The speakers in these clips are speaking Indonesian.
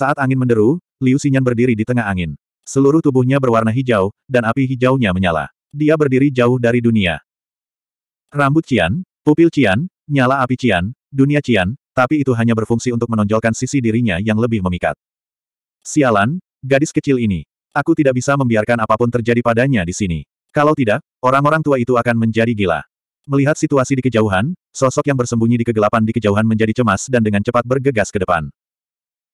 Saat angin menderu, Liu Xinyan berdiri di tengah angin. Seluruh tubuhnya berwarna hijau, dan api hijaunya menyala. Dia berdiri jauh dari dunia. Rambut Cian, pupil Cian, nyala api Cian, dunia Cian, tapi itu hanya berfungsi untuk menonjolkan sisi dirinya yang lebih memikat. Sialan, gadis kecil ini. Aku tidak bisa membiarkan apapun terjadi padanya di sini. Kalau tidak, orang-orang tua itu akan menjadi gila. Melihat situasi di kejauhan, sosok yang bersembunyi di kegelapan di kejauhan menjadi cemas dan dengan cepat bergegas ke depan.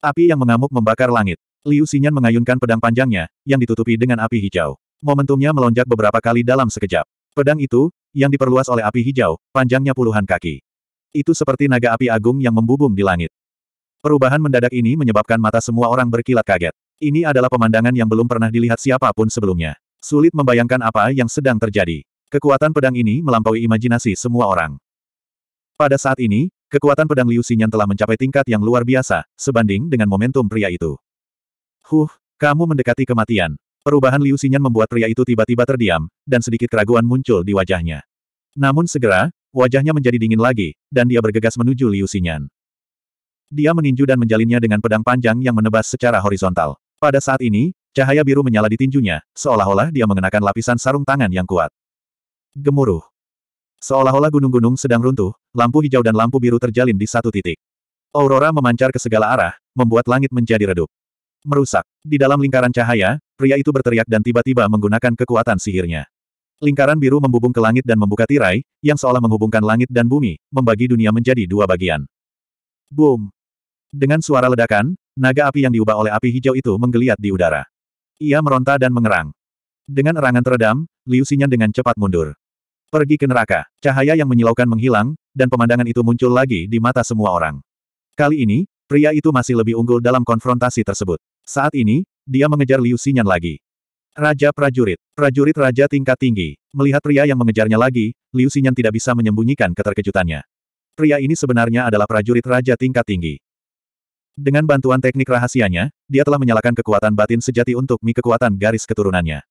Api yang mengamuk membakar langit. Liu Xinyan mengayunkan pedang panjangnya, yang ditutupi dengan api hijau. Momentumnya melonjak beberapa kali dalam sekejap. Pedang itu, yang diperluas oleh api hijau, panjangnya puluhan kaki. Itu seperti naga api agung yang membubung di langit. Perubahan mendadak ini menyebabkan mata semua orang berkilat kaget. Ini adalah pemandangan yang belum pernah dilihat siapapun sebelumnya. Sulit membayangkan apa yang sedang terjadi. Kekuatan pedang ini melampaui imajinasi semua orang. Pada saat ini, Kekuatan pedang Liu Xinyan telah mencapai tingkat yang luar biasa, sebanding dengan momentum pria itu. Huh, kamu mendekati kematian. Perubahan Liu Xinyan membuat pria itu tiba-tiba terdiam, dan sedikit keraguan muncul di wajahnya. Namun segera, wajahnya menjadi dingin lagi, dan dia bergegas menuju Liu Xinyan. Dia meninju dan menjalinnya dengan pedang panjang yang menebas secara horizontal. Pada saat ini, cahaya biru menyala di tinjunya, seolah-olah dia mengenakan lapisan sarung tangan yang kuat. Gemuruh. Seolah-olah gunung-gunung sedang runtuh, lampu hijau dan lampu biru terjalin di satu titik. Aurora memancar ke segala arah, membuat langit menjadi redup. Merusak. Di dalam lingkaran cahaya, pria itu berteriak dan tiba-tiba menggunakan kekuatan sihirnya. Lingkaran biru membubung ke langit dan membuka tirai, yang seolah menghubungkan langit dan bumi, membagi dunia menjadi dua bagian. Boom! Dengan suara ledakan, naga api yang diubah oleh api hijau itu menggeliat di udara. Ia meronta dan mengerang. Dengan erangan teredam, liusinya dengan cepat mundur. Pergi ke neraka. Cahaya yang menyilaukan menghilang, dan pemandangan itu muncul lagi di mata semua orang. Kali ini, pria itu masih lebih unggul dalam konfrontasi tersebut. Saat ini, dia mengejar Liu Xinyan lagi. Raja prajurit, prajurit raja tingkat tinggi, melihat pria yang mengejarnya lagi, Liu Xinyan tidak bisa menyembunyikan keterkejutannya. Pria ini sebenarnya adalah prajurit raja tingkat tinggi. Dengan bantuan teknik rahasianya, dia telah menyalakan kekuatan batin sejati untuk mi kekuatan garis keturunannya.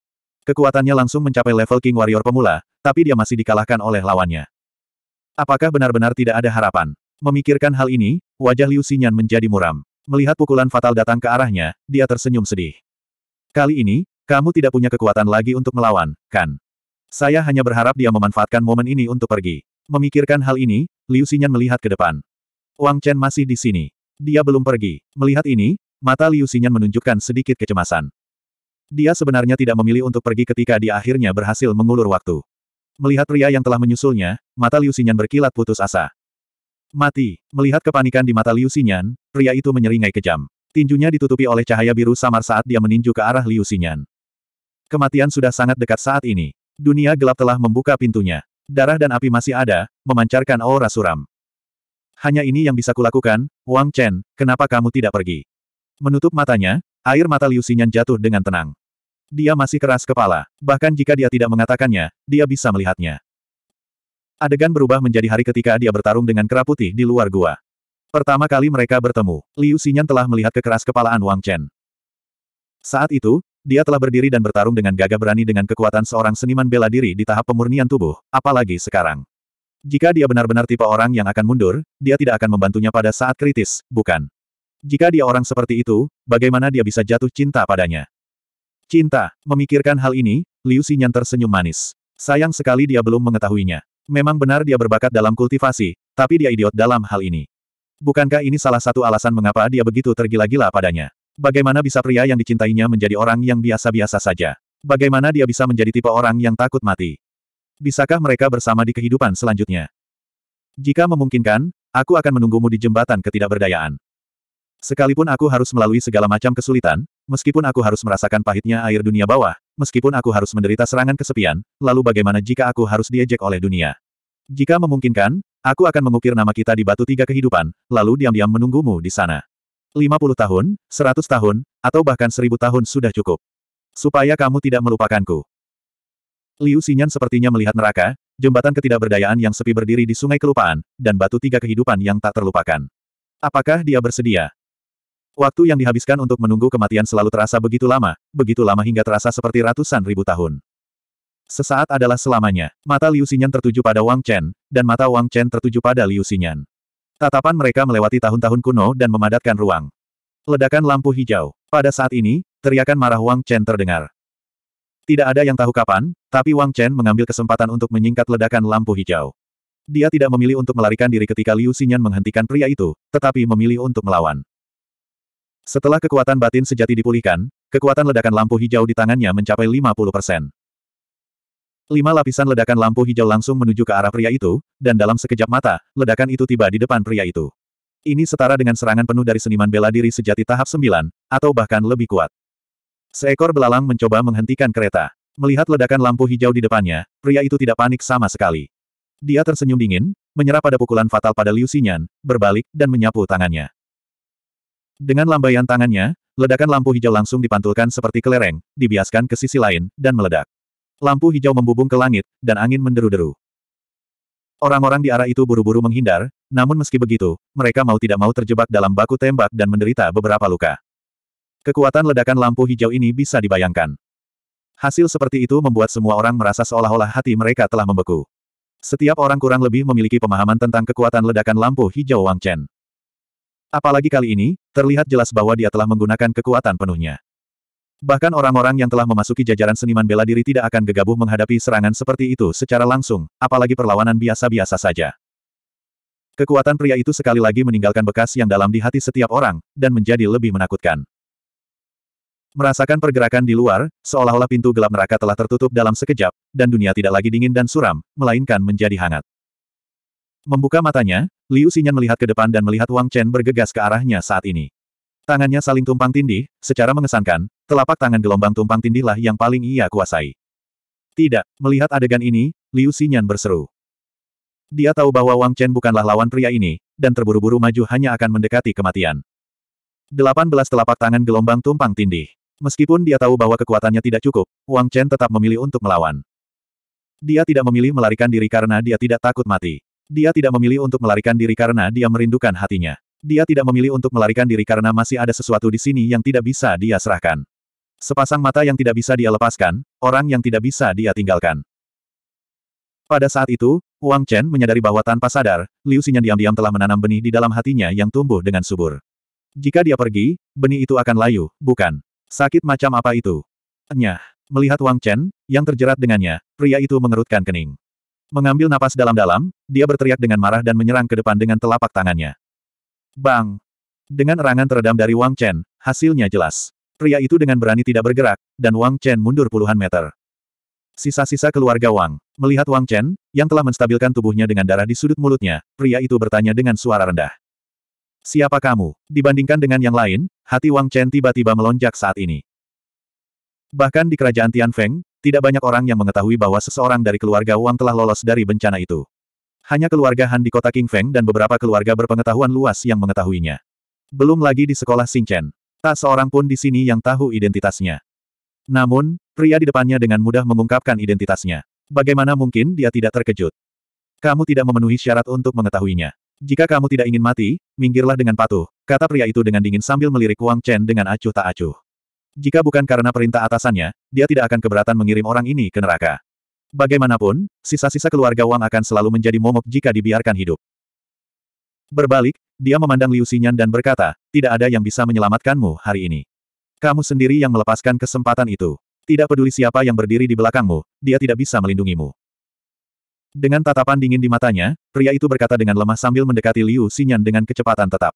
Kekuatannya langsung mencapai level King Warrior pemula, tapi dia masih dikalahkan oleh lawannya. Apakah benar-benar tidak ada harapan? Memikirkan hal ini, wajah Liu Xinyan menjadi muram. Melihat pukulan fatal datang ke arahnya, dia tersenyum sedih. Kali ini, kamu tidak punya kekuatan lagi untuk melawan, kan? Saya hanya berharap dia memanfaatkan momen ini untuk pergi. Memikirkan hal ini, Liu Xinyan melihat ke depan. Wang Chen masih di sini. Dia belum pergi. Melihat ini, mata Liu Xinyan menunjukkan sedikit kecemasan. Dia sebenarnya tidak memilih untuk pergi ketika dia akhirnya berhasil mengulur waktu. Melihat pria yang telah menyusulnya, mata Liu Xinyan berkilat putus asa. Mati. Melihat kepanikan di mata Liu Xinyan, pria itu menyeringai kejam. Tinjunya ditutupi oleh cahaya biru samar saat dia meninju ke arah Liu Xinyan. Kematian sudah sangat dekat saat ini. Dunia gelap telah membuka pintunya. Darah dan api masih ada, memancarkan aura suram. Hanya ini yang bisa kulakukan, Wang Chen, kenapa kamu tidak pergi? Menutup matanya, Air mata Liu Xinyan jatuh dengan tenang. Dia masih keras kepala, bahkan jika dia tidak mengatakannya, dia bisa melihatnya. Adegan berubah menjadi hari ketika dia bertarung dengan kera putih di luar gua. Pertama kali mereka bertemu, Liu Xinyan telah melihat kekeras kepalaan Wang Chen. Saat itu, dia telah berdiri dan bertarung dengan gagah berani dengan kekuatan seorang seniman bela diri di tahap pemurnian tubuh, apalagi sekarang. Jika dia benar-benar tipe orang yang akan mundur, dia tidak akan membantunya pada saat kritis, bukan? Jika dia orang seperti itu, bagaimana dia bisa jatuh cinta padanya? Cinta, memikirkan hal ini, Liu Xinyan tersenyum manis. Sayang sekali dia belum mengetahuinya. Memang benar dia berbakat dalam kultivasi, tapi dia idiot dalam hal ini. Bukankah ini salah satu alasan mengapa dia begitu tergila-gila padanya? Bagaimana bisa pria yang dicintainya menjadi orang yang biasa-biasa saja? Bagaimana dia bisa menjadi tipe orang yang takut mati? Bisakah mereka bersama di kehidupan selanjutnya? Jika memungkinkan, aku akan menunggumu di jembatan ketidakberdayaan. Sekalipun aku harus melalui segala macam kesulitan, meskipun aku harus merasakan pahitnya air dunia bawah, meskipun aku harus menderita serangan kesepian, lalu bagaimana jika aku harus diejek oleh dunia? Jika memungkinkan, aku akan mengukir nama kita di batu tiga kehidupan, lalu diam-diam menunggumu di sana. 50 tahun, 100 tahun, atau bahkan 1000 tahun sudah cukup. Supaya kamu tidak melupakanku. Liu Xinyan sepertinya melihat neraka, jembatan ketidakberdayaan yang sepi berdiri di sungai kelupaan, dan batu tiga kehidupan yang tak terlupakan. Apakah dia bersedia? Waktu yang dihabiskan untuk menunggu kematian selalu terasa begitu lama, begitu lama hingga terasa seperti ratusan ribu tahun. Sesaat adalah selamanya. Mata Liu Xinyan tertuju pada Wang Chen, dan mata Wang Chen tertuju pada Liu Xinyan. Tatapan mereka melewati tahun-tahun kuno dan memadatkan ruang. Ledakan lampu hijau. Pada saat ini, teriakan marah Wang Chen terdengar. Tidak ada yang tahu kapan, tapi Wang Chen mengambil kesempatan untuk menyingkat ledakan lampu hijau. Dia tidak memilih untuk melarikan diri ketika Liu Xinyan menghentikan pria itu, tetapi memilih untuk melawan. Setelah kekuatan batin sejati dipulihkan, kekuatan ledakan lampu hijau di tangannya mencapai 50 persen. Lima lapisan ledakan lampu hijau langsung menuju ke arah pria itu, dan dalam sekejap mata, ledakan itu tiba di depan pria itu. Ini setara dengan serangan penuh dari seniman bela diri sejati tahap 9, atau bahkan lebih kuat. Seekor belalang mencoba menghentikan kereta. Melihat ledakan lampu hijau di depannya, pria itu tidak panik sama sekali. Dia tersenyum dingin, menyerah pada pukulan fatal pada Liu Xinyan, berbalik, dan menyapu tangannya. Dengan lambaian tangannya, ledakan lampu hijau langsung dipantulkan seperti kelereng, dibiaskan ke sisi lain, dan meledak. Lampu hijau membubung ke langit, dan angin menderu-deru. Orang-orang di arah itu buru-buru menghindar, namun meski begitu, mereka mau tidak mau terjebak dalam baku tembak dan menderita beberapa luka. Kekuatan ledakan lampu hijau ini bisa dibayangkan. Hasil seperti itu membuat semua orang merasa seolah-olah hati mereka telah membeku. Setiap orang kurang lebih memiliki pemahaman tentang kekuatan ledakan lampu hijau Wang Chen. Apalagi kali ini, terlihat jelas bahwa dia telah menggunakan kekuatan penuhnya. Bahkan orang-orang yang telah memasuki jajaran seniman bela diri tidak akan gegabah menghadapi serangan seperti itu secara langsung, apalagi perlawanan biasa-biasa saja. Kekuatan pria itu sekali lagi meninggalkan bekas yang dalam di hati setiap orang, dan menjadi lebih menakutkan. Merasakan pergerakan di luar, seolah-olah pintu gelap neraka telah tertutup dalam sekejap, dan dunia tidak lagi dingin dan suram, melainkan menjadi hangat. Membuka matanya, Liu Xinyan melihat ke depan dan melihat Wang Chen bergegas ke arahnya saat ini. Tangannya saling tumpang tindih, secara mengesankan, telapak tangan gelombang tumpang tindihlah yang paling ia kuasai. Tidak, melihat adegan ini, Liu Xinyan berseru. Dia tahu bahwa Wang Chen bukanlah lawan pria ini, dan terburu-buru maju hanya akan mendekati kematian. 18 telapak tangan gelombang tumpang tindih. Meskipun dia tahu bahwa kekuatannya tidak cukup, Wang Chen tetap memilih untuk melawan. Dia tidak memilih melarikan diri karena dia tidak takut mati. Dia tidak memilih untuk melarikan diri karena dia merindukan hatinya. Dia tidak memilih untuk melarikan diri karena masih ada sesuatu di sini yang tidak bisa dia serahkan. Sepasang mata yang tidak bisa dia lepaskan, orang yang tidak bisa dia tinggalkan. Pada saat itu, Wang Chen menyadari bahwa tanpa sadar, Liu Xinyan diam-diam telah menanam benih di dalam hatinya yang tumbuh dengan subur. Jika dia pergi, benih itu akan layu, bukan? Sakit macam apa itu? Nyah. Melihat Wang Chen, yang terjerat dengannya, pria itu mengerutkan kening. Mengambil napas dalam-dalam, dia berteriak dengan marah dan menyerang ke depan dengan telapak tangannya. Bang! Dengan erangan teredam dari Wang Chen, hasilnya jelas. Pria itu dengan berani tidak bergerak, dan Wang Chen mundur puluhan meter. Sisa-sisa keluarga Wang. Melihat Wang Chen, yang telah menstabilkan tubuhnya dengan darah di sudut mulutnya, pria itu bertanya dengan suara rendah. Siapa kamu? Dibandingkan dengan yang lain, hati Wang Chen tiba-tiba melonjak saat ini. Bahkan di kerajaan Tian Feng? tidak banyak orang yang mengetahui bahwa seseorang dari keluarga Wang telah lolos dari bencana itu. Hanya keluarga Han di kota King Feng dan beberapa keluarga berpengetahuan luas yang mengetahuinya. Belum lagi di sekolah Xingchen. Tak seorang pun di sini yang tahu identitasnya. Namun, pria di depannya dengan mudah mengungkapkan identitasnya. Bagaimana mungkin dia tidak terkejut? Kamu tidak memenuhi syarat untuk mengetahuinya. Jika kamu tidak ingin mati, minggirlah dengan patuh, kata pria itu dengan dingin sambil melirik Wang Chen dengan acuh tak acuh. Jika bukan karena perintah atasannya, dia tidak akan keberatan mengirim orang ini ke neraka. Bagaimanapun, sisa-sisa keluarga Wang akan selalu menjadi momok jika dibiarkan hidup. Berbalik, dia memandang Liu Xinyan dan berkata, tidak ada yang bisa menyelamatkanmu hari ini. Kamu sendiri yang melepaskan kesempatan itu. Tidak peduli siapa yang berdiri di belakangmu, dia tidak bisa melindungimu. Dengan tatapan dingin di matanya, pria itu berkata dengan lemah sambil mendekati Liu Xinyan dengan kecepatan tetap.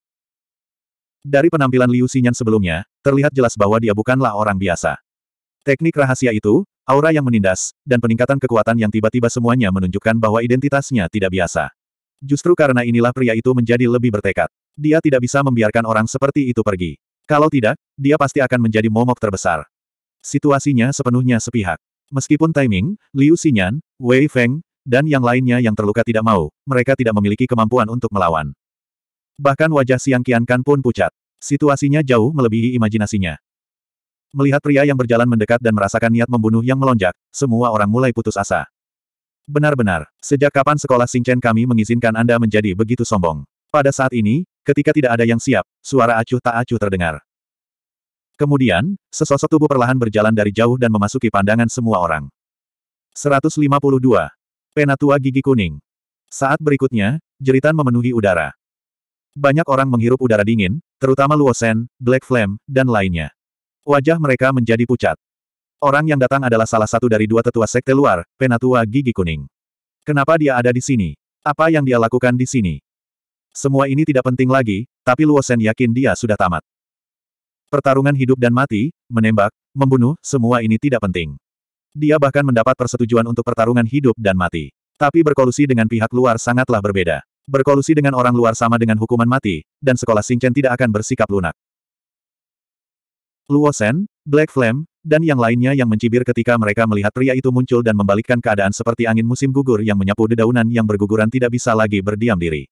Dari penampilan Liu Xinyan sebelumnya, terlihat jelas bahwa dia bukanlah orang biasa. Teknik rahasia itu, aura yang menindas, dan peningkatan kekuatan yang tiba-tiba semuanya menunjukkan bahwa identitasnya tidak biasa. Justru karena inilah pria itu menjadi lebih bertekad. Dia tidak bisa membiarkan orang seperti itu pergi. Kalau tidak, dia pasti akan menjadi momok terbesar. Situasinya sepenuhnya sepihak. Meskipun timing, Liu Xinyan, Wei Feng, dan yang lainnya yang terluka tidak mau, mereka tidak memiliki kemampuan untuk melawan. Bahkan wajah Siang Kian Kan pun pucat. Situasinya jauh melebihi imajinasinya. Melihat pria yang berjalan mendekat dan merasakan niat membunuh yang melonjak, semua orang mulai putus asa. Benar-benar, sejak kapan sekolah Singchen kami mengizinkan Anda menjadi begitu sombong? Pada saat ini, ketika tidak ada yang siap, suara acuh tak acuh terdengar. Kemudian, sesosok tubuh perlahan berjalan dari jauh dan memasuki pandangan semua orang. 152. Penatua Gigi Kuning. Saat berikutnya, jeritan memenuhi udara banyak orang menghirup udara dingin, terutama Luosen, Black Flame, dan lainnya. Wajah mereka menjadi pucat. Orang yang datang adalah salah satu dari dua tetua sekte luar, Penatua Gigi Kuning. Kenapa dia ada di sini? Apa yang dia lakukan di sini? Semua ini tidak penting lagi, tapi Luosen yakin dia sudah tamat. Pertarungan hidup dan mati, menembak, membunuh, semua ini tidak penting. Dia bahkan mendapat persetujuan untuk pertarungan hidup dan mati. Tapi berkolusi dengan pihak luar sangatlah berbeda berkolusi dengan orang luar sama dengan hukuman mati, dan sekolah Xingchen tidak akan bersikap lunak. Luo Shen, Black Flame, dan yang lainnya yang mencibir ketika mereka melihat pria itu muncul dan membalikkan keadaan seperti angin musim gugur yang menyapu dedaunan yang berguguran tidak bisa lagi berdiam diri.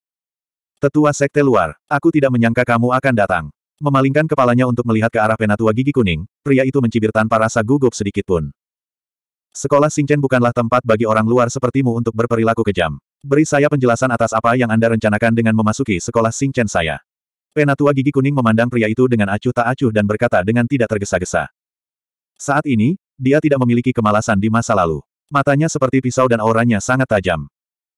Tetua Sekte Luar, aku tidak menyangka kamu akan datang. Memalingkan kepalanya untuk melihat ke arah penatua gigi kuning, pria itu mencibir tanpa rasa gugup sedikitpun. Sekolah Singchen bukanlah tempat bagi orang luar sepertimu untuk berperilaku kejam. Beri saya penjelasan atas apa yang Anda rencanakan dengan memasuki sekolah Singchen saya. Penatua gigi kuning memandang pria itu dengan acuh tak acuh dan berkata dengan tidak tergesa-gesa. Saat ini, dia tidak memiliki kemalasan di masa lalu. Matanya seperti pisau dan auranya sangat tajam.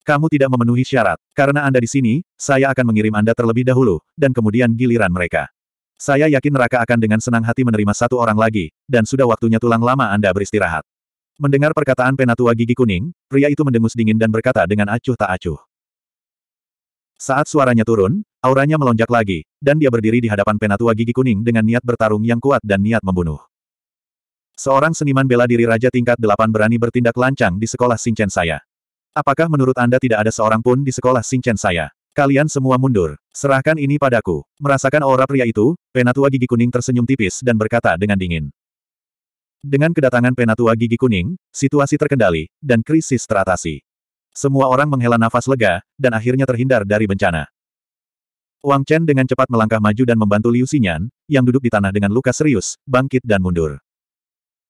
Kamu tidak memenuhi syarat. Karena Anda di sini, saya akan mengirim Anda terlebih dahulu, dan kemudian giliran mereka. Saya yakin neraka akan dengan senang hati menerima satu orang lagi, dan sudah waktunya tulang lama Anda beristirahat. Mendengar perkataan penatua gigi kuning, pria itu mendengus dingin dan berkata dengan acuh tak acuh. Saat suaranya turun, auranya melonjak lagi, dan dia berdiri di hadapan penatua gigi kuning dengan niat bertarung yang kuat dan niat membunuh. Seorang seniman bela diri raja tingkat delapan berani bertindak lancang di sekolah Singchen saya. Apakah menurut Anda tidak ada seorang pun di sekolah Singchen saya? Kalian semua mundur. Serahkan ini padaku. Merasakan aura pria itu, penatua gigi kuning tersenyum tipis dan berkata dengan dingin. Dengan kedatangan penatua gigi kuning, situasi terkendali, dan krisis teratasi. Semua orang menghela nafas lega, dan akhirnya terhindar dari bencana. Wang Chen dengan cepat melangkah maju dan membantu Liu Xinyan, yang duduk di tanah dengan luka serius, bangkit dan mundur.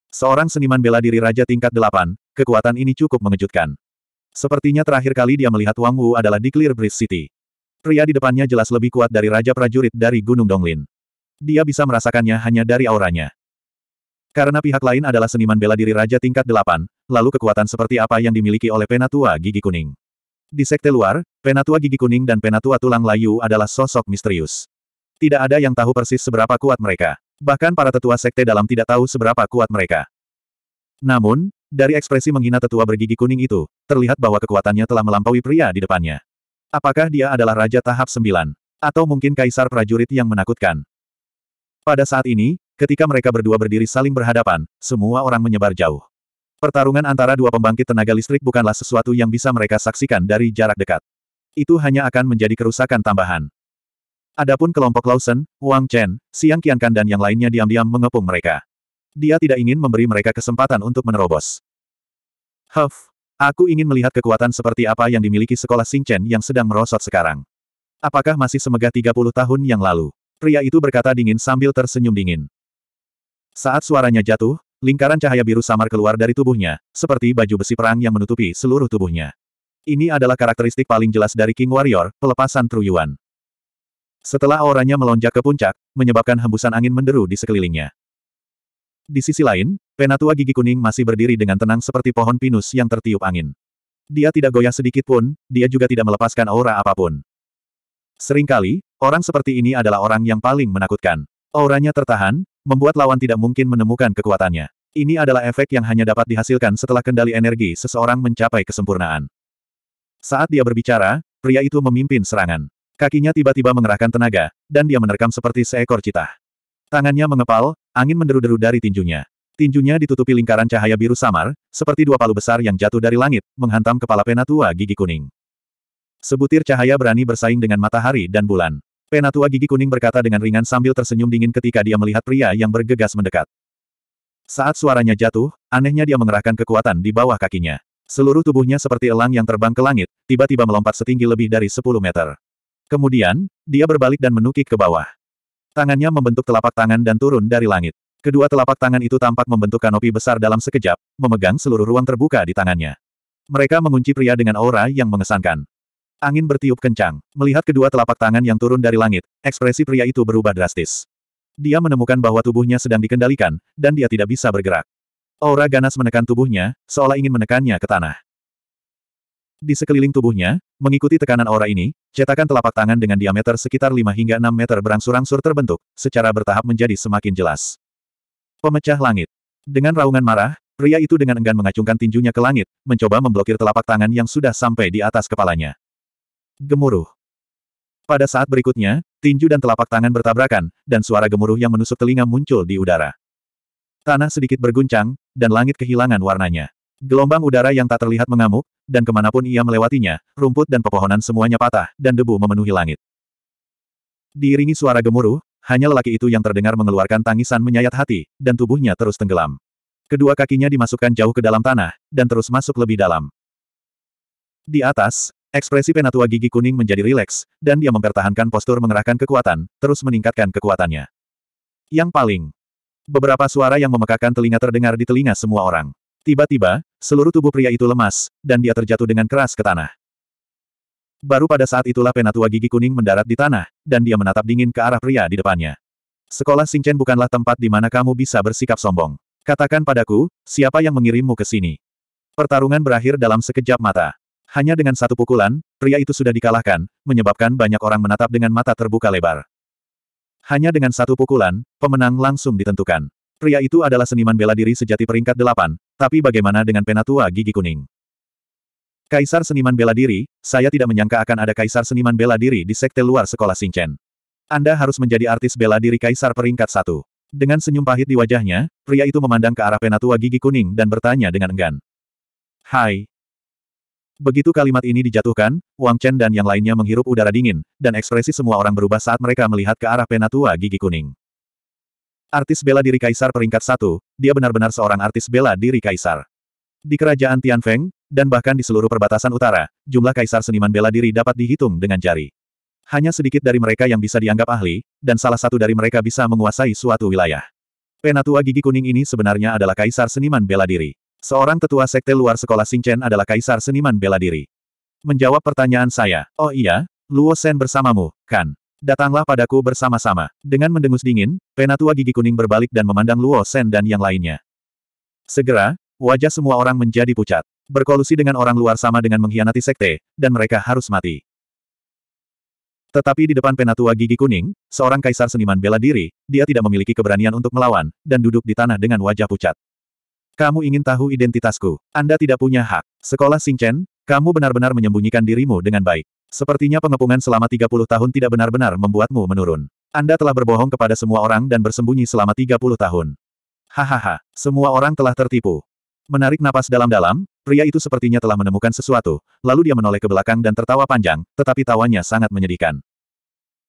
Seorang seniman bela diri Raja tingkat delapan, kekuatan ini cukup mengejutkan. Sepertinya terakhir kali dia melihat Wang Wu adalah di Clear Breeze City. Pria di depannya jelas lebih kuat dari Raja Prajurit dari Gunung Donglin. Dia bisa merasakannya hanya dari auranya. Karena pihak lain adalah seniman bela diri Raja tingkat delapan, lalu kekuatan seperti apa yang dimiliki oleh Penatua Gigi Kuning. Di sekte luar, Penatua Gigi Kuning dan Penatua Tulang Layu adalah sosok misterius. Tidak ada yang tahu persis seberapa kuat mereka. Bahkan para tetua sekte dalam tidak tahu seberapa kuat mereka. Namun, dari ekspresi menghina tetua bergigi kuning itu, terlihat bahwa kekuatannya telah melampaui pria di depannya. Apakah dia adalah raja tahap 9? Atau mungkin kaisar prajurit yang menakutkan? Pada saat ini, Ketika mereka berdua berdiri saling berhadapan, semua orang menyebar jauh. Pertarungan antara dua pembangkit tenaga listrik bukanlah sesuatu yang bisa mereka saksikan dari jarak dekat. Itu hanya akan menjadi kerusakan tambahan. Adapun kelompok Lawson, Wang Chen, Siang Qiankan dan yang lainnya diam-diam mengepung mereka. Dia tidak ingin memberi mereka kesempatan untuk menerobos. Huff, Aku ingin melihat kekuatan seperti apa yang dimiliki sekolah Chen yang sedang merosot sekarang. Apakah masih semegah 30 tahun yang lalu? Pria itu berkata dingin sambil tersenyum dingin. Saat suaranya jatuh, lingkaran cahaya biru samar keluar dari tubuhnya, seperti baju besi perang yang menutupi seluruh tubuhnya. Ini adalah karakteristik paling jelas dari King Warrior, pelepasan Truyuan. Setelah auranya melonjak ke puncak, menyebabkan hembusan angin menderu di sekelilingnya. Di sisi lain, penatua gigi kuning masih berdiri dengan tenang seperti pohon pinus yang tertiup angin. Dia tidak goyah sedikit pun, dia juga tidak melepaskan aura apapun. Seringkali, orang seperti ini adalah orang yang paling menakutkan. Auranya tertahan, membuat lawan tidak mungkin menemukan kekuatannya. Ini adalah efek yang hanya dapat dihasilkan setelah kendali energi seseorang mencapai kesempurnaan. Saat dia berbicara, pria itu memimpin serangan. Kakinya tiba-tiba mengerahkan tenaga, dan dia menerkam seperti seekor cita. Tangannya mengepal, angin menderu-deru dari tinjunya. Tinjunya ditutupi lingkaran cahaya biru samar, seperti dua palu besar yang jatuh dari langit, menghantam kepala penatua gigi kuning. Sebutir cahaya berani bersaing dengan matahari dan bulan. Penatua gigi kuning berkata dengan ringan sambil tersenyum dingin ketika dia melihat pria yang bergegas mendekat. Saat suaranya jatuh, anehnya dia mengerahkan kekuatan di bawah kakinya. Seluruh tubuhnya seperti elang yang terbang ke langit, tiba-tiba melompat setinggi lebih dari 10 meter. Kemudian, dia berbalik dan menukik ke bawah. Tangannya membentuk telapak tangan dan turun dari langit. Kedua telapak tangan itu tampak membentuk kanopi besar dalam sekejap, memegang seluruh ruang terbuka di tangannya. Mereka mengunci pria dengan aura yang mengesankan. Angin bertiup kencang. Melihat kedua telapak tangan yang turun dari langit, ekspresi pria itu berubah drastis. Dia menemukan bahwa tubuhnya sedang dikendalikan, dan dia tidak bisa bergerak. Aura ganas menekan tubuhnya, seolah ingin menekannya ke tanah. Di sekeliling tubuhnya, mengikuti tekanan aura ini, cetakan telapak tangan dengan diameter sekitar 5 hingga 6 meter berangsur-angsur terbentuk, secara bertahap menjadi semakin jelas. Pemecah langit. Dengan raungan marah, pria itu dengan enggan mengacungkan tinjunya ke langit, mencoba memblokir telapak tangan yang sudah sampai di atas kepalanya. Gemuruh. Pada saat berikutnya, tinju dan telapak tangan bertabrakan, dan suara gemuruh yang menusuk telinga muncul di udara. Tanah sedikit berguncang, dan langit kehilangan warnanya. Gelombang udara yang tak terlihat mengamuk, dan kemanapun ia melewatinya, rumput dan pepohonan semuanya patah, dan debu memenuhi langit. Diiringi suara gemuruh, hanya lelaki itu yang terdengar mengeluarkan tangisan menyayat hati, dan tubuhnya terus tenggelam. Kedua kakinya dimasukkan jauh ke dalam tanah, dan terus masuk lebih dalam. Di atas, Ekspresi penatua gigi kuning menjadi rileks, dan dia mempertahankan postur mengerahkan kekuatan, terus meningkatkan kekuatannya. Yang paling, beberapa suara yang memekakan telinga terdengar di telinga semua orang. Tiba-tiba, seluruh tubuh pria itu lemas, dan dia terjatuh dengan keras ke tanah. Baru pada saat itulah penatua gigi kuning mendarat di tanah, dan dia menatap dingin ke arah pria di depannya. Sekolah Singchen bukanlah tempat di mana kamu bisa bersikap sombong. Katakan padaku, siapa yang mengirimmu ke sini? Pertarungan berakhir dalam sekejap mata. Hanya dengan satu pukulan, pria itu sudah dikalahkan, menyebabkan banyak orang menatap dengan mata terbuka lebar. Hanya dengan satu pukulan, pemenang langsung ditentukan. Pria itu adalah seniman bela diri sejati peringkat delapan, tapi bagaimana dengan penatua gigi kuning? Kaisar seniman bela diri, saya tidak menyangka akan ada kaisar seniman bela diri di sekte luar sekolah Singchen. Anda harus menjadi artis bela diri kaisar peringkat satu. Dengan senyum pahit di wajahnya, pria itu memandang ke arah penatua gigi kuning dan bertanya dengan enggan. Hai, Begitu kalimat ini dijatuhkan, Wang Chen dan yang lainnya menghirup udara dingin, dan ekspresi semua orang berubah saat mereka melihat ke arah penatua gigi kuning. Artis bela diri kaisar peringkat satu, dia benar-benar seorang artis bela diri kaisar. Di kerajaan Tianfeng, dan bahkan di seluruh perbatasan utara, jumlah kaisar seniman bela diri dapat dihitung dengan jari. Hanya sedikit dari mereka yang bisa dianggap ahli, dan salah satu dari mereka bisa menguasai suatu wilayah. Penatua gigi kuning ini sebenarnya adalah kaisar seniman bela diri. Seorang tetua sekte luar sekolah Singchen adalah kaisar seniman bela diri. Menjawab pertanyaan saya, oh iya, Luo Shen bersamamu, kan? Datanglah padaku bersama-sama. Dengan mendengus dingin, penatua gigi kuning berbalik dan memandang Luo Shen dan yang lainnya. Segera, wajah semua orang menjadi pucat. Berkolusi dengan orang luar sama dengan mengkhianati sekte, dan mereka harus mati. Tetapi di depan penatua gigi kuning, seorang kaisar seniman bela diri, dia tidak memiliki keberanian untuk melawan, dan duduk di tanah dengan wajah pucat. Kamu ingin tahu identitasku? Anda tidak punya hak. Sekolah Singchen, kamu benar-benar menyembunyikan dirimu dengan baik. Sepertinya pengepungan selama 30 tahun tidak benar-benar membuatmu menurun. Anda telah berbohong kepada semua orang dan bersembunyi selama 30 tahun. Hahaha, semua orang telah tertipu. Menarik napas dalam-dalam, pria itu sepertinya telah menemukan sesuatu, lalu dia menoleh ke belakang dan tertawa panjang, tetapi tawanya sangat menyedihkan.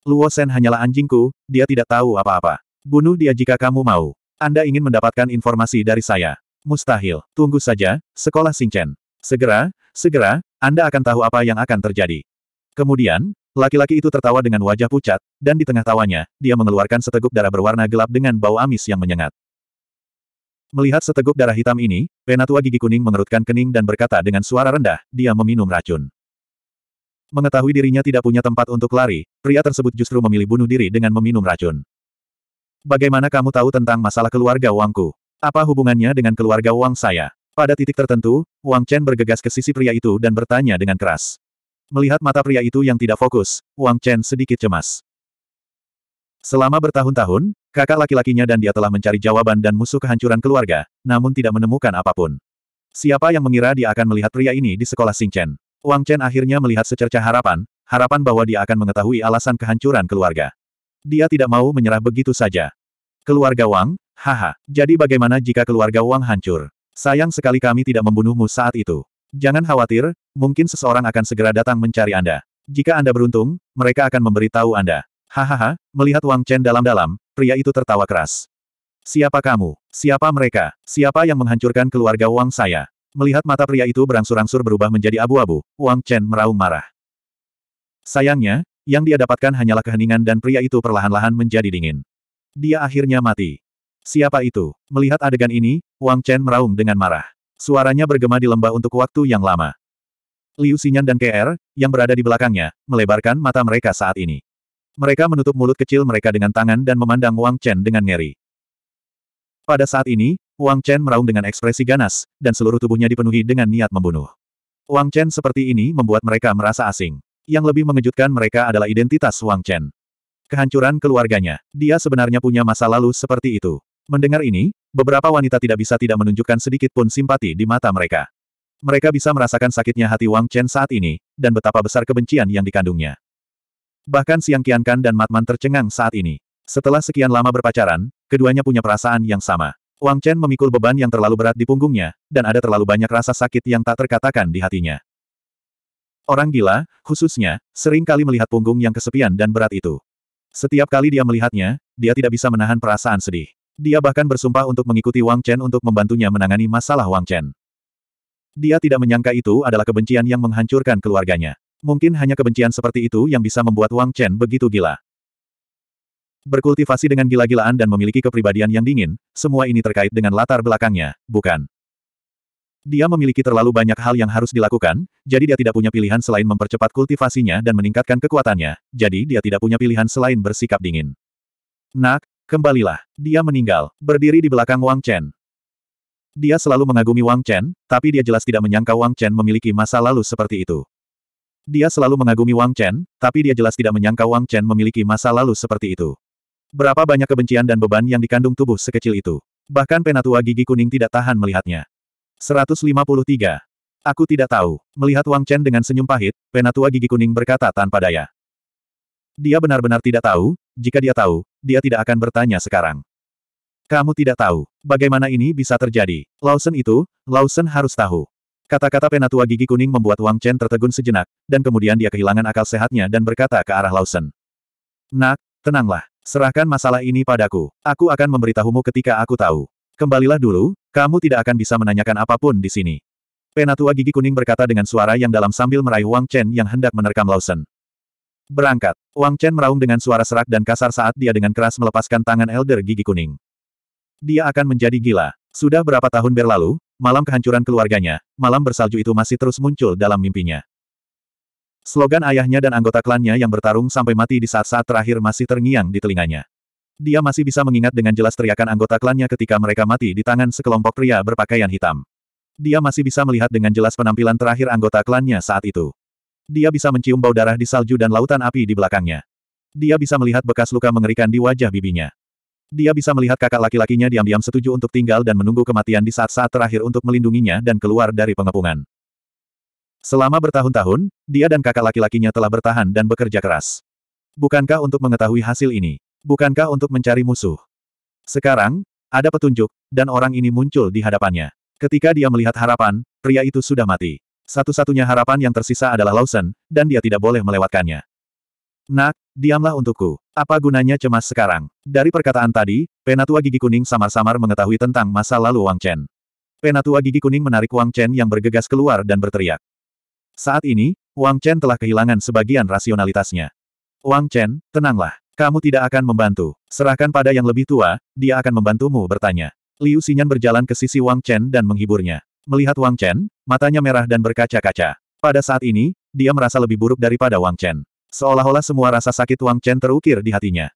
Luo Sen hanyalah anjingku, dia tidak tahu apa-apa. Bunuh dia jika kamu mau. Anda ingin mendapatkan informasi dari saya. Mustahil. Tunggu saja, sekolah Singchen. Segera, segera, Anda akan tahu apa yang akan terjadi. Kemudian, laki-laki itu tertawa dengan wajah pucat, dan di tengah tawanya, dia mengeluarkan seteguk darah berwarna gelap dengan bau amis yang menyengat. Melihat seteguk darah hitam ini, Penatua Gigi Kuning mengerutkan kening dan berkata dengan suara rendah, dia meminum racun. Mengetahui dirinya tidak punya tempat untuk lari, pria tersebut justru memilih bunuh diri dengan meminum racun. Bagaimana kamu tahu tentang masalah keluarga Wangku? Apa hubungannya dengan keluarga Wang saya? Pada titik tertentu, Wang Chen bergegas ke sisi pria itu dan bertanya dengan keras. Melihat mata pria itu yang tidak fokus, Wang Chen sedikit cemas. Selama bertahun-tahun, kakak laki-lakinya dan dia telah mencari jawaban dan musuh kehancuran keluarga, namun tidak menemukan apapun. Siapa yang mengira dia akan melihat pria ini di sekolah Singchen? Wang Chen akhirnya melihat secerca harapan, harapan bahwa dia akan mengetahui alasan kehancuran keluarga. Dia tidak mau menyerah begitu saja. Keluarga Wang, Haha, jadi bagaimana jika keluarga Wang hancur? Sayang sekali kami tidak membunuhmu saat itu. Jangan khawatir, mungkin seseorang akan segera datang mencari Anda. Jika Anda beruntung, mereka akan memberitahu Anda. Hahaha, melihat Wang Chen dalam-dalam, pria itu tertawa keras. Siapa kamu? Siapa mereka? Siapa yang menghancurkan keluarga Wang saya? Melihat mata pria itu berangsur-angsur berubah menjadi abu-abu, Wang Chen meraung marah. Sayangnya, yang dia dapatkan hanyalah keheningan dan pria itu perlahan-lahan menjadi dingin. Dia akhirnya mati. Siapa itu? Melihat adegan ini, Wang Chen meraung dengan marah. Suaranya bergema di lembah untuk waktu yang lama. Liu Xinyan dan KR, yang berada di belakangnya, melebarkan mata mereka saat ini. Mereka menutup mulut kecil mereka dengan tangan dan memandang Wang Chen dengan ngeri. Pada saat ini, Wang Chen meraung dengan ekspresi ganas, dan seluruh tubuhnya dipenuhi dengan niat membunuh. Wang Chen seperti ini membuat mereka merasa asing. Yang lebih mengejutkan mereka adalah identitas Wang Chen. Kehancuran keluarganya. Dia sebenarnya punya masa lalu seperti itu. Mendengar ini, beberapa wanita tidak bisa tidak menunjukkan sedikit pun simpati di mata mereka. Mereka bisa merasakan sakitnya hati Wang Chen saat ini, dan betapa besar kebencian yang dikandungnya. Bahkan Siang Qiankan dan Matman tercengang saat ini. Setelah sekian lama berpacaran, keduanya punya perasaan yang sama. Wang Chen memikul beban yang terlalu berat di punggungnya, dan ada terlalu banyak rasa sakit yang tak terkatakan di hatinya. Orang gila, khususnya, sering kali melihat punggung yang kesepian dan berat itu. Setiap kali dia melihatnya, dia tidak bisa menahan perasaan sedih. Dia bahkan bersumpah untuk mengikuti Wang Chen untuk membantunya menangani masalah Wang Chen. Dia tidak menyangka itu adalah kebencian yang menghancurkan keluarganya. Mungkin hanya kebencian seperti itu yang bisa membuat Wang Chen begitu gila. Berkultivasi dengan gila-gilaan dan memiliki kepribadian yang dingin, semua ini terkait dengan latar belakangnya, bukan? Dia memiliki terlalu banyak hal yang harus dilakukan, jadi dia tidak punya pilihan selain mempercepat kultivasinya dan meningkatkan kekuatannya, jadi dia tidak punya pilihan selain bersikap dingin. Nak, Kembalilah. Dia meninggal, berdiri di belakang Wang Chen. Dia selalu mengagumi Wang Chen, tapi dia jelas tidak menyangka Wang Chen memiliki masa lalu seperti itu. Dia selalu mengagumi Wang Chen, tapi dia jelas tidak menyangka Wang Chen memiliki masa lalu seperti itu. Berapa banyak kebencian dan beban yang dikandung tubuh sekecil itu. Bahkan penatua gigi kuning tidak tahan melihatnya. 153. Aku tidak tahu. Melihat Wang Chen dengan senyum pahit, penatua gigi kuning berkata tanpa daya. Dia benar-benar tidak tahu, jika dia tahu, dia tidak akan bertanya sekarang. Kamu tidak tahu. Bagaimana ini bisa terjadi? Lawson itu, Lawson harus tahu. Kata-kata penatua gigi kuning membuat Wang Chen tertegun sejenak, dan kemudian dia kehilangan akal sehatnya dan berkata ke arah Lawson. Nak, tenanglah. Serahkan masalah ini padaku. Aku akan memberitahumu ketika aku tahu. Kembalilah dulu, kamu tidak akan bisa menanyakan apapun di sini. Penatua gigi kuning berkata dengan suara yang dalam sambil meraih Wang Chen yang hendak menerkam Lawson. Berangkat. Wang Chen meraung dengan suara serak dan kasar saat dia dengan keras melepaskan tangan Elder Gigi Kuning. Dia akan menjadi gila. Sudah berapa tahun berlalu, malam kehancuran keluarganya, malam bersalju itu masih terus muncul dalam mimpinya. Slogan ayahnya dan anggota klannya yang bertarung sampai mati di saat-saat terakhir masih terngiang di telinganya. Dia masih bisa mengingat dengan jelas teriakan anggota klannya ketika mereka mati di tangan sekelompok pria berpakaian hitam. Dia masih bisa melihat dengan jelas penampilan terakhir anggota klannya saat itu. Dia bisa mencium bau darah di salju dan lautan api di belakangnya. Dia bisa melihat bekas luka mengerikan di wajah bibinya. Dia bisa melihat kakak laki-lakinya diam-diam setuju untuk tinggal dan menunggu kematian di saat-saat terakhir untuk melindunginya dan keluar dari pengepungan. Selama bertahun-tahun, dia dan kakak laki-lakinya telah bertahan dan bekerja keras. Bukankah untuk mengetahui hasil ini? Bukankah untuk mencari musuh? Sekarang, ada petunjuk, dan orang ini muncul di hadapannya. Ketika dia melihat harapan, pria itu sudah mati. Satu-satunya harapan yang tersisa adalah Lawson, dan dia tidak boleh melewatkannya. Nak, diamlah untukku. Apa gunanya cemas sekarang? Dari perkataan tadi, Penatua Gigi Kuning samar-samar mengetahui tentang masa lalu Wang Chen. Penatua Gigi Kuning menarik Wang Chen yang bergegas keluar dan berteriak. Saat ini, Wang Chen telah kehilangan sebagian rasionalitasnya. Wang Chen, tenanglah. Kamu tidak akan membantu. Serahkan pada yang lebih tua, dia akan membantumu bertanya. Liu Xinyan berjalan ke sisi Wang Chen dan menghiburnya. Melihat Wang Chen, matanya merah dan berkaca-kaca. Pada saat ini, dia merasa lebih buruk daripada Wang Chen. Seolah-olah semua rasa sakit Wang Chen terukir di hatinya.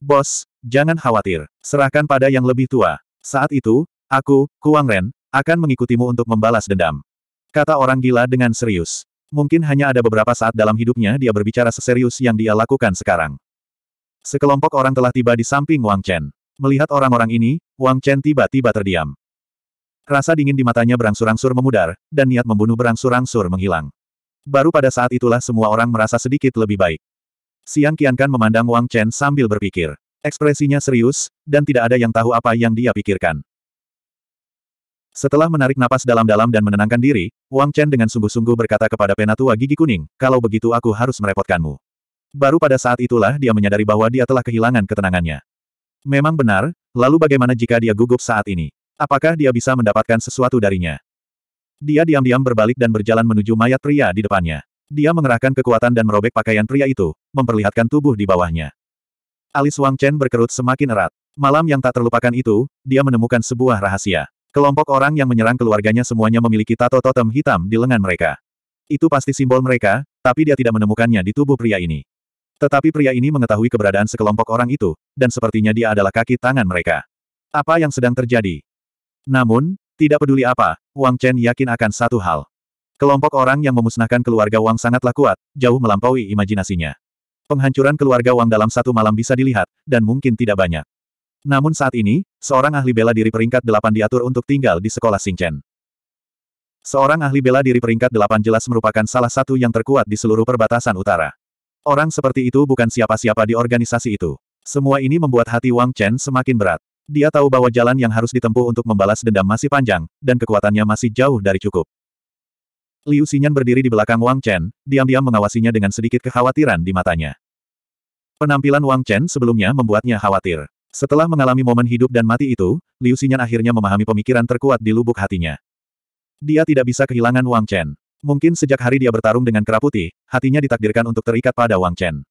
Bos, jangan khawatir. Serahkan pada yang lebih tua. Saat itu, aku, Kuang Ren, akan mengikutimu untuk membalas dendam. Kata orang gila dengan serius. Mungkin hanya ada beberapa saat dalam hidupnya dia berbicara seserius yang dia lakukan sekarang. Sekelompok orang telah tiba di samping Wang Chen. Melihat orang-orang ini, Wang Chen tiba-tiba terdiam. Rasa dingin di matanya berangsur-angsur memudar, dan niat membunuh berangsur-angsur menghilang. Baru pada saat itulah semua orang merasa sedikit lebih baik. Siang kan memandang Wang Chen sambil berpikir. Ekspresinya serius, dan tidak ada yang tahu apa yang dia pikirkan. Setelah menarik napas dalam-dalam dan menenangkan diri, Wang Chen dengan sungguh-sungguh berkata kepada penatua gigi kuning, kalau begitu aku harus merepotkanmu. Baru pada saat itulah dia menyadari bahwa dia telah kehilangan ketenangannya. Memang benar, lalu bagaimana jika dia gugup saat ini? Apakah dia bisa mendapatkan sesuatu darinya? Dia diam-diam berbalik dan berjalan menuju mayat pria di depannya. Dia mengerahkan kekuatan dan merobek pakaian pria itu, memperlihatkan tubuh di bawahnya. Alis Wang Chen berkerut semakin erat. Malam yang tak terlupakan itu, dia menemukan sebuah rahasia. Kelompok orang yang menyerang keluarganya semuanya memiliki tato totem hitam di lengan mereka. Itu pasti simbol mereka, tapi dia tidak menemukannya di tubuh pria ini. Tetapi pria ini mengetahui keberadaan sekelompok orang itu, dan sepertinya dia adalah kaki tangan mereka. Apa yang sedang terjadi? Namun, tidak peduli apa, Wang Chen yakin akan satu hal. Kelompok orang yang memusnahkan keluarga Wang sangatlah kuat, jauh melampaui imajinasinya. Penghancuran keluarga Wang dalam satu malam bisa dilihat, dan mungkin tidak banyak. Namun saat ini, seorang ahli bela diri peringkat delapan diatur untuk tinggal di sekolah Xingchen. Seorang ahli bela diri peringkat delapan jelas merupakan salah satu yang terkuat di seluruh perbatasan utara. Orang seperti itu bukan siapa-siapa di organisasi itu. Semua ini membuat hati Wang Chen semakin berat. Dia tahu bahwa jalan yang harus ditempuh untuk membalas dendam masih panjang, dan kekuatannya masih jauh dari cukup. Liu Xinyan berdiri di belakang Wang Chen, diam-diam mengawasinya dengan sedikit kekhawatiran di matanya. Penampilan Wang Chen sebelumnya membuatnya khawatir. Setelah mengalami momen hidup dan mati itu, Liu Xinyan akhirnya memahami pemikiran terkuat di lubuk hatinya. Dia tidak bisa kehilangan Wang Chen. Mungkin sejak hari dia bertarung dengan kera putih, hatinya ditakdirkan untuk terikat pada Wang Chen.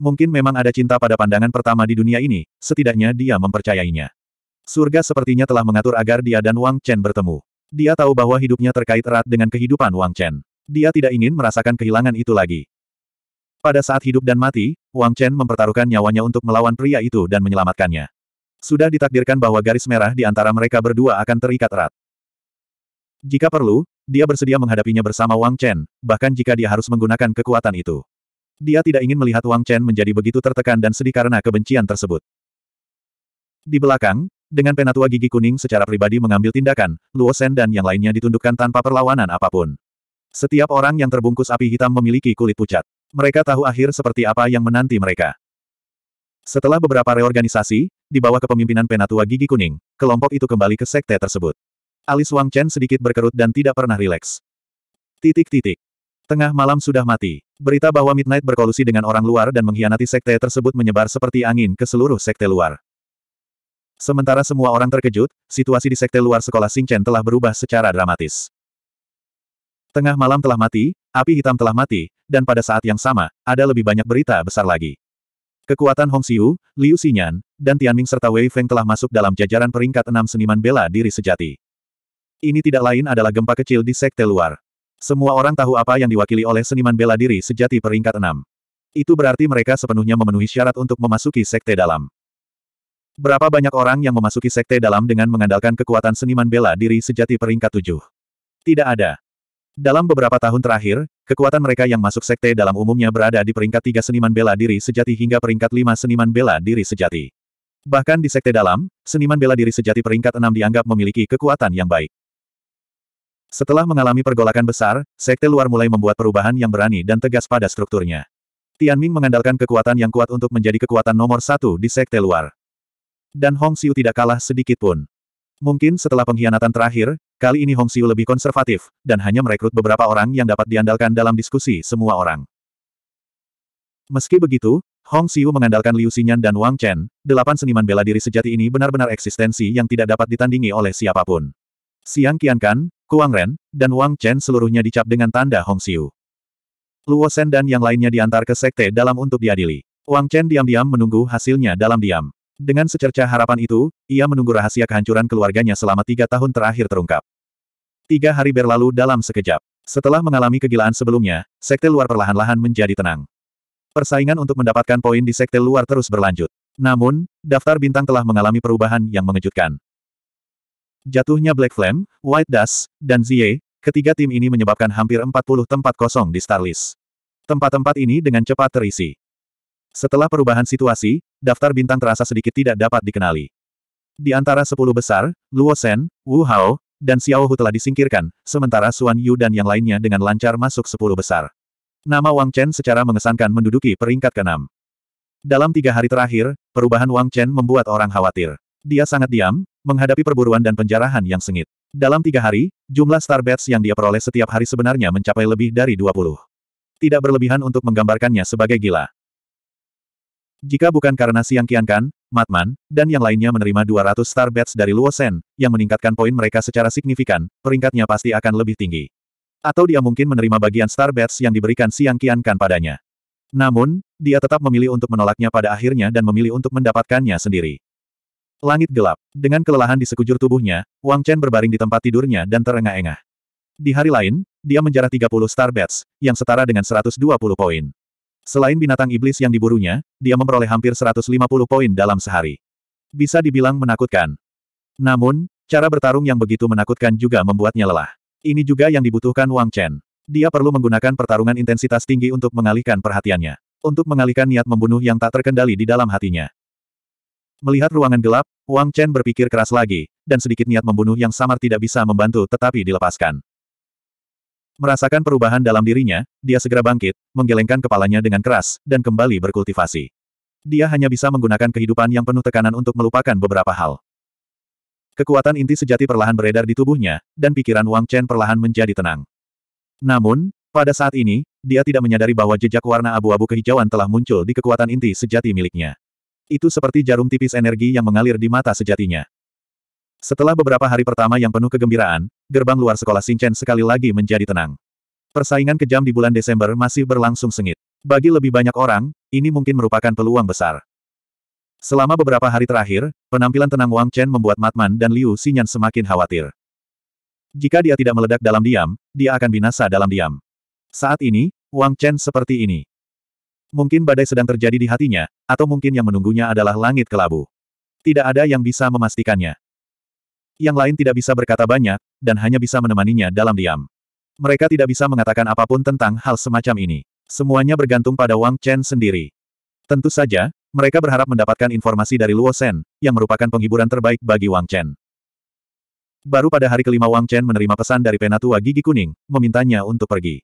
Mungkin memang ada cinta pada pandangan pertama di dunia ini, setidaknya dia mempercayainya. Surga sepertinya telah mengatur agar dia dan Wang Chen bertemu. Dia tahu bahwa hidupnya terkait erat dengan kehidupan Wang Chen. Dia tidak ingin merasakan kehilangan itu lagi. Pada saat hidup dan mati, Wang Chen mempertaruhkan nyawanya untuk melawan pria itu dan menyelamatkannya. Sudah ditakdirkan bahwa garis merah di antara mereka berdua akan terikat erat. Jika perlu, dia bersedia menghadapinya bersama Wang Chen, bahkan jika dia harus menggunakan kekuatan itu. Dia tidak ingin melihat Wang Chen menjadi begitu tertekan dan sedih karena kebencian tersebut. Di belakang, dengan penatua gigi kuning secara pribadi mengambil tindakan, Luo Shen dan yang lainnya ditundukkan tanpa perlawanan apapun. Setiap orang yang terbungkus api hitam memiliki kulit pucat. Mereka tahu akhir seperti apa yang menanti mereka. Setelah beberapa reorganisasi, di bawah kepemimpinan penatua gigi kuning, kelompok itu kembali ke sekte tersebut. Alis Wang Chen sedikit berkerut dan tidak pernah rileks. Titik-titik. Tengah malam sudah mati. Berita bahwa Midnight berkolusi dengan orang luar dan mengkhianati sekte tersebut menyebar seperti angin ke seluruh sekte luar. Sementara semua orang terkejut, situasi di sekte luar sekolah Singchen telah berubah secara dramatis. Tengah malam telah mati, api hitam telah mati, dan pada saat yang sama, ada lebih banyak berita besar lagi. Kekuatan Hong Xiu, Liu Xinyan, dan Tianming serta Wei Feng telah masuk dalam jajaran peringkat enam seniman bela diri sejati. Ini tidak lain adalah gempa kecil di sekte luar. Semua orang tahu apa yang diwakili oleh seniman bela diri sejati peringkat enam. Itu berarti mereka sepenuhnya memenuhi syarat untuk memasuki sekte dalam. Berapa banyak orang yang memasuki sekte dalam dengan mengandalkan kekuatan seniman bela diri sejati peringkat tujuh? Tidak ada. Dalam beberapa tahun terakhir, kekuatan mereka yang masuk sekte dalam umumnya berada di peringkat tiga seniman bela diri sejati hingga peringkat lima seniman bela diri sejati. Bahkan di sekte dalam, seniman bela diri sejati peringkat enam dianggap memiliki kekuatan yang baik. Setelah mengalami pergolakan besar, sekte luar mulai membuat perubahan yang berani dan tegas pada strukturnya. Tian Ming mengandalkan kekuatan yang kuat untuk menjadi kekuatan nomor satu di sekte luar. Dan Hong Xiu tidak kalah sedikit pun. Mungkin setelah pengkhianatan terakhir, kali ini Hong Xiu lebih konservatif, dan hanya merekrut beberapa orang yang dapat diandalkan dalam diskusi semua orang. Meski begitu, Hong Xiu mengandalkan Liu Xinyan dan Wang Chen, delapan seniman bela diri sejati ini benar-benar eksistensi yang tidak dapat ditandingi oleh siapapun. Siang Qiankan, Kuang Ren, dan Wang Chen seluruhnya dicap dengan tanda Hong Xiu. Luo Shen dan yang lainnya diantar ke sekte dalam untuk diadili. Wang Chen diam-diam menunggu hasilnya dalam diam. Dengan secerca harapan itu, ia menunggu rahasia kehancuran keluarganya selama tiga tahun terakhir terungkap. Tiga hari berlalu dalam sekejap. Setelah mengalami kegilaan sebelumnya, sekte luar perlahan-lahan menjadi tenang. Persaingan untuk mendapatkan poin di sekte luar terus berlanjut. Namun, daftar bintang telah mengalami perubahan yang mengejutkan. Jatuhnya Black Flame, White Dust, dan Zie, ketiga tim ini menyebabkan hampir 40 tempat kosong di Starlist. Tempat-tempat ini dengan cepat terisi. Setelah perubahan situasi, daftar bintang terasa sedikit tidak dapat dikenali. Di antara sepuluh besar, Luo Shen, Wu Hao, dan Xiao Hu telah disingkirkan, sementara Xuan Yu dan yang lainnya dengan lancar masuk sepuluh besar. Nama Wang Chen secara mengesankan menduduki peringkat keenam. Dalam tiga hari terakhir, perubahan Wang Chen membuat orang khawatir. Dia sangat diam, menghadapi perburuan dan penjarahan yang sengit. Dalam tiga hari, jumlah star starbats yang dia peroleh setiap hari sebenarnya mencapai lebih dari 20. Tidak berlebihan untuk menggambarkannya sebagai gila. Jika bukan karena Siang Kian Kan, Matman, dan yang lainnya menerima 200 starbats dari Luo Sen, yang meningkatkan poin mereka secara signifikan, peringkatnya pasti akan lebih tinggi. Atau dia mungkin menerima bagian star starbats yang diberikan Siang Kian Kan padanya. Namun, dia tetap memilih untuk menolaknya pada akhirnya dan memilih untuk mendapatkannya sendiri. Langit gelap. Dengan kelelahan di sekujur tubuhnya, Wang Chen berbaring di tempat tidurnya dan terengah-engah. Di hari lain, dia menjarah 30 Star Bets, yang setara dengan 120 poin. Selain binatang iblis yang diburunya, dia memperoleh hampir 150 poin dalam sehari. Bisa dibilang menakutkan. Namun, cara bertarung yang begitu menakutkan juga membuatnya lelah. Ini juga yang dibutuhkan Wang Chen. Dia perlu menggunakan pertarungan intensitas tinggi untuk mengalihkan perhatiannya. Untuk mengalihkan niat membunuh yang tak terkendali di dalam hatinya. Melihat ruangan gelap, Wang Chen berpikir keras lagi, dan sedikit niat membunuh yang samar tidak bisa membantu tetapi dilepaskan. Merasakan perubahan dalam dirinya, dia segera bangkit, menggelengkan kepalanya dengan keras, dan kembali berkultivasi. Dia hanya bisa menggunakan kehidupan yang penuh tekanan untuk melupakan beberapa hal. Kekuatan inti sejati perlahan beredar di tubuhnya, dan pikiran Wang Chen perlahan menjadi tenang. Namun, pada saat ini, dia tidak menyadari bahwa jejak warna abu-abu kehijauan telah muncul di kekuatan inti sejati miliknya. Itu seperti jarum tipis energi yang mengalir di mata sejatinya. Setelah beberapa hari pertama yang penuh kegembiraan, gerbang luar sekolah Sinchen sekali lagi menjadi tenang. Persaingan kejam di bulan Desember masih berlangsung sengit. Bagi lebih banyak orang, ini mungkin merupakan peluang besar. Selama beberapa hari terakhir, penampilan tenang Wang Chen membuat Matman dan Liu Xinyan semakin khawatir. Jika dia tidak meledak dalam diam, dia akan binasa dalam diam. Saat ini, Wang Chen seperti ini. Mungkin badai sedang terjadi di hatinya, atau mungkin yang menunggunya adalah langit kelabu. Tidak ada yang bisa memastikannya. Yang lain tidak bisa berkata banyak, dan hanya bisa menemaninya dalam diam. Mereka tidak bisa mengatakan apapun tentang hal semacam ini. Semuanya bergantung pada Wang Chen sendiri. Tentu saja, mereka berharap mendapatkan informasi dari Luo Shen, yang merupakan penghiburan terbaik bagi Wang Chen. Baru pada hari kelima Wang Chen menerima pesan dari penatua gigi kuning, memintanya untuk pergi.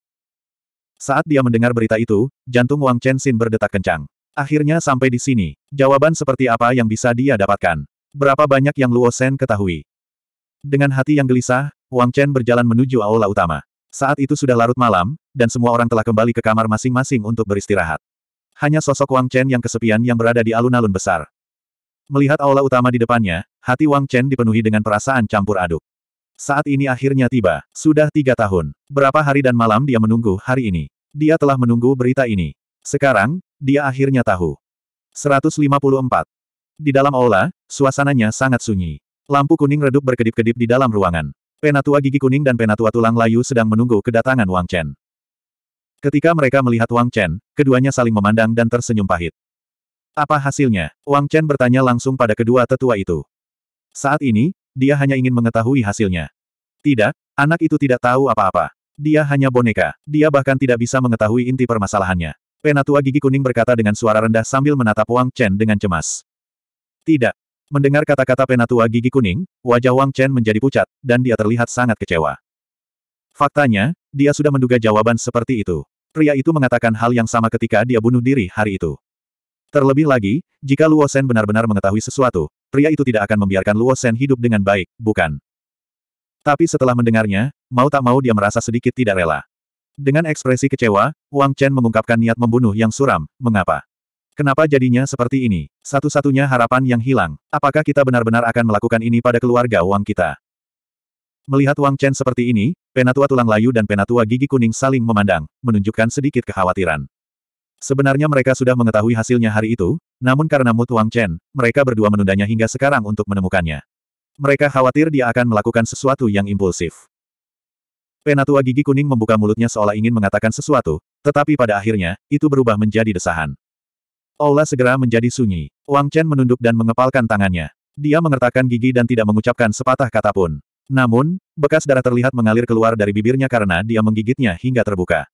Saat dia mendengar berita itu, jantung Wang Chen Chenxin berdetak kencang. Akhirnya sampai di sini, jawaban seperti apa yang bisa dia dapatkan. Berapa banyak yang Luo Shen ketahui. Dengan hati yang gelisah, Wang Chen berjalan menuju aula utama. Saat itu sudah larut malam, dan semua orang telah kembali ke kamar masing-masing untuk beristirahat. Hanya sosok Wang Chen yang kesepian yang berada di alun-alun besar. Melihat aula utama di depannya, hati Wang Chen dipenuhi dengan perasaan campur aduk. Saat ini akhirnya tiba, sudah tiga tahun. Berapa hari dan malam dia menunggu hari ini. Dia telah menunggu berita ini. Sekarang, dia akhirnya tahu. 154. Di dalam aula, suasananya sangat sunyi. Lampu kuning redup berkedip-kedip di dalam ruangan. Penatua gigi kuning dan penatua tulang layu sedang menunggu kedatangan Wang Chen. Ketika mereka melihat Wang Chen, keduanya saling memandang dan tersenyum pahit. Apa hasilnya? Wang Chen bertanya langsung pada kedua tetua itu. Saat ini, dia hanya ingin mengetahui hasilnya. Tidak, anak itu tidak tahu apa-apa. Dia hanya boneka. Dia bahkan tidak bisa mengetahui inti permasalahannya. Penatua gigi kuning berkata dengan suara rendah sambil menatap Wang Chen dengan cemas. Tidak. Mendengar kata-kata penatua gigi kuning, wajah Wang Chen menjadi pucat, dan dia terlihat sangat kecewa. Faktanya, dia sudah menduga jawaban seperti itu. Pria itu mengatakan hal yang sama ketika dia bunuh diri hari itu. Terlebih lagi, jika Luo Shen benar-benar mengetahui sesuatu, pria itu tidak akan membiarkan Luo Sen hidup dengan baik, bukan? Tapi setelah mendengarnya, mau tak mau dia merasa sedikit tidak rela. Dengan ekspresi kecewa, Wang Chen mengungkapkan niat membunuh yang suram, mengapa? Kenapa jadinya seperti ini? Satu-satunya harapan yang hilang. Apakah kita benar-benar akan melakukan ini pada keluarga Wang kita? Melihat Wang Chen seperti ini, penatua tulang layu dan penatua gigi kuning saling memandang, menunjukkan sedikit kekhawatiran. Sebenarnya mereka sudah mengetahui hasilnya hari itu, namun karena Mu Tuang Chen, mereka berdua menundanya hingga sekarang untuk menemukannya. Mereka khawatir dia akan melakukan sesuatu yang impulsif. Penatua gigi kuning membuka mulutnya seolah ingin mengatakan sesuatu, tetapi pada akhirnya, itu berubah menjadi desahan. Aula segera menjadi sunyi. Wang Chen menunduk dan mengepalkan tangannya. Dia mengertakkan gigi dan tidak mengucapkan sepatah kata pun. Namun, bekas darah terlihat mengalir keluar dari bibirnya karena dia menggigitnya hingga terbuka.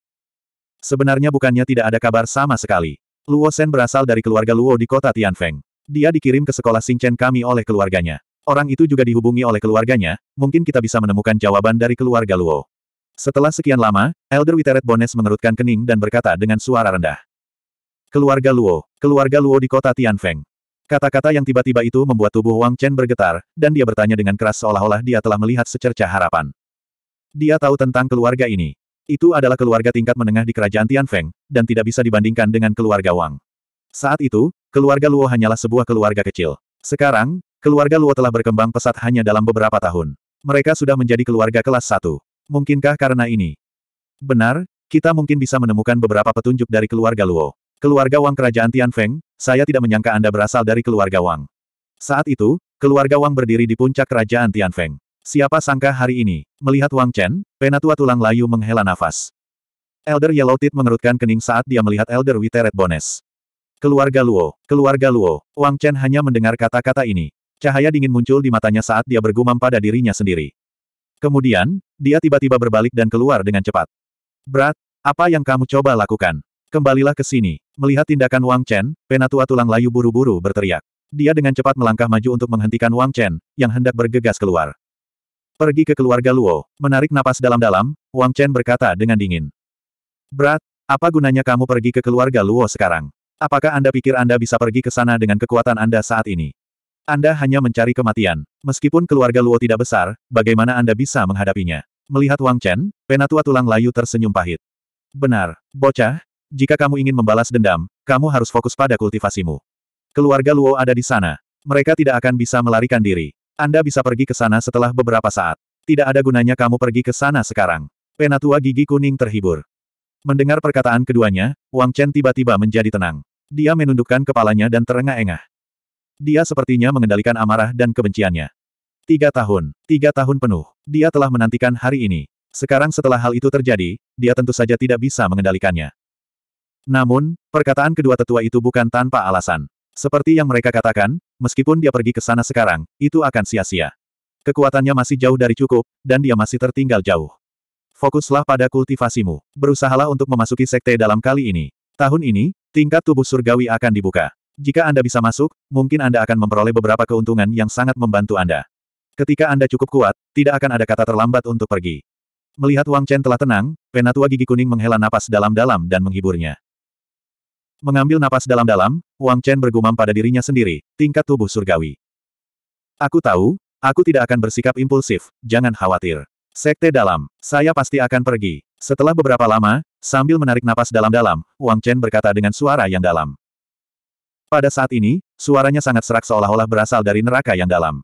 Sebenarnya bukannya tidak ada kabar sama sekali. Luo Shen berasal dari keluarga Luo di kota Tianfeng. Dia dikirim ke sekolah Xingchen kami oleh keluarganya. Orang itu juga dihubungi oleh keluarganya, mungkin kita bisa menemukan jawaban dari keluarga Luo. Setelah sekian lama, Elder Witeret Bones mengerutkan kening dan berkata dengan suara rendah. Keluarga Luo, keluarga Luo di kota Tianfeng. Kata-kata yang tiba-tiba itu membuat tubuh Wang Chen bergetar, dan dia bertanya dengan keras seolah-olah dia telah melihat secerca harapan. Dia tahu tentang keluarga ini. Itu adalah keluarga tingkat menengah di kerajaan Tianfeng, dan tidak bisa dibandingkan dengan keluarga Wang. Saat itu, keluarga Luo hanyalah sebuah keluarga kecil. Sekarang, keluarga Luo telah berkembang pesat hanya dalam beberapa tahun. Mereka sudah menjadi keluarga kelas satu. Mungkinkah karena ini? Benar, kita mungkin bisa menemukan beberapa petunjuk dari keluarga Luo. Keluarga Wang Kerajaan Tianfeng, saya tidak menyangka Anda berasal dari keluarga Wang. Saat itu, keluarga Wang berdiri di puncak Kerajaan Tianfeng. Siapa sangka hari ini, melihat Wang Chen, penatua tulang layu menghela nafas. Elder Yellow Tit mengerutkan kening saat dia melihat Elder Witeret Bones. Keluarga Luo, keluarga Luo, Wang Chen hanya mendengar kata-kata ini. Cahaya dingin muncul di matanya saat dia bergumam pada dirinya sendiri. Kemudian, dia tiba-tiba berbalik dan keluar dengan cepat. Berat, apa yang kamu coba lakukan? Kembalilah ke sini. Melihat tindakan Wang Chen, penatua tulang layu buru-buru berteriak. Dia dengan cepat melangkah maju untuk menghentikan Wang Chen, yang hendak bergegas keluar. Pergi ke keluarga Luo, menarik napas dalam-dalam, Wang Chen berkata dengan dingin. Berat, apa gunanya kamu pergi ke keluarga Luo sekarang? Apakah Anda pikir Anda bisa pergi ke sana dengan kekuatan Anda saat ini? Anda hanya mencari kematian. Meskipun keluarga Luo tidak besar, bagaimana Anda bisa menghadapinya? Melihat Wang Chen, penatua tulang layu tersenyum pahit. Benar, bocah, jika kamu ingin membalas dendam, kamu harus fokus pada kultivasimu. Keluarga Luo ada di sana. Mereka tidak akan bisa melarikan diri. Anda bisa pergi ke sana setelah beberapa saat. Tidak ada gunanya kamu pergi ke sana sekarang. Penatua gigi kuning terhibur. Mendengar perkataan keduanya, Wang Chen tiba-tiba menjadi tenang. Dia menundukkan kepalanya dan terengah-engah. Dia sepertinya mengendalikan amarah dan kebenciannya. Tiga tahun, tiga tahun penuh, dia telah menantikan hari ini. Sekarang setelah hal itu terjadi, dia tentu saja tidak bisa mengendalikannya. Namun, perkataan kedua tetua itu bukan tanpa alasan. Seperti yang mereka katakan, meskipun dia pergi ke sana sekarang, itu akan sia-sia. Kekuatannya masih jauh dari cukup, dan dia masih tertinggal jauh. Fokuslah pada kultivasimu. Berusahalah untuk memasuki sekte dalam kali ini. Tahun ini, tingkat tubuh surgawi akan dibuka. Jika Anda bisa masuk, mungkin Anda akan memperoleh beberapa keuntungan yang sangat membantu Anda. Ketika Anda cukup kuat, tidak akan ada kata terlambat untuk pergi. Melihat Wang Chen telah tenang, penatua gigi kuning menghela napas dalam-dalam dan menghiburnya. Mengambil napas dalam-dalam, Wang Chen bergumam pada dirinya sendiri, tingkat tubuh surgawi. Aku tahu, aku tidak akan bersikap impulsif, jangan khawatir. Sekte dalam, saya pasti akan pergi. Setelah beberapa lama, sambil menarik napas dalam-dalam, Wang Chen berkata dengan suara yang dalam. Pada saat ini, suaranya sangat serak seolah-olah berasal dari neraka yang dalam.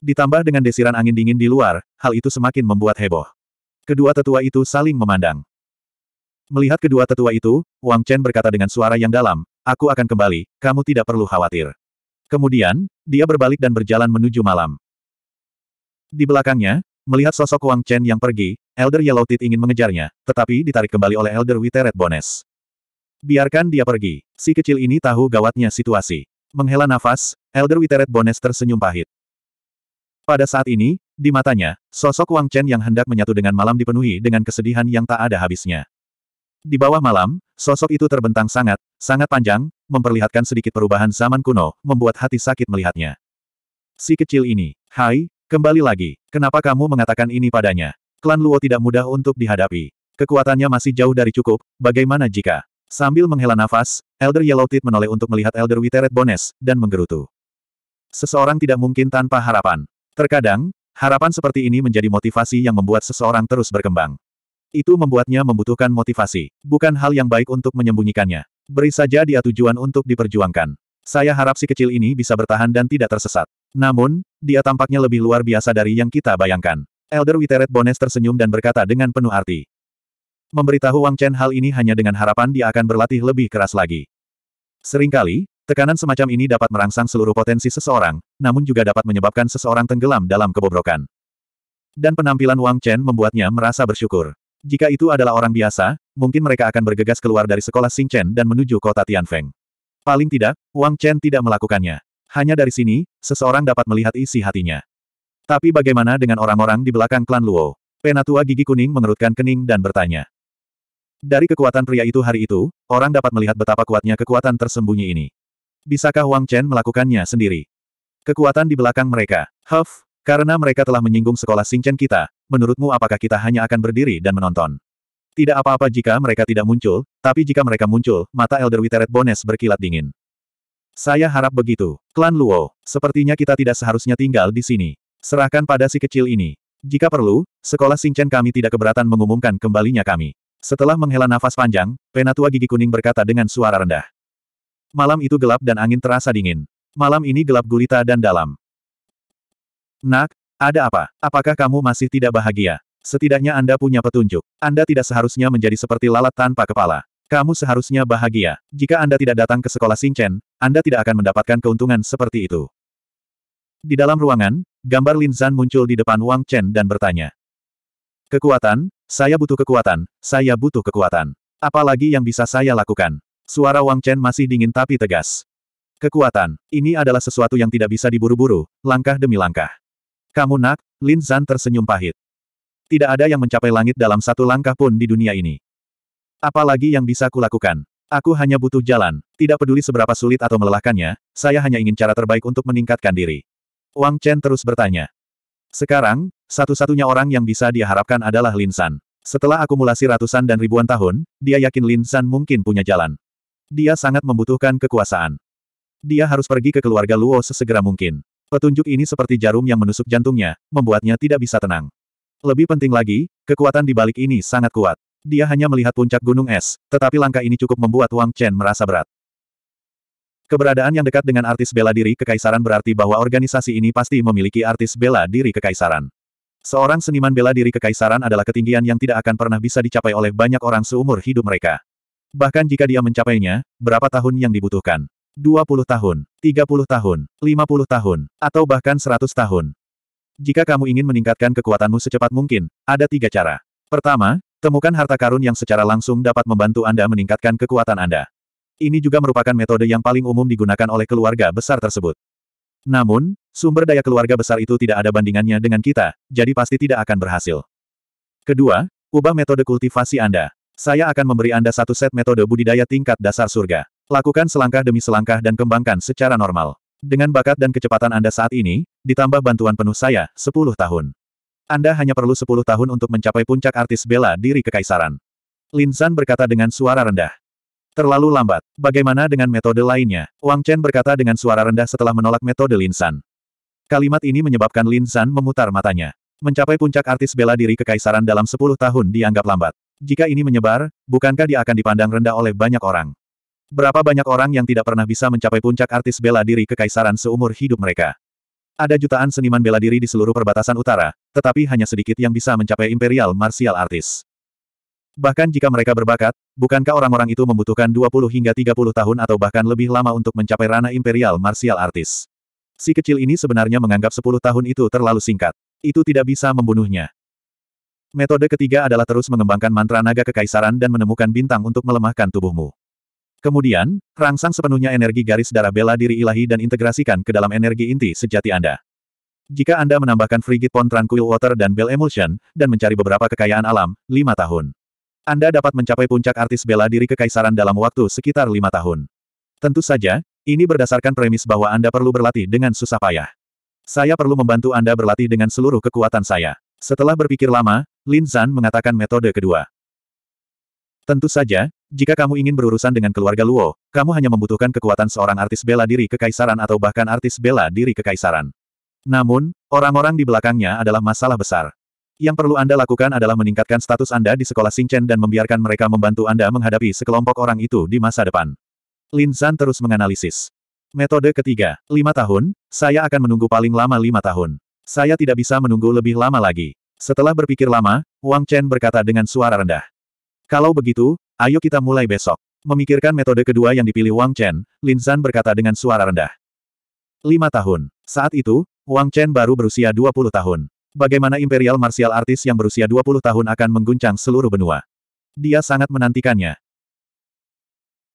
Ditambah dengan desiran angin dingin di luar, hal itu semakin membuat heboh. Kedua tetua itu saling memandang. Melihat kedua tetua itu, Wang Chen berkata dengan suara yang dalam, aku akan kembali, kamu tidak perlu khawatir. Kemudian, dia berbalik dan berjalan menuju malam. Di belakangnya, melihat sosok Wang Chen yang pergi, Elder Yellow Teeth ingin mengejarnya, tetapi ditarik kembali oleh Elder Witeret Bones. Biarkan dia pergi, si kecil ini tahu gawatnya situasi. Menghela nafas, Elder Witeret Bones tersenyum pahit. Pada saat ini, di matanya, sosok Wang Chen yang hendak menyatu dengan malam dipenuhi dengan kesedihan yang tak ada habisnya. Di bawah malam, sosok itu terbentang sangat, sangat panjang, memperlihatkan sedikit perubahan zaman kuno, membuat hati sakit melihatnya. Si kecil ini, hai, kembali lagi, kenapa kamu mengatakan ini padanya? Klan Luo tidak mudah untuk dihadapi. Kekuatannya masih jauh dari cukup, bagaimana jika? Sambil menghela nafas, Elder Yellow Teeth menoleh untuk melihat Elder Witeret Bones, dan menggerutu. Seseorang tidak mungkin tanpa harapan. Terkadang, harapan seperti ini menjadi motivasi yang membuat seseorang terus berkembang. Itu membuatnya membutuhkan motivasi. Bukan hal yang baik untuk menyembunyikannya. Beri saja dia tujuan untuk diperjuangkan. Saya harap si kecil ini bisa bertahan dan tidak tersesat. Namun, dia tampaknya lebih luar biasa dari yang kita bayangkan. Elder Witeret Bones tersenyum dan berkata dengan penuh arti. Memberitahu Wang Chen hal ini hanya dengan harapan dia akan berlatih lebih keras lagi. Seringkali, Tekanan semacam ini dapat merangsang seluruh potensi seseorang, namun juga dapat menyebabkan seseorang tenggelam dalam kebobrokan. Dan penampilan Wang Chen membuatnya merasa bersyukur. Jika itu adalah orang biasa, mungkin mereka akan bergegas keluar dari sekolah Sing Chen dan menuju kota Tianfeng. Paling tidak, Wang Chen tidak melakukannya. Hanya dari sini, seseorang dapat melihat isi hatinya. Tapi bagaimana dengan orang-orang di belakang klan Luo? Penatua gigi kuning mengerutkan kening dan bertanya. Dari kekuatan pria itu hari itu, orang dapat melihat betapa kuatnya kekuatan tersembunyi ini. Bisakah Wang Chen melakukannya sendiri? Kekuatan di belakang mereka. Huff, karena mereka telah menyinggung sekolah Singchen kita, menurutmu apakah kita hanya akan berdiri dan menonton? Tidak apa-apa jika mereka tidak muncul, tapi jika mereka muncul, mata Elder Witeret Bones berkilat dingin. Saya harap begitu. Klan Luo, sepertinya kita tidak seharusnya tinggal di sini. Serahkan pada si kecil ini. Jika perlu, sekolah Singchen kami tidak keberatan mengumumkan kembalinya kami. Setelah menghela nafas panjang, penatua gigi kuning berkata dengan suara rendah. Malam itu gelap dan angin terasa dingin. Malam ini gelap gulita dan dalam. Nak, ada apa? Apakah kamu masih tidak bahagia? Setidaknya Anda punya petunjuk. Anda tidak seharusnya menjadi seperti lalat tanpa kepala. Kamu seharusnya bahagia. Jika Anda tidak datang ke sekolah Singchen, Anda tidak akan mendapatkan keuntungan seperti itu. Di dalam ruangan, gambar Lin Zan muncul di depan Wang Chen dan bertanya. Kekuatan, saya butuh kekuatan, saya butuh kekuatan. Apalagi yang bisa saya lakukan? Suara Wang Chen masih dingin tapi tegas. Kekuatan, ini adalah sesuatu yang tidak bisa diburu-buru, langkah demi langkah. Kamu nak, Lin Zan tersenyum pahit. Tidak ada yang mencapai langit dalam satu langkah pun di dunia ini. Apalagi yang bisa kulakukan? Aku hanya butuh jalan. Tidak peduli seberapa sulit atau melelahkannya, saya hanya ingin cara terbaik untuk meningkatkan diri. Wang Chen terus bertanya. Sekarang, satu-satunya orang yang bisa dia harapkan adalah Lin San. Setelah akumulasi ratusan dan ribuan tahun, dia yakin Lin San mungkin punya jalan. Dia sangat membutuhkan kekuasaan. Dia harus pergi ke keluarga Luo sesegera mungkin. Petunjuk ini seperti jarum yang menusuk jantungnya, membuatnya tidak bisa tenang. Lebih penting lagi, kekuatan di balik ini sangat kuat. Dia hanya melihat puncak gunung es, tetapi langkah ini cukup membuat Wang Chen merasa berat. Keberadaan yang dekat dengan artis bela diri kekaisaran berarti bahwa organisasi ini pasti memiliki artis bela diri kekaisaran. Seorang seniman bela diri kekaisaran adalah ketinggian yang tidak akan pernah bisa dicapai oleh banyak orang seumur hidup mereka. Bahkan jika dia mencapainya, berapa tahun yang dibutuhkan. 20 tahun, 30 tahun, 50 tahun, atau bahkan 100 tahun. Jika kamu ingin meningkatkan kekuatanmu secepat mungkin, ada tiga cara. Pertama, temukan harta karun yang secara langsung dapat membantu Anda meningkatkan kekuatan Anda. Ini juga merupakan metode yang paling umum digunakan oleh keluarga besar tersebut. Namun, sumber daya keluarga besar itu tidak ada bandingannya dengan kita, jadi pasti tidak akan berhasil. Kedua, ubah metode kultivasi Anda. Saya akan memberi Anda satu set metode budidaya tingkat dasar surga. Lakukan selangkah demi selangkah dan kembangkan secara normal. Dengan bakat dan kecepatan Anda saat ini, ditambah bantuan penuh saya, 10 tahun. Anda hanya perlu 10 tahun untuk mencapai puncak artis bela diri kekaisaran. Linsan berkata dengan suara rendah. Terlalu lambat. Bagaimana dengan metode lainnya? Wang Chen berkata dengan suara rendah setelah menolak metode Linsan. Kalimat ini menyebabkan Linsan memutar matanya. Mencapai puncak artis bela diri kekaisaran dalam 10 tahun dianggap lambat. Jika ini menyebar, bukankah dia akan dipandang rendah oleh banyak orang? Berapa banyak orang yang tidak pernah bisa mencapai puncak artis bela diri kekaisaran seumur hidup mereka. Ada jutaan seniman bela diri di seluruh perbatasan utara, tetapi hanya sedikit yang bisa mencapai imperial martial artis. Bahkan jika mereka berbakat, bukankah orang-orang itu membutuhkan 20 hingga 30 tahun atau bahkan lebih lama untuk mencapai ranah imperial martial artis? Si kecil ini sebenarnya menganggap 10 tahun itu terlalu singkat. Itu tidak bisa membunuhnya. Metode ketiga adalah terus mengembangkan mantra naga kekaisaran dan menemukan bintang untuk melemahkan tubuhmu. Kemudian, rangsang sepenuhnya energi garis darah bela diri ilahi dan integrasikan ke dalam energi inti sejati Anda. Jika Anda menambahkan Frigid Pond Tranquil Water dan Bell Emulsion, dan mencari beberapa kekayaan alam, 5 tahun. Anda dapat mencapai puncak artis bela diri kekaisaran dalam waktu sekitar 5 tahun. Tentu saja, ini berdasarkan premis bahwa Anda perlu berlatih dengan susah payah. Saya perlu membantu Anda berlatih dengan seluruh kekuatan saya. Setelah berpikir lama, Lin Zan mengatakan metode kedua. Tentu saja, jika kamu ingin berurusan dengan keluarga Luo, kamu hanya membutuhkan kekuatan seorang artis bela diri kekaisaran atau bahkan artis bela diri kekaisaran. Namun, orang-orang di belakangnya adalah masalah besar. Yang perlu Anda lakukan adalah meningkatkan status Anda di sekolah Singchen dan membiarkan mereka membantu Anda menghadapi sekelompok orang itu di masa depan. Lin San terus menganalisis. Metode ketiga, lima tahun, saya akan menunggu paling lama lima tahun. Saya tidak bisa menunggu lebih lama lagi. Setelah berpikir lama, Wang Chen berkata dengan suara rendah. Kalau begitu, Ayo kita mulai besok. Memikirkan metode kedua yang dipilih Wang Chen, Lin San berkata dengan suara rendah. Lima tahun. Saat itu, Wang Chen baru berusia 20 tahun. Bagaimana Imperial Martial Artis yang berusia 20 tahun akan mengguncang seluruh benua? Dia sangat menantikannya.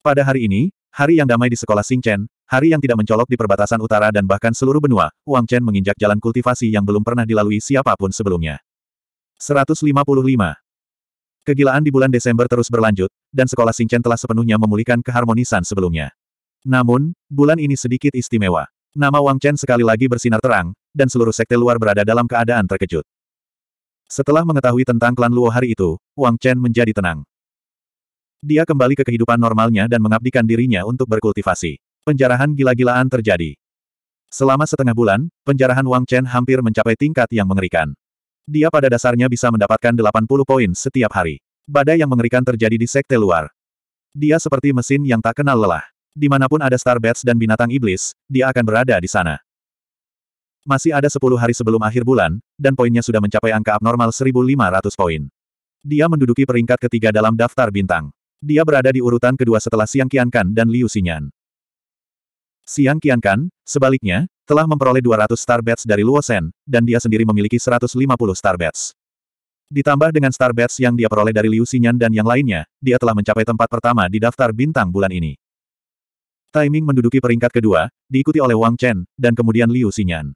Pada hari ini, hari yang damai di sekolah Chen, hari yang tidak mencolok di perbatasan utara dan bahkan seluruh benua, Wang Chen menginjak jalan kultivasi yang belum pernah dilalui siapapun sebelumnya. 155. Kegilaan di bulan Desember terus berlanjut, dan sekolah Singchen telah sepenuhnya memulihkan keharmonisan sebelumnya. Namun, bulan ini sedikit istimewa. Nama Wang Chen sekali lagi bersinar terang, dan seluruh sekte luar berada dalam keadaan terkejut. Setelah mengetahui tentang klan Luo hari itu, Wang Chen menjadi tenang. Dia kembali ke kehidupan normalnya dan mengabdikan dirinya untuk berkultivasi. Penjarahan gila-gilaan terjadi. Selama setengah bulan, penjarahan Wang Chen hampir mencapai tingkat yang mengerikan. Dia pada dasarnya bisa mendapatkan 80 poin setiap hari. Badai yang mengerikan terjadi di sekte luar. Dia seperti mesin yang tak kenal lelah. Dimanapun ada Starbats dan binatang iblis, dia akan berada di sana. Masih ada 10 hari sebelum akhir bulan, dan poinnya sudah mencapai angka abnormal 1.500 poin. Dia menduduki peringkat ketiga dalam daftar bintang. Dia berada di urutan kedua setelah Siang Kiankan dan Liu Xinyan. Siang Qiankan, sebaliknya, telah memperoleh 200 starbats dari Luo Shen, dan dia sendiri memiliki 150 starbats. Ditambah dengan starbats yang dia peroleh dari Liu Xinyan dan yang lainnya, dia telah mencapai tempat pertama di daftar bintang bulan ini. Timing menduduki peringkat kedua, diikuti oleh Wang Chen, dan kemudian Liu Xinyan.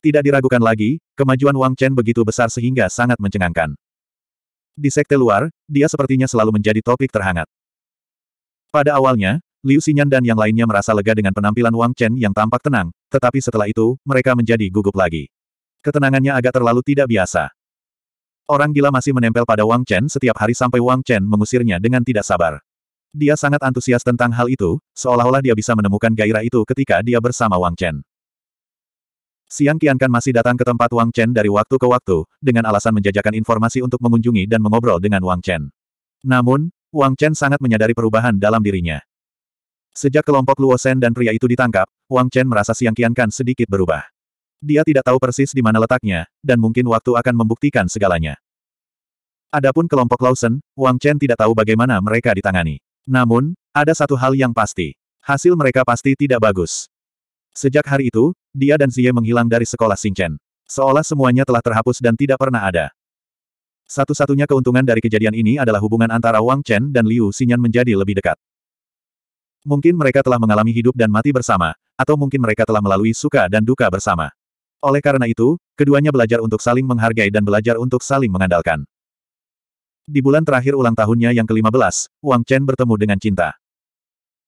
Tidak diragukan lagi, kemajuan Wang Chen begitu besar sehingga sangat mencengangkan. Di sekte luar, dia sepertinya selalu menjadi topik terhangat. Pada awalnya, Liu Xinyan dan yang lainnya merasa lega dengan penampilan Wang Chen yang tampak tenang, tetapi setelah itu, mereka menjadi gugup lagi. Ketenangannya agak terlalu tidak biasa. Orang gila masih menempel pada Wang Chen setiap hari sampai Wang Chen mengusirnya dengan tidak sabar. Dia sangat antusias tentang hal itu, seolah-olah dia bisa menemukan gairah itu ketika dia bersama Wang Chen. Siang Qiankan masih datang ke tempat Wang Chen dari waktu ke waktu, dengan alasan menjajakan informasi untuk mengunjungi dan mengobrol dengan Wang Chen. Namun, Wang Chen sangat menyadari perubahan dalam dirinya. Sejak kelompok Luo Shen dan pria itu ditangkap, Wang Chen merasa Siang Qiankan sedikit berubah. Dia tidak tahu persis di mana letaknya, dan mungkin waktu akan membuktikan segalanya. Adapun kelompok Lawson, Wang Chen tidak tahu bagaimana mereka ditangani. Namun, ada satu hal yang pasti. Hasil mereka pasti tidak bagus. Sejak hari itu, dia dan Xie menghilang dari sekolah Xingchen. Seolah semuanya telah terhapus dan tidak pernah ada. Satu-satunya keuntungan dari kejadian ini adalah hubungan antara Wang Chen dan Liu Xinyan menjadi lebih dekat. Mungkin mereka telah mengalami hidup dan mati bersama, atau mungkin mereka telah melalui suka dan duka bersama. Oleh karena itu, keduanya belajar untuk saling menghargai dan belajar untuk saling mengandalkan. Di bulan terakhir ulang tahunnya yang ke-15, Wang Chen bertemu dengan cinta.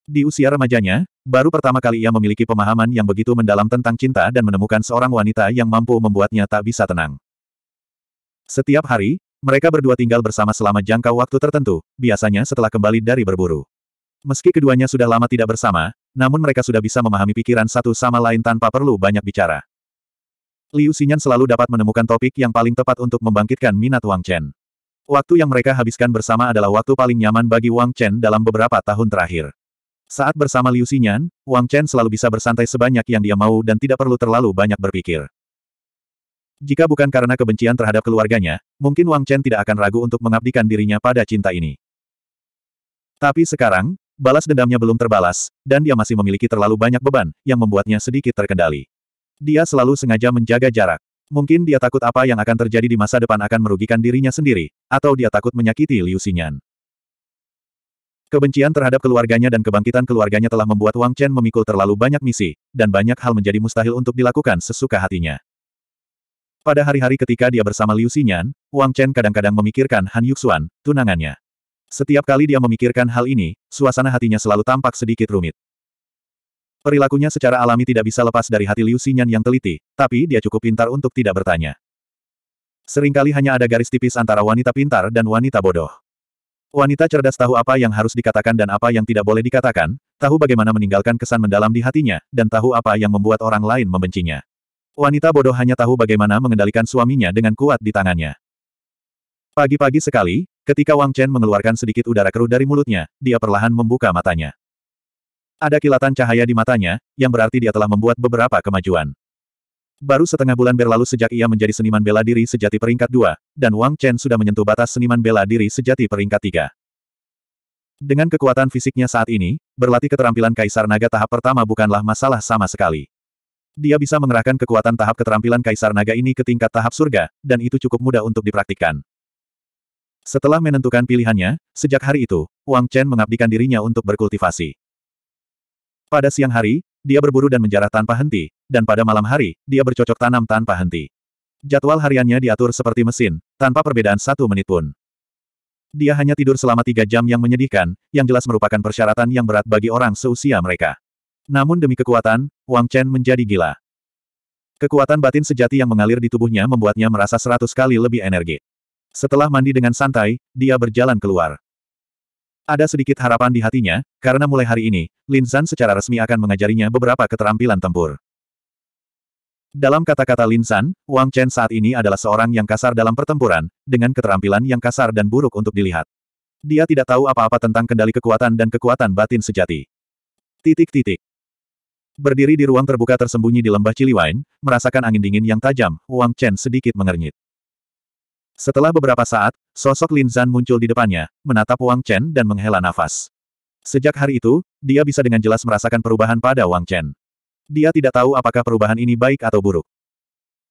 Di usia remajanya, baru pertama kali ia memiliki pemahaman yang begitu mendalam tentang cinta dan menemukan seorang wanita yang mampu membuatnya tak bisa tenang. Setiap hari, mereka berdua tinggal bersama selama jangka waktu tertentu, biasanya setelah kembali dari berburu. Meski keduanya sudah lama tidak bersama, namun mereka sudah bisa memahami pikiran satu sama lain tanpa perlu banyak bicara. Liu Xinyan selalu dapat menemukan topik yang paling tepat untuk membangkitkan minat Wang Chen. Waktu yang mereka habiskan bersama adalah waktu paling nyaman bagi Wang Chen dalam beberapa tahun terakhir. Saat bersama Liu Xinyan, Wang Chen selalu bisa bersantai sebanyak yang dia mau dan tidak perlu terlalu banyak berpikir. Jika bukan karena kebencian terhadap keluarganya, mungkin Wang Chen tidak akan ragu untuk mengabdikan dirinya pada cinta ini. Tapi sekarang, Balas dendamnya belum terbalas, dan dia masih memiliki terlalu banyak beban, yang membuatnya sedikit terkendali. Dia selalu sengaja menjaga jarak. Mungkin dia takut apa yang akan terjadi di masa depan akan merugikan dirinya sendiri, atau dia takut menyakiti Liu Xinyan. Kebencian terhadap keluarganya dan kebangkitan keluarganya telah membuat Wang Chen memikul terlalu banyak misi, dan banyak hal menjadi mustahil untuk dilakukan sesuka hatinya. Pada hari-hari ketika dia bersama Liu Xinyan, Wang Chen kadang-kadang memikirkan Han Yuxuan, tunangannya. Setiap kali dia memikirkan hal ini, suasana hatinya selalu tampak sedikit rumit. Perilakunya secara alami tidak bisa lepas dari hati Liu Xinyan yang teliti, tapi dia cukup pintar untuk tidak bertanya. Seringkali hanya ada garis tipis antara wanita pintar dan wanita bodoh. Wanita cerdas tahu apa yang harus dikatakan dan apa yang tidak boleh dikatakan, tahu bagaimana meninggalkan kesan mendalam di hatinya, dan tahu apa yang membuat orang lain membencinya. Wanita bodoh hanya tahu bagaimana mengendalikan suaminya dengan kuat di tangannya. Pagi-pagi sekali, Ketika Wang Chen mengeluarkan sedikit udara keruh dari mulutnya, dia perlahan membuka matanya. Ada kilatan cahaya di matanya, yang berarti dia telah membuat beberapa kemajuan. Baru setengah bulan berlalu sejak ia menjadi seniman bela diri sejati peringkat dua, dan Wang Chen sudah menyentuh batas seniman bela diri sejati peringkat tiga. Dengan kekuatan fisiknya saat ini, berlatih keterampilan Kaisar Naga tahap pertama bukanlah masalah sama sekali. Dia bisa mengerahkan kekuatan tahap keterampilan Kaisar Naga ini ke tingkat tahap surga, dan itu cukup mudah untuk dipraktikkan. Setelah menentukan pilihannya, sejak hari itu, Wang Chen mengabdikan dirinya untuk berkultivasi. Pada siang hari, dia berburu dan menjarah tanpa henti, dan pada malam hari, dia bercocok tanam tanpa henti. Jadwal hariannya diatur seperti mesin, tanpa perbedaan satu menit pun. Dia hanya tidur selama tiga jam yang menyedihkan, yang jelas merupakan persyaratan yang berat bagi orang seusia mereka. Namun demi kekuatan, Wang Chen menjadi gila. Kekuatan batin sejati yang mengalir di tubuhnya membuatnya merasa seratus kali lebih energi. Setelah mandi dengan santai, dia berjalan keluar. Ada sedikit harapan di hatinya, karena mulai hari ini, Lin Zan secara resmi akan mengajarinya beberapa keterampilan tempur. Dalam kata-kata Lin Zan, Wang Chen saat ini adalah seorang yang kasar dalam pertempuran, dengan keterampilan yang kasar dan buruk untuk dilihat. Dia tidak tahu apa-apa tentang kendali kekuatan dan kekuatan batin sejati. Titik-titik. Berdiri di ruang terbuka tersembunyi di lembah Ciliwain, merasakan angin dingin yang tajam, Wang Chen sedikit mengernyit. Setelah beberapa saat, sosok Lin Zan muncul di depannya, menatap Wang Chen dan menghela nafas. Sejak hari itu, dia bisa dengan jelas merasakan perubahan pada Wang Chen. Dia tidak tahu apakah perubahan ini baik atau buruk.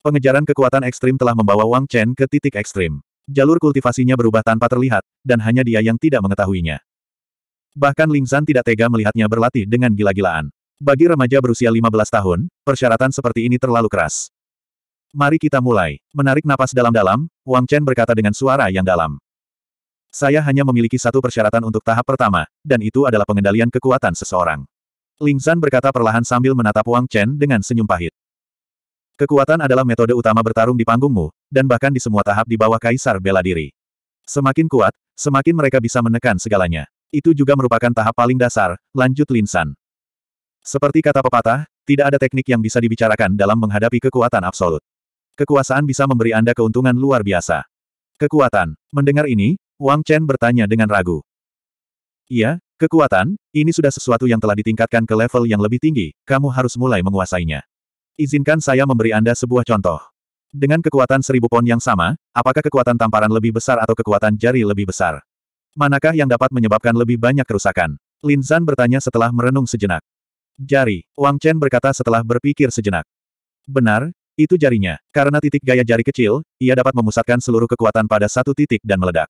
Pengejaran kekuatan ekstrim telah membawa Wang Chen ke titik ekstrim. Jalur kultivasinya berubah tanpa terlihat, dan hanya dia yang tidak mengetahuinya. Bahkan Ling Zan tidak tega melihatnya berlatih dengan gila-gilaan. Bagi remaja berusia 15 tahun, persyaratan seperti ini terlalu keras. Mari kita mulai. Menarik napas dalam-dalam, Wang Chen berkata dengan suara yang dalam. Saya hanya memiliki satu persyaratan untuk tahap pertama, dan itu adalah pengendalian kekuatan seseorang. Ling San berkata perlahan sambil menatap Wang Chen dengan senyum pahit. Kekuatan adalah metode utama bertarung di panggungmu, dan bahkan di semua tahap di bawah kaisar bela diri. Semakin kuat, semakin mereka bisa menekan segalanya. Itu juga merupakan tahap paling dasar, lanjut Lin San. Seperti kata pepatah, tidak ada teknik yang bisa dibicarakan dalam menghadapi kekuatan absolut. Kekuasaan bisa memberi Anda keuntungan luar biasa. Kekuatan. Mendengar ini, Wang Chen bertanya dengan ragu. Iya, kekuatan, ini sudah sesuatu yang telah ditingkatkan ke level yang lebih tinggi, kamu harus mulai menguasainya. Izinkan saya memberi Anda sebuah contoh. Dengan kekuatan seribu pon yang sama, apakah kekuatan tamparan lebih besar atau kekuatan jari lebih besar? Manakah yang dapat menyebabkan lebih banyak kerusakan? Lin Zan bertanya setelah merenung sejenak. Jari, Wang Chen berkata setelah berpikir sejenak. Benar, itu jarinya. Karena titik gaya jari kecil, ia dapat memusatkan seluruh kekuatan pada satu titik dan meledak.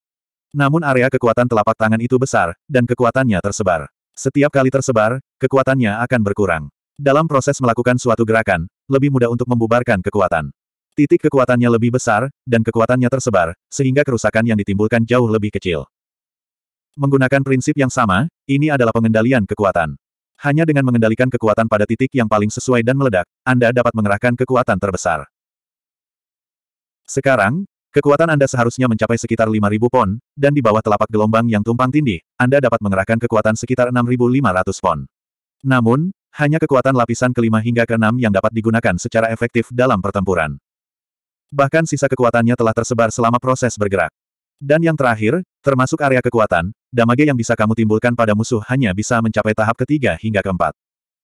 Namun area kekuatan telapak tangan itu besar, dan kekuatannya tersebar. Setiap kali tersebar, kekuatannya akan berkurang. Dalam proses melakukan suatu gerakan, lebih mudah untuk membubarkan kekuatan. Titik kekuatannya lebih besar, dan kekuatannya tersebar, sehingga kerusakan yang ditimbulkan jauh lebih kecil. Menggunakan prinsip yang sama, ini adalah pengendalian kekuatan. Hanya dengan mengendalikan kekuatan pada titik yang paling sesuai dan meledak, Anda dapat mengerahkan kekuatan terbesar. Sekarang, kekuatan Anda seharusnya mencapai sekitar 5.000 pon, dan di bawah telapak gelombang yang tumpang tindih, Anda dapat mengerahkan kekuatan sekitar 6.500 pon. Namun, hanya kekuatan lapisan kelima hingga keenam yang dapat digunakan secara efektif dalam pertempuran. Bahkan sisa kekuatannya telah tersebar selama proses bergerak. Dan yang terakhir, termasuk area kekuatan, damage yang bisa kamu timbulkan pada musuh hanya bisa mencapai tahap ketiga hingga keempat.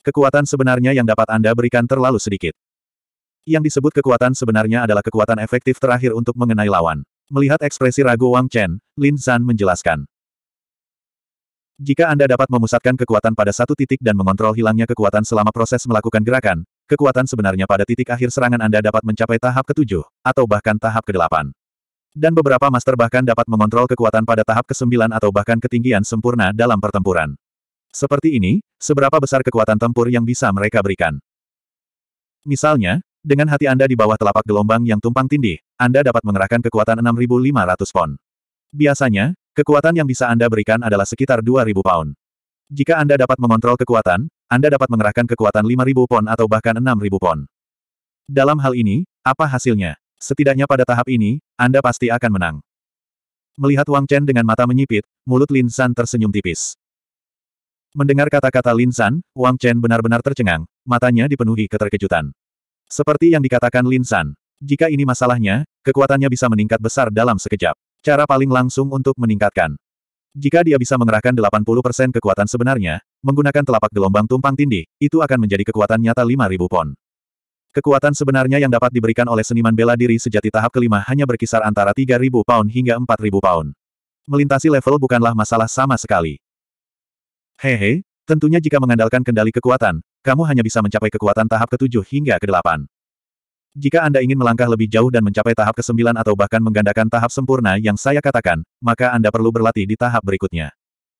Kekuatan sebenarnya yang dapat Anda berikan terlalu sedikit. Yang disebut kekuatan sebenarnya adalah kekuatan efektif terakhir untuk mengenai lawan. Melihat ekspresi ragu Wang Chen, Lin San menjelaskan. Jika Anda dapat memusatkan kekuatan pada satu titik dan mengontrol hilangnya kekuatan selama proses melakukan gerakan, kekuatan sebenarnya pada titik akhir serangan Anda dapat mencapai tahap ketujuh, atau bahkan tahap kedelapan. Dan beberapa master bahkan dapat mengontrol kekuatan pada tahap ke-9 atau bahkan ketinggian sempurna dalam pertempuran. Seperti ini, seberapa besar kekuatan tempur yang bisa mereka berikan. Misalnya, dengan hati Anda di bawah telapak gelombang yang tumpang tindih, Anda dapat mengerahkan kekuatan 6.500 pon. Biasanya, kekuatan yang bisa Anda berikan adalah sekitar 2.000 pound. Jika Anda dapat mengontrol kekuatan, Anda dapat mengerahkan kekuatan 5.000 pound atau bahkan 6.000 pound. Dalam hal ini, apa hasilnya? Setidaknya pada tahap ini, Anda pasti akan menang. Melihat Wang Chen dengan mata menyipit, mulut Lin San tersenyum tipis. Mendengar kata-kata Lin San, Wang Chen benar-benar tercengang, matanya dipenuhi keterkejutan. Seperti yang dikatakan Lin San, jika ini masalahnya, kekuatannya bisa meningkat besar dalam sekejap. Cara paling langsung untuk meningkatkan. Jika dia bisa mengerahkan 80% kekuatan sebenarnya, menggunakan telapak gelombang tumpang tindih, itu akan menjadi kekuatan nyata 5000 pon. Kekuatan sebenarnya yang dapat diberikan oleh seniman bela diri sejati tahap kelima hanya berkisar antara 3.000 pound hingga 4.000 pound. Melintasi level bukanlah masalah sama sekali. Hehe, tentunya jika mengandalkan kendali kekuatan, kamu hanya bisa mencapai kekuatan tahap ketujuh hingga kedelapan. Jika Anda ingin melangkah lebih jauh dan mencapai tahap ke-9 atau bahkan menggandakan tahap sempurna yang saya katakan, maka Anda perlu berlatih di tahap berikutnya.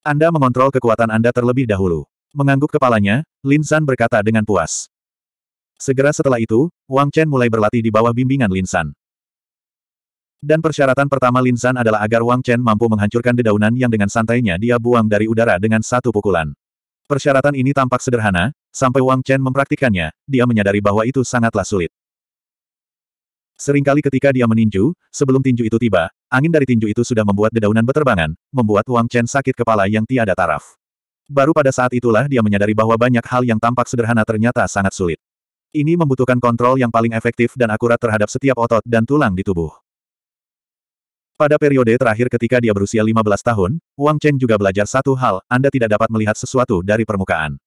Anda mengontrol kekuatan Anda terlebih dahulu. Mengangguk kepalanya, Lin San berkata dengan puas. Segera setelah itu, Wang Chen mulai berlatih di bawah bimbingan Lin San. Dan persyaratan pertama Lin San adalah agar Wang Chen mampu menghancurkan dedaunan yang dengan santainya dia buang dari udara dengan satu pukulan. Persyaratan ini tampak sederhana, sampai Wang Chen mempraktikkannya, dia menyadari bahwa itu sangatlah sulit. Seringkali ketika dia meninju, sebelum tinju itu tiba, angin dari tinju itu sudah membuat dedaunan beterbangan, membuat Wang Chen sakit kepala yang tiada taraf. Baru pada saat itulah dia menyadari bahwa banyak hal yang tampak sederhana ternyata sangat sulit. Ini membutuhkan kontrol yang paling efektif dan akurat terhadap setiap otot dan tulang di tubuh. Pada periode terakhir ketika dia berusia 15 tahun, Wang Cheng juga belajar satu hal, Anda tidak dapat melihat sesuatu dari permukaan.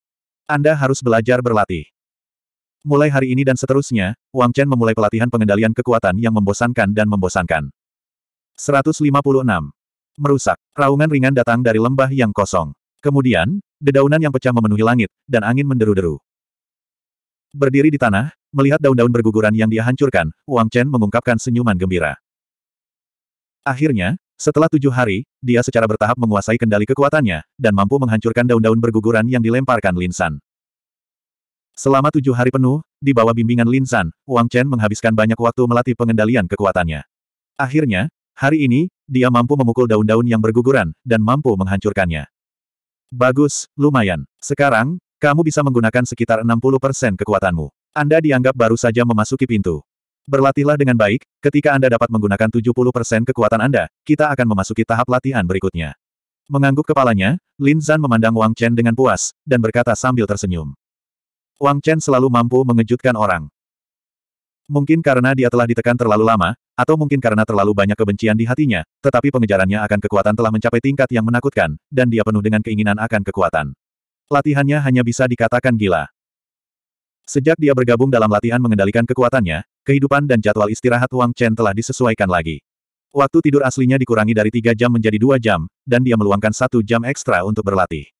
Anda harus belajar berlatih. Mulai hari ini dan seterusnya, Wang Chen memulai pelatihan pengendalian kekuatan yang membosankan dan membosankan. 156. Merusak. Raungan ringan datang dari lembah yang kosong. Kemudian, dedaunan yang pecah memenuhi langit, dan angin menderu-deru. Berdiri di tanah, melihat daun-daun berguguran yang dia hancurkan, Wang Chen mengungkapkan senyuman gembira. Akhirnya, setelah tujuh hari, dia secara bertahap menguasai kendali kekuatannya, dan mampu menghancurkan daun-daun berguguran yang dilemparkan Lin San. Selama tujuh hari penuh, di bawah bimbingan Lin San, Wang Chen menghabiskan banyak waktu melatih pengendalian kekuatannya. Akhirnya, hari ini, dia mampu memukul daun-daun yang berguguran, dan mampu menghancurkannya. Bagus, lumayan. Sekarang, kamu bisa menggunakan sekitar 60% kekuatanmu. Anda dianggap baru saja memasuki pintu. Berlatihlah dengan baik, ketika Anda dapat menggunakan 70% kekuatan Anda, kita akan memasuki tahap latihan berikutnya. Mengangguk kepalanya, Lin Zan memandang Wang Chen dengan puas, dan berkata sambil tersenyum. Wang Chen selalu mampu mengejutkan orang. Mungkin karena dia telah ditekan terlalu lama, atau mungkin karena terlalu banyak kebencian di hatinya, tetapi pengejarannya akan kekuatan telah mencapai tingkat yang menakutkan, dan dia penuh dengan keinginan akan kekuatan. Latihannya hanya bisa dikatakan gila. Sejak dia bergabung dalam latihan mengendalikan kekuatannya, kehidupan dan jadwal istirahat Wang Chen telah disesuaikan lagi. Waktu tidur aslinya dikurangi dari tiga jam menjadi dua jam, dan dia meluangkan satu jam ekstra untuk berlatih.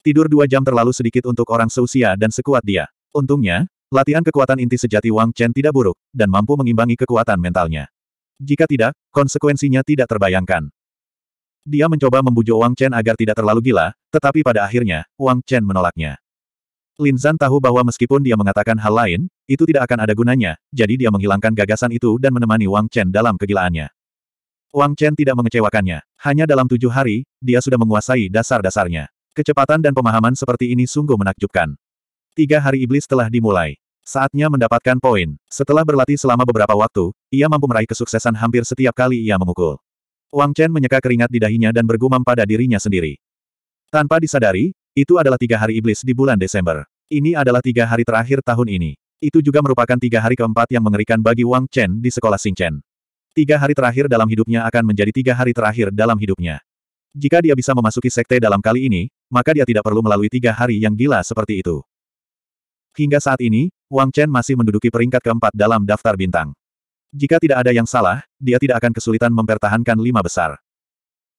Tidur dua jam terlalu sedikit untuk orang seusia dan sekuat dia. Untungnya, latihan kekuatan inti sejati Wang Chen tidak buruk, dan mampu mengimbangi kekuatan mentalnya. Jika tidak, konsekuensinya tidak terbayangkan. Dia mencoba membujuk Wang Chen agar tidak terlalu gila, tetapi pada akhirnya, Wang Chen menolaknya. Lin Zhan tahu bahwa meskipun dia mengatakan hal lain, itu tidak akan ada gunanya, jadi dia menghilangkan gagasan itu dan menemani Wang Chen dalam kegilaannya. Wang Chen tidak mengecewakannya. Hanya dalam tujuh hari, dia sudah menguasai dasar-dasarnya. Kecepatan dan pemahaman seperti ini sungguh menakjubkan. Tiga hari iblis telah dimulai. Saatnya mendapatkan poin. Setelah berlatih selama beberapa waktu, ia mampu meraih kesuksesan hampir setiap kali ia memukul. Wang Chen menyeka keringat di dahinya dan bergumam pada dirinya sendiri. Tanpa disadari, itu adalah tiga hari iblis di bulan Desember. Ini adalah tiga hari terakhir tahun ini. Itu juga merupakan tiga hari keempat yang mengerikan bagi Wang Chen di sekolah Chen. Tiga hari terakhir dalam hidupnya akan menjadi tiga hari terakhir dalam hidupnya. Jika dia bisa memasuki sekte dalam kali ini, maka dia tidak perlu melalui tiga hari yang gila seperti itu. Hingga saat ini, Wang Chen masih menduduki peringkat keempat dalam daftar bintang. Jika tidak ada yang salah, dia tidak akan kesulitan mempertahankan lima besar.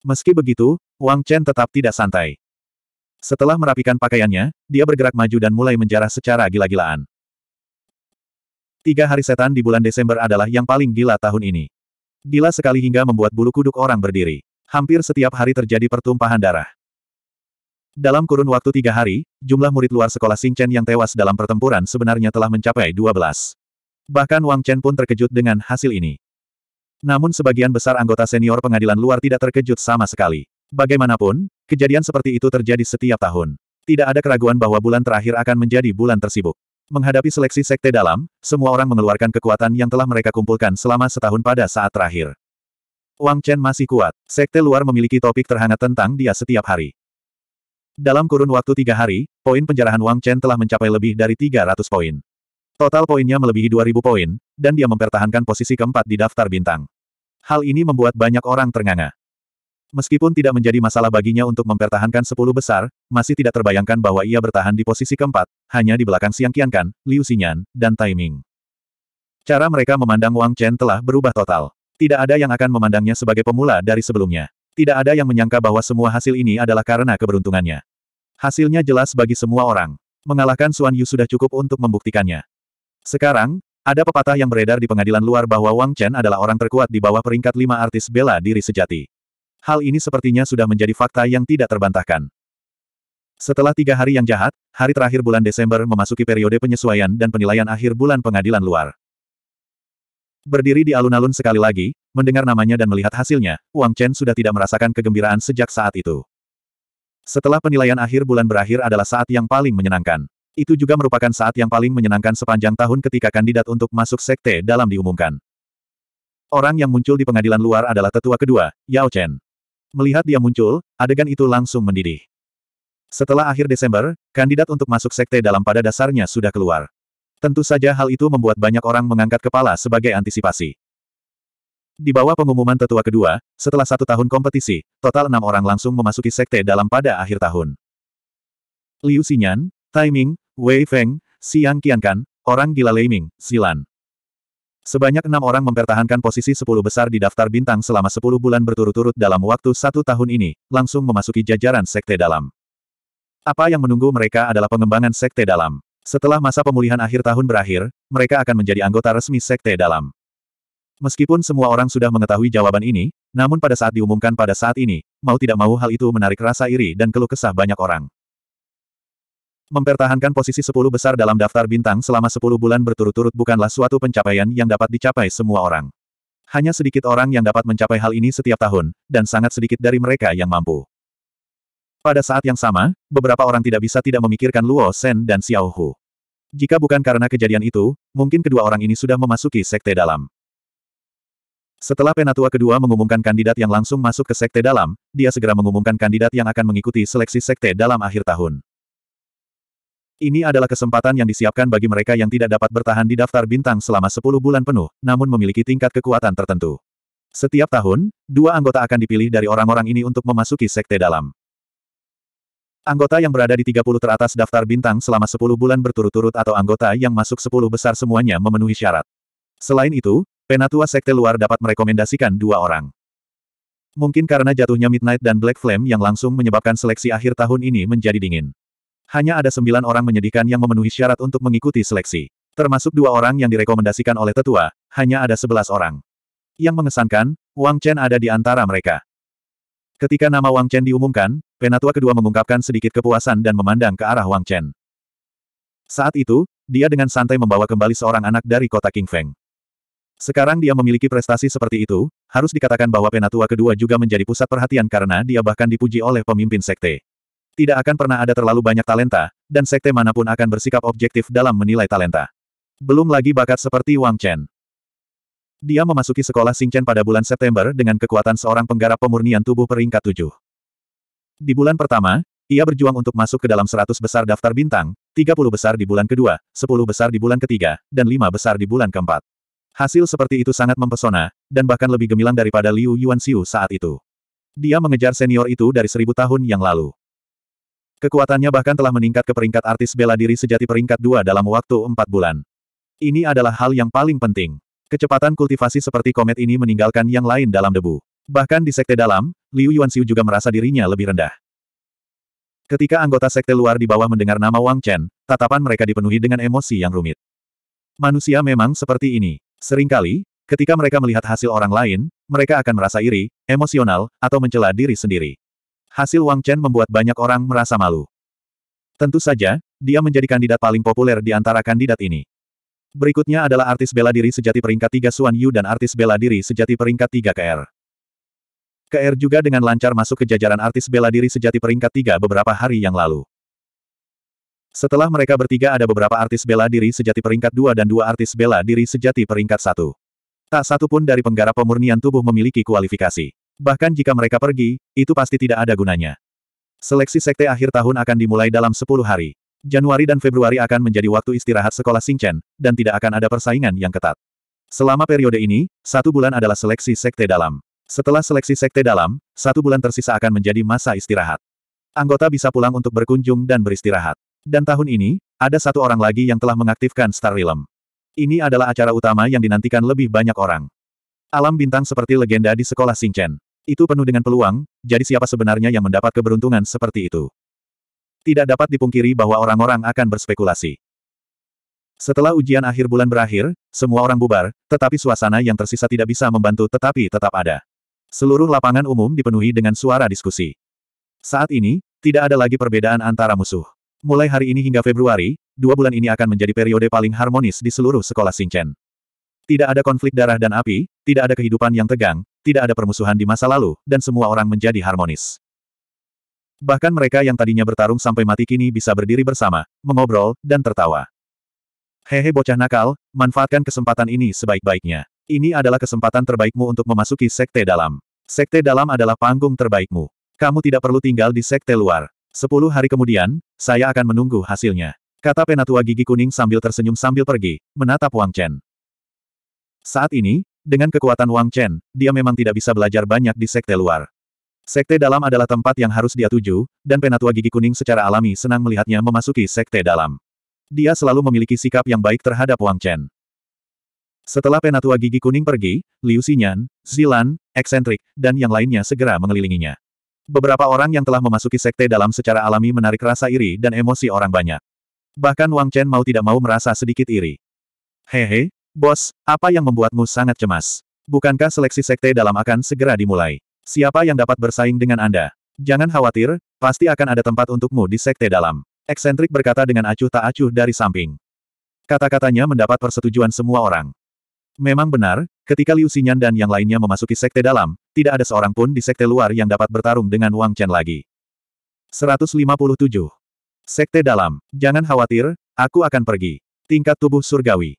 Meski begitu, Wang Chen tetap tidak santai. Setelah merapikan pakaiannya, dia bergerak maju dan mulai menjarah secara gila-gilaan. Tiga hari setan di bulan Desember adalah yang paling gila tahun ini. Gila sekali hingga membuat bulu kuduk orang berdiri. Hampir setiap hari terjadi pertumpahan darah. Dalam kurun waktu tiga hari, jumlah murid luar sekolah Chen yang tewas dalam pertempuran sebenarnya telah mencapai 12. Bahkan Wang Chen pun terkejut dengan hasil ini. Namun sebagian besar anggota senior pengadilan luar tidak terkejut sama sekali. Bagaimanapun, kejadian seperti itu terjadi setiap tahun. Tidak ada keraguan bahwa bulan terakhir akan menjadi bulan tersibuk. Menghadapi seleksi sekte dalam, semua orang mengeluarkan kekuatan yang telah mereka kumpulkan selama setahun pada saat terakhir. Wang Chen masih kuat. Sekte luar memiliki topik terhangat tentang dia setiap hari. Dalam kurun waktu tiga hari, poin penjarahan Wang Chen telah mencapai lebih dari 300 poin. Total poinnya melebihi 2000 poin, dan dia mempertahankan posisi keempat di daftar bintang. Hal ini membuat banyak orang ternganga. Meskipun tidak menjadi masalah baginya untuk mempertahankan 10 besar, masih tidak terbayangkan bahwa ia bertahan di posisi keempat, hanya di belakang Siang Kiankan, Liu Xinyan, dan Tai Cara mereka memandang Wang Chen telah berubah total. Tidak ada yang akan memandangnya sebagai pemula dari sebelumnya. Tidak ada yang menyangka bahwa semua hasil ini adalah karena keberuntungannya. Hasilnya jelas bagi semua orang. Mengalahkan Suan Yu sudah cukup untuk membuktikannya. Sekarang, ada pepatah yang beredar di pengadilan luar bahwa Wang Chen adalah orang terkuat di bawah peringkat lima artis bela diri sejati. Hal ini sepertinya sudah menjadi fakta yang tidak terbantahkan. Setelah tiga hari yang jahat, hari terakhir bulan Desember memasuki periode penyesuaian dan penilaian akhir bulan pengadilan luar. Berdiri di alun-alun sekali lagi, mendengar namanya dan melihat hasilnya, Wang Chen sudah tidak merasakan kegembiraan sejak saat itu. Setelah penilaian akhir bulan berakhir adalah saat yang paling menyenangkan. Itu juga merupakan saat yang paling menyenangkan sepanjang tahun ketika kandidat untuk masuk sekte dalam diumumkan. Orang yang muncul di pengadilan luar adalah tetua kedua, Yao Chen. Melihat dia muncul, adegan itu langsung mendidih. Setelah akhir Desember, kandidat untuk masuk sekte dalam pada dasarnya sudah keluar. Tentu saja hal itu membuat banyak orang mengangkat kepala sebagai antisipasi. Di bawah pengumuman tetua kedua, setelah satu tahun kompetisi, total enam orang langsung memasuki sekte dalam pada akhir tahun. Liu Xinyan, Timing, Wei Feng, Siang Xiang Kan, orang gila Leiming, Silan. Sebanyak enam orang mempertahankan posisi sepuluh besar di daftar bintang selama sepuluh bulan berturut-turut dalam waktu satu tahun ini, langsung memasuki jajaran sekte dalam. Apa yang menunggu mereka adalah pengembangan sekte dalam. Setelah masa pemulihan akhir tahun berakhir, mereka akan menjadi anggota resmi sekte dalam. Meskipun semua orang sudah mengetahui jawaban ini, namun pada saat diumumkan pada saat ini, mau tidak mau hal itu menarik rasa iri dan keluh kesah banyak orang. Mempertahankan posisi 10 besar dalam daftar bintang selama 10 bulan berturut-turut bukanlah suatu pencapaian yang dapat dicapai semua orang. Hanya sedikit orang yang dapat mencapai hal ini setiap tahun, dan sangat sedikit dari mereka yang mampu. Pada saat yang sama, beberapa orang tidak bisa tidak memikirkan Luo Shen dan Xiao Hu. Jika bukan karena kejadian itu, mungkin kedua orang ini sudah memasuki sekte dalam. Setelah penatua kedua mengumumkan kandidat yang langsung masuk ke sekte dalam, dia segera mengumumkan kandidat yang akan mengikuti seleksi sekte dalam akhir tahun. Ini adalah kesempatan yang disiapkan bagi mereka yang tidak dapat bertahan di daftar bintang selama 10 bulan penuh, namun memiliki tingkat kekuatan tertentu. Setiap tahun, dua anggota akan dipilih dari orang-orang ini untuk memasuki sekte dalam. Anggota yang berada di 30 teratas daftar bintang selama 10 bulan berturut-turut atau anggota yang masuk 10 besar semuanya memenuhi syarat. Selain itu, penatua sekte luar dapat merekomendasikan dua orang. Mungkin karena jatuhnya Midnight dan Black Flame yang langsung menyebabkan seleksi akhir tahun ini menjadi dingin hanya ada sembilan orang menyedihkan yang memenuhi syarat untuk mengikuti seleksi. Termasuk dua orang yang direkomendasikan oleh tetua, hanya ada sebelas orang. Yang mengesankan, Wang Chen ada di antara mereka. Ketika nama Wang Chen diumumkan, penatua kedua mengungkapkan sedikit kepuasan dan memandang ke arah Wang Chen. Saat itu, dia dengan santai membawa kembali seorang anak dari kota King Feng. Sekarang dia memiliki prestasi seperti itu, harus dikatakan bahwa penatua kedua juga menjadi pusat perhatian karena dia bahkan dipuji oleh pemimpin sekte. Tidak akan pernah ada terlalu banyak talenta, dan sekte manapun akan bersikap objektif dalam menilai talenta. Belum lagi bakat seperti Wang Chen. Dia memasuki sekolah Singchen pada bulan September dengan kekuatan seorang penggarap pemurnian tubuh peringkat tujuh. Di bulan pertama, ia berjuang untuk masuk ke dalam 100 besar daftar bintang, 30 besar di bulan kedua, 10 besar di bulan ketiga, dan 5 besar di bulan keempat. Hasil seperti itu sangat mempesona, dan bahkan lebih gemilang daripada Liu Yuanxiu saat itu. Dia mengejar senior itu dari seribu tahun yang lalu. Kekuatannya bahkan telah meningkat ke peringkat artis bela diri sejati peringkat dua dalam waktu empat bulan. Ini adalah hal yang paling penting. Kecepatan kultivasi seperti komet ini meninggalkan yang lain dalam debu. Bahkan di sekte dalam, Liu Yuanxiu juga merasa dirinya lebih rendah. Ketika anggota sekte luar di bawah mendengar nama Wang Chen, tatapan mereka dipenuhi dengan emosi yang rumit. Manusia memang seperti ini. Seringkali, ketika mereka melihat hasil orang lain, mereka akan merasa iri, emosional, atau mencela diri sendiri. Hasil Wang Chen membuat banyak orang merasa malu. Tentu saja, dia menjadi kandidat paling populer di antara kandidat ini. Berikutnya adalah artis bela diri sejati peringkat 3 Suan Yu dan artis bela diri sejati peringkat 3 KR. KR juga dengan lancar masuk ke jajaran artis bela diri sejati peringkat 3 beberapa hari yang lalu. Setelah mereka bertiga ada beberapa artis bela diri sejati peringkat 2 dan dua artis bela diri sejati peringkat 1. Tak satu pun dari penggarap pemurnian tubuh memiliki kualifikasi. Bahkan jika mereka pergi, itu pasti tidak ada gunanya. Seleksi sekte akhir tahun akan dimulai dalam 10 hari. Januari dan Februari akan menjadi waktu istirahat sekolah Singchen, dan tidak akan ada persaingan yang ketat. Selama periode ini, satu bulan adalah seleksi sekte dalam. Setelah seleksi sekte dalam, satu bulan tersisa akan menjadi masa istirahat. Anggota bisa pulang untuk berkunjung dan beristirahat. Dan tahun ini, ada satu orang lagi yang telah mengaktifkan Star Realm. Ini adalah acara utama yang dinantikan lebih banyak orang. Alam bintang seperti legenda di sekolah Singchen. Itu penuh dengan peluang, jadi siapa sebenarnya yang mendapat keberuntungan seperti itu? Tidak dapat dipungkiri bahwa orang-orang akan berspekulasi. Setelah ujian akhir bulan berakhir, semua orang bubar, tetapi suasana yang tersisa tidak bisa membantu tetapi tetap ada. Seluruh lapangan umum dipenuhi dengan suara diskusi. Saat ini, tidak ada lagi perbedaan antara musuh. Mulai hari ini hingga Februari, dua bulan ini akan menjadi periode paling harmonis di seluruh sekolah Singchen. Tidak ada konflik darah dan api, tidak ada kehidupan yang tegang, tidak ada permusuhan di masa lalu, dan semua orang menjadi harmonis. Bahkan mereka yang tadinya bertarung sampai mati kini bisa berdiri bersama, mengobrol, dan tertawa. Hehe bocah nakal, manfaatkan kesempatan ini sebaik-baiknya. Ini adalah kesempatan terbaikmu untuk memasuki sekte dalam. Sekte dalam adalah panggung terbaikmu. Kamu tidak perlu tinggal di sekte luar. Sepuluh hari kemudian, saya akan menunggu hasilnya. Kata penatua gigi kuning sambil tersenyum sambil pergi, menatap Wang Chen. Saat ini, dengan kekuatan Wang Chen, dia memang tidak bisa belajar banyak di sekte luar. Sekte dalam adalah tempat yang harus dia tuju, dan penatua gigi kuning secara alami senang melihatnya memasuki sekte dalam. Dia selalu memiliki sikap yang baik terhadap Wang Chen. Setelah penatua gigi kuning pergi, Liu Xinyan, Zilan, Eksentrik, dan yang lainnya segera mengelilinginya. Beberapa orang yang telah memasuki sekte dalam secara alami menarik rasa iri dan emosi orang banyak. Bahkan Wang Chen mau tidak mau merasa sedikit iri. Hehe, Bos, apa yang membuatmu sangat cemas? Bukankah seleksi sekte dalam akan segera dimulai? Siapa yang dapat bersaing dengan Anda? Jangan khawatir, pasti akan ada tempat untukmu di sekte dalam. Eksentrik berkata dengan acuh tak acuh dari samping. Kata-katanya mendapat persetujuan semua orang. Memang benar, ketika Liu Xinyan dan yang lainnya memasuki sekte dalam, tidak ada seorang pun di sekte luar yang dapat bertarung dengan Wang Chen lagi. 157. Sekte dalam, jangan khawatir, aku akan pergi. Tingkat tubuh surgawi.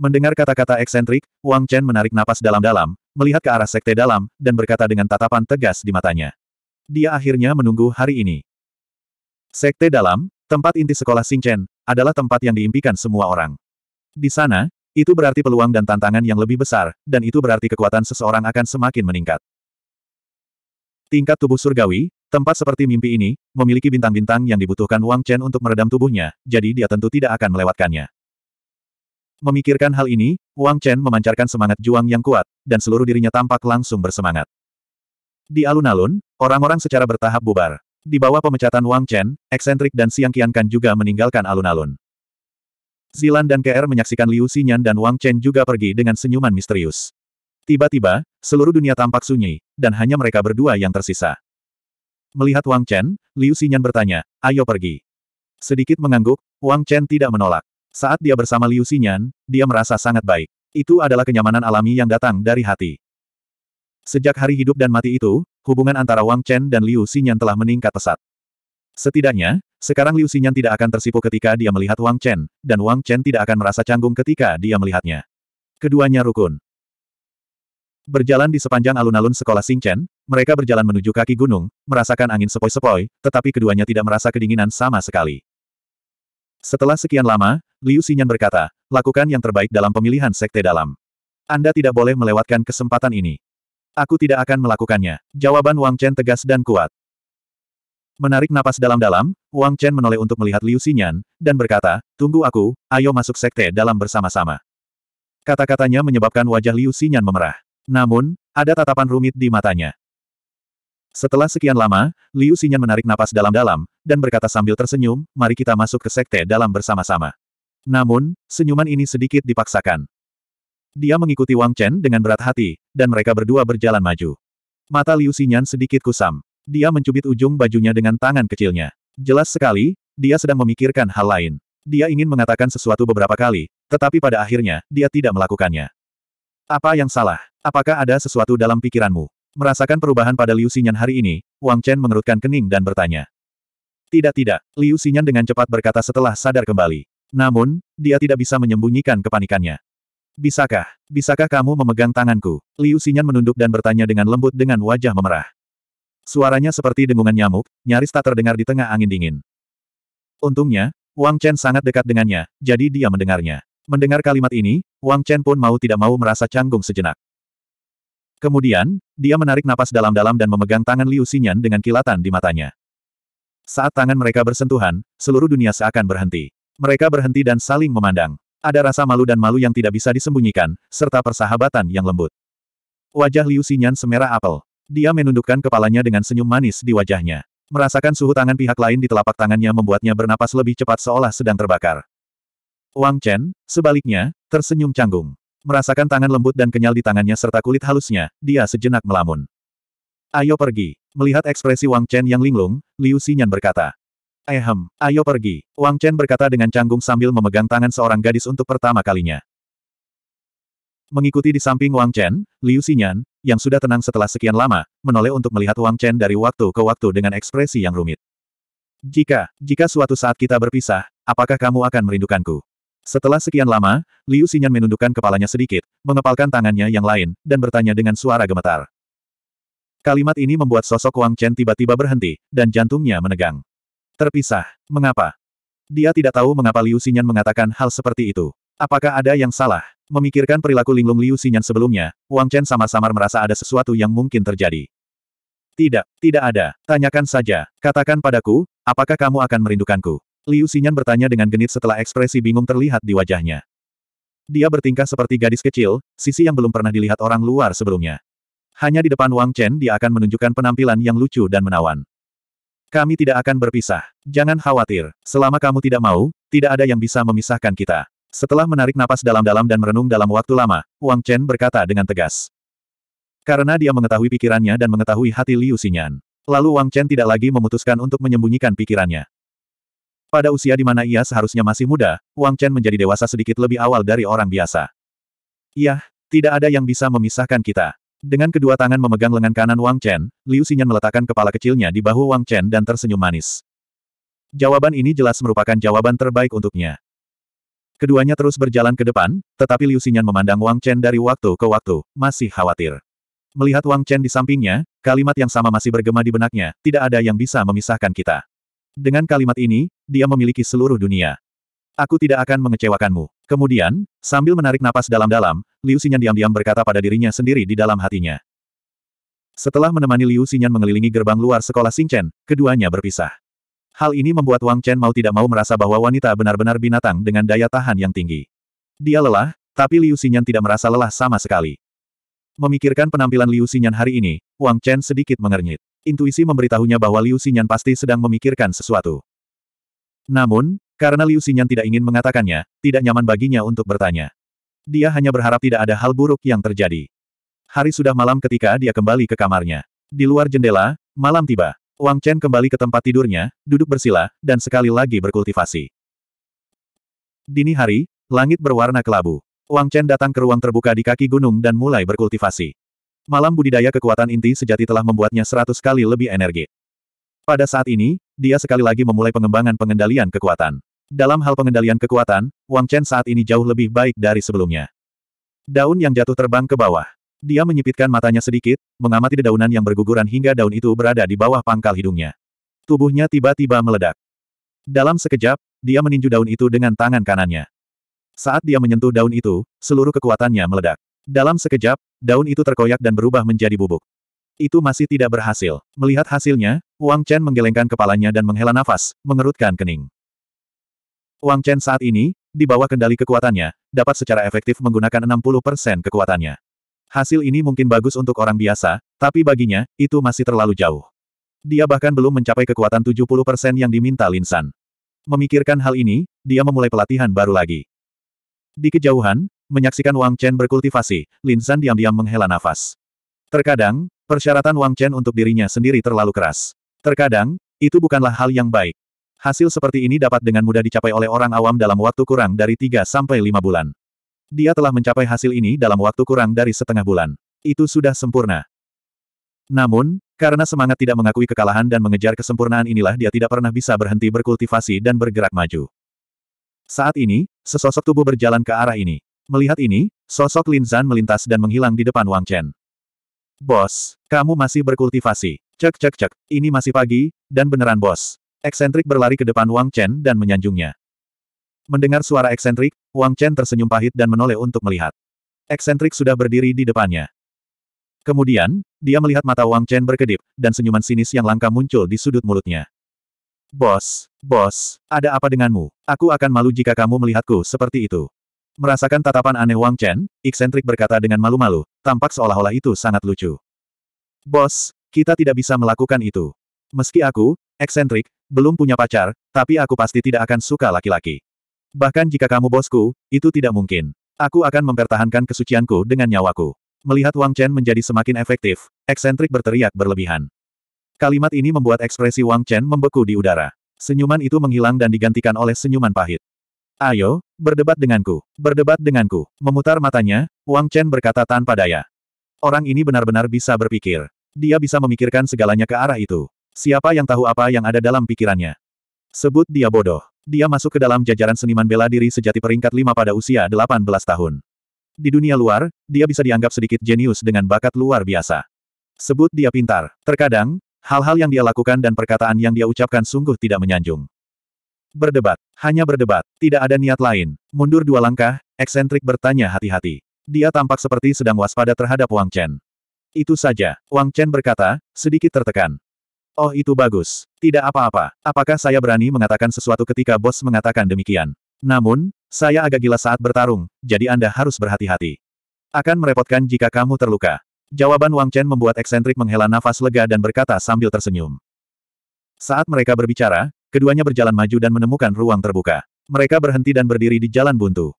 Mendengar kata-kata eksentrik, Wang Chen menarik napas dalam-dalam, melihat ke arah sekte dalam, dan berkata dengan tatapan tegas di matanya. Dia akhirnya menunggu hari ini. Sekte dalam, tempat inti sekolah Chen, adalah tempat yang diimpikan semua orang. Di sana, itu berarti peluang dan tantangan yang lebih besar, dan itu berarti kekuatan seseorang akan semakin meningkat. Tingkat tubuh surgawi, tempat seperti mimpi ini, memiliki bintang-bintang yang dibutuhkan Wang Chen untuk meredam tubuhnya, jadi dia tentu tidak akan melewatkannya. Memikirkan hal ini, Wang Chen memancarkan semangat juang yang kuat, dan seluruh dirinya tampak langsung bersemangat. Di alun-alun, orang-orang secara bertahap bubar. Di bawah pemecatan Wang Chen, eksentrik dan Siang Qiankan juga meninggalkan alun-alun. Zilan dan KR menyaksikan Liu Xinyan dan Wang Chen juga pergi dengan senyuman misterius. Tiba-tiba, seluruh dunia tampak sunyi, dan hanya mereka berdua yang tersisa. Melihat Wang Chen, Liu Xinyan bertanya, ayo pergi. Sedikit mengangguk, Wang Chen tidak menolak. Saat dia bersama Liu Xinyan, dia merasa sangat baik. Itu adalah kenyamanan alami yang datang dari hati. Sejak hari hidup dan mati itu, hubungan antara Wang Chen dan Liu Xinyan telah meningkat pesat. Setidaknya, sekarang Liu Xinyan tidak akan tersipu ketika dia melihat Wang Chen, dan Wang Chen tidak akan merasa canggung ketika dia melihatnya. Keduanya rukun. Berjalan di sepanjang alun-alun sekolah Xingchen, mereka berjalan menuju kaki gunung, merasakan angin sepoi-sepoi, tetapi keduanya tidak merasa kedinginan sama sekali. Setelah sekian lama, Liu Xinyan berkata, lakukan yang terbaik dalam pemilihan sekte dalam. Anda tidak boleh melewatkan kesempatan ini. Aku tidak akan melakukannya. Jawaban Wang Chen tegas dan kuat. Menarik napas dalam-dalam, Wang Chen menoleh untuk melihat Liu Xinyan, dan berkata, Tunggu aku, ayo masuk sekte dalam bersama-sama. Kata-katanya menyebabkan wajah Liu Xinyan memerah. Namun, ada tatapan rumit di matanya. Setelah sekian lama, Liu Xinyan menarik napas dalam-dalam, dan berkata sambil tersenyum, mari kita masuk ke sekte dalam bersama-sama. Namun, senyuman ini sedikit dipaksakan. Dia mengikuti Wang Chen dengan berat hati, dan mereka berdua berjalan maju. Mata Liu Xinyan sedikit kusam. Dia mencubit ujung bajunya dengan tangan kecilnya. Jelas sekali, dia sedang memikirkan hal lain. Dia ingin mengatakan sesuatu beberapa kali, tetapi pada akhirnya, dia tidak melakukannya. Apa yang salah? Apakah ada sesuatu dalam pikiranmu? Merasakan perubahan pada Liu Xinyan hari ini, Wang Chen mengerutkan kening dan bertanya. Tidak tidak, Liu Xinyan dengan cepat berkata setelah sadar kembali. Namun, dia tidak bisa menyembunyikan kepanikannya. Bisakah, bisakah kamu memegang tanganku? Liu Xinyan menunduk dan bertanya dengan lembut dengan wajah memerah. Suaranya seperti dengungan nyamuk, nyaris tak terdengar di tengah angin dingin. Untungnya, Wang Chen sangat dekat dengannya, jadi dia mendengarnya. Mendengar kalimat ini, Wang Chen pun mau tidak mau merasa canggung sejenak. Kemudian, dia menarik napas dalam-dalam dan memegang tangan Liu Xinyan dengan kilatan di matanya. Saat tangan mereka bersentuhan, seluruh dunia seakan berhenti. Mereka berhenti dan saling memandang. Ada rasa malu dan malu yang tidak bisa disembunyikan, serta persahabatan yang lembut. Wajah Liu Xinyan semerah apel. Dia menundukkan kepalanya dengan senyum manis di wajahnya. Merasakan suhu tangan pihak lain di telapak tangannya membuatnya bernapas lebih cepat seolah sedang terbakar. Wang Chen, sebaliknya, tersenyum canggung. Merasakan tangan lembut dan kenyal di tangannya serta kulit halusnya, dia sejenak melamun. Ayo pergi. Melihat ekspresi Wang Chen yang linglung, Liu Xinyan berkata. Ehem, ayo pergi. Wang Chen berkata dengan canggung sambil memegang tangan seorang gadis untuk pertama kalinya. Mengikuti di samping Wang Chen, Liu Xinyan, yang sudah tenang setelah sekian lama, menoleh untuk melihat Wang Chen dari waktu ke waktu dengan ekspresi yang rumit. Jika, jika suatu saat kita berpisah, apakah kamu akan merindukanku? Setelah sekian lama, Liu Xinyan menundukkan kepalanya sedikit, mengepalkan tangannya yang lain, dan bertanya dengan suara gemetar. Kalimat ini membuat sosok Wang Chen tiba-tiba berhenti, dan jantungnya menegang. Terpisah. Mengapa? Dia tidak tahu mengapa Liu Xinyan mengatakan hal seperti itu. Apakah ada yang salah? Memikirkan perilaku linglung Liu Xinyan sebelumnya, Wang Chen sama samar merasa ada sesuatu yang mungkin terjadi. Tidak, tidak ada. Tanyakan saja. Katakan padaku, apakah kamu akan merindukanku? Liu Xinyan bertanya dengan genit setelah ekspresi bingung terlihat di wajahnya. Dia bertingkah seperti gadis kecil, sisi yang belum pernah dilihat orang luar sebelumnya. Hanya di depan Wang Chen dia akan menunjukkan penampilan yang lucu dan menawan. Kami tidak akan berpisah. Jangan khawatir, selama kamu tidak mau, tidak ada yang bisa memisahkan kita. Setelah menarik napas dalam-dalam dan merenung dalam waktu lama, Wang Chen berkata dengan tegas. Karena dia mengetahui pikirannya dan mengetahui hati Liu Xinyan. Lalu Wang Chen tidak lagi memutuskan untuk menyembunyikan pikirannya. Pada usia di mana ia seharusnya masih muda, Wang Chen menjadi dewasa sedikit lebih awal dari orang biasa. Yah, tidak ada yang bisa memisahkan kita. Dengan kedua tangan memegang lengan kanan Wang Chen, Liu Xinyan meletakkan kepala kecilnya di bahu Wang Chen dan tersenyum manis. Jawaban ini jelas merupakan jawaban terbaik untuknya. Keduanya terus berjalan ke depan, tetapi Liu Xinyan memandang Wang Chen dari waktu ke waktu, masih khawatir. Melihat Wang Chen di sampingnya, kalimat yang sama masih bergema di benaknya, tidak ada yang bisa memisahkan kita. Dengan kalimat ini, dia memiliki seluruh dunia. Aku tidak akan mengecewakanmu. Kemudian, sambil menarik napas dalam-dalam, Liu Xinyan diam-diam berkata pada dirinya sendiri di dalam hatinya. Setelah menemani Liu Xinyan mengelilingi gerbang luar sekolah Xingchen, keduanya berpisah. Hal ini membuat Wang Chen mau tidak mau merasa bahwa wanita benar-benar binatang dengan daya tahan yang tinggi. Dia lelah, tapi Liu Xinyan tidak merasa lelah sama sekali. Memikirkan penampilan Liu Xinyan hari ini, Wang Chen sedikit mengernyit. Intuisi memberitahunya bahwa Liu Xinyan pasti sedang memikirkan sesuatu. Namun, karena Liu Xinyan tidak ingin mengatakannya, tidak nyaman baginya untuk bertanya. Dia hanya berharap tidak ada hal buruk yang terjadi. Hari sudah malam ketika dia kembali ke kamarnya. Di luar jendela, malam tiba. Wang Chen kembali ke tempat tidurnya, duduk bersila, dan sekali lagi berkultivasi. Dini hari, langit berwarna kelabu. Wang Chen datang ke ruang terbuka di kaki gunung dan mulai berkultivasi. Malam budidaya kekuatan inti sejati telah membuatnya seratus kali lebih energi. Pada saat ini, dia sekali lagi memulai pengembangan pengendalian kekuatan. Dalam hal pengendalian kekuatan, Wang Chen saat ini jauh lebih baik dari sebelumnya. Daun yang jatuh terbang ke bawah. Dia menyipitkan matanya sedikit, mengamati dedaunan yang berguguran hingga daun itu berada di bawah pangkal hidungnya. Tubuhnya tiba-tiba meledak. Dalam sekejap, dia meninju daun itu dengan tangan kanannya. Saat dia menyentuh daun itu, seluruh kekuatannya meledak. Dalam sekejap, daun itu terkoyak dan berubah menjadi bubuk. Itu masih tidak berhasil. Melihat hasilnya, Wang Chen menggelengkan kepalanya dan menghela nafas, mengerutkan kening. Wang Chen saat ini, di bawah kendali kekuatannya, dapat secara efektif menggunakan 60% kekuatannya. Hasil ini mungkin bagus untuk orang biasa, tapi baginya, itu masih terlalu jauh. Dia bahkan belum mencapai kekuatan 70% yang diminta Linsan. Memikirkan hal ini, dia memulai pelatihan baru lagi. Di kejauhan, menyaksikan Wang Chen berkultivasi, Linsan diam-diam menghela nafas. Terkadang, persyaratan Wang Chen untuk dirinya sendiri terlalu keras. Terkadang, itu bukanlah hal yang baik. Hasil seperti ini dapat dengan mudah dicapai oleh orang awam dalam waktu kurang dari 3 sampai 5 bulan. Dia telah mencapai hasil ini dalam waktu kurang dari setengah bulan. Itu sudah sempurna. Namun, karena semangat tidak mengakui kekalahan dan mengejar kesempurnaan inilah dia tidak pernah bisa berhenti berkultivasi dan bergerak maju. Saat ini, sesosok tubuh berjalan ke arah ini. Melihat ini, sosok Lin Zan melintas dan menghilang di depan Wang Chen. Bos, kamu masih berkultivasi. Cek cek cek, ini masih pagi, dan beneran bos, Eksentrik berlari ke depan Wang Chen dan menyanjungnya. Mendengar suara eksentrik, Wang Chen tersenyum pahit dan menoleh untuk melihat. Eksentrik sudah berdiri di depannya. Kemudian, dia melihat mata Wang Chen berkedip, dan senyuman sinis yang langka muncul di sudut mulutnya. Bos, bos, ada apa denganmu? Aku akan malu jika kamu melihatku seperti itu. Merasakan tatapan aneh Wang Chen, eksentrik berkata dengan malu-malu, tampak seolah-olah itu sangat lucu. Bos, kita tidak bisa melakukan itu. Meski aku, Eksentrik, belum punya pacar, tapi aku pasti tidak akan suka laki-laki. Bahkan jika kamu bosku, itu tidak mungkin. Aku akan mempertahankan kesucianku dengan nyawaku. Melihat Wang Chen menjadi semakin efektif, eksentrik berteriak berlebihan. Kalimat ini membuat ekspresi Wang Chen membeku di udara. Senyuman itu menghilang dan digantikan oleh senyuman pahit. Ayo, berdebat denganku, berdebat denganku. Memutar matanya, Wang Chen berkata tanpa daya. Orang ini benar-benar bisa berpikir. Dia bisa memikirkan segalanya ke arah itu. Siapa yang tahu apa yang ada dalam pikirannya? Sebut dia bodoh. Dia masuk ke dalam jajaran seniman bela diri sejati peringkat 5 pada usia 18 tahun. Di dunia luar, dia bisa dianggap sedikit jenius dengan bakat luar biasa. Sebut dia pintar. Terkadang, hal-hal yang dia lakukan dan perkataan yang dia ucapkan sungguh tidak menyanjung. Berdebat. Hanya berdebat. Tidak ada niat lain. Mundur dua langkah, eksentrik bertanya hati-hati. Dia tampak seperti sedang waspada terhadap Wang Chen. Itu saja, Wang Chen berkata, sedikit tertekan. Oh itu bagus. Tidak apa-apa. Apakah saya berani mengatakan sesuatu ketika bos mengatakan demikian? Namun, saya agak gila saat bertarung, jadi Anda harus berhati-hati. Akan merepotkan jika kamu terluka. Jawaban Wang Chen membuat eksentrik menghela nafas lega dan berkata sambil tersenyum. Saat mereka berbicara, keduanya berjalan maju dan menemukan ruang terbuka. Mereka berhenti dan berdiri di jalan buntu.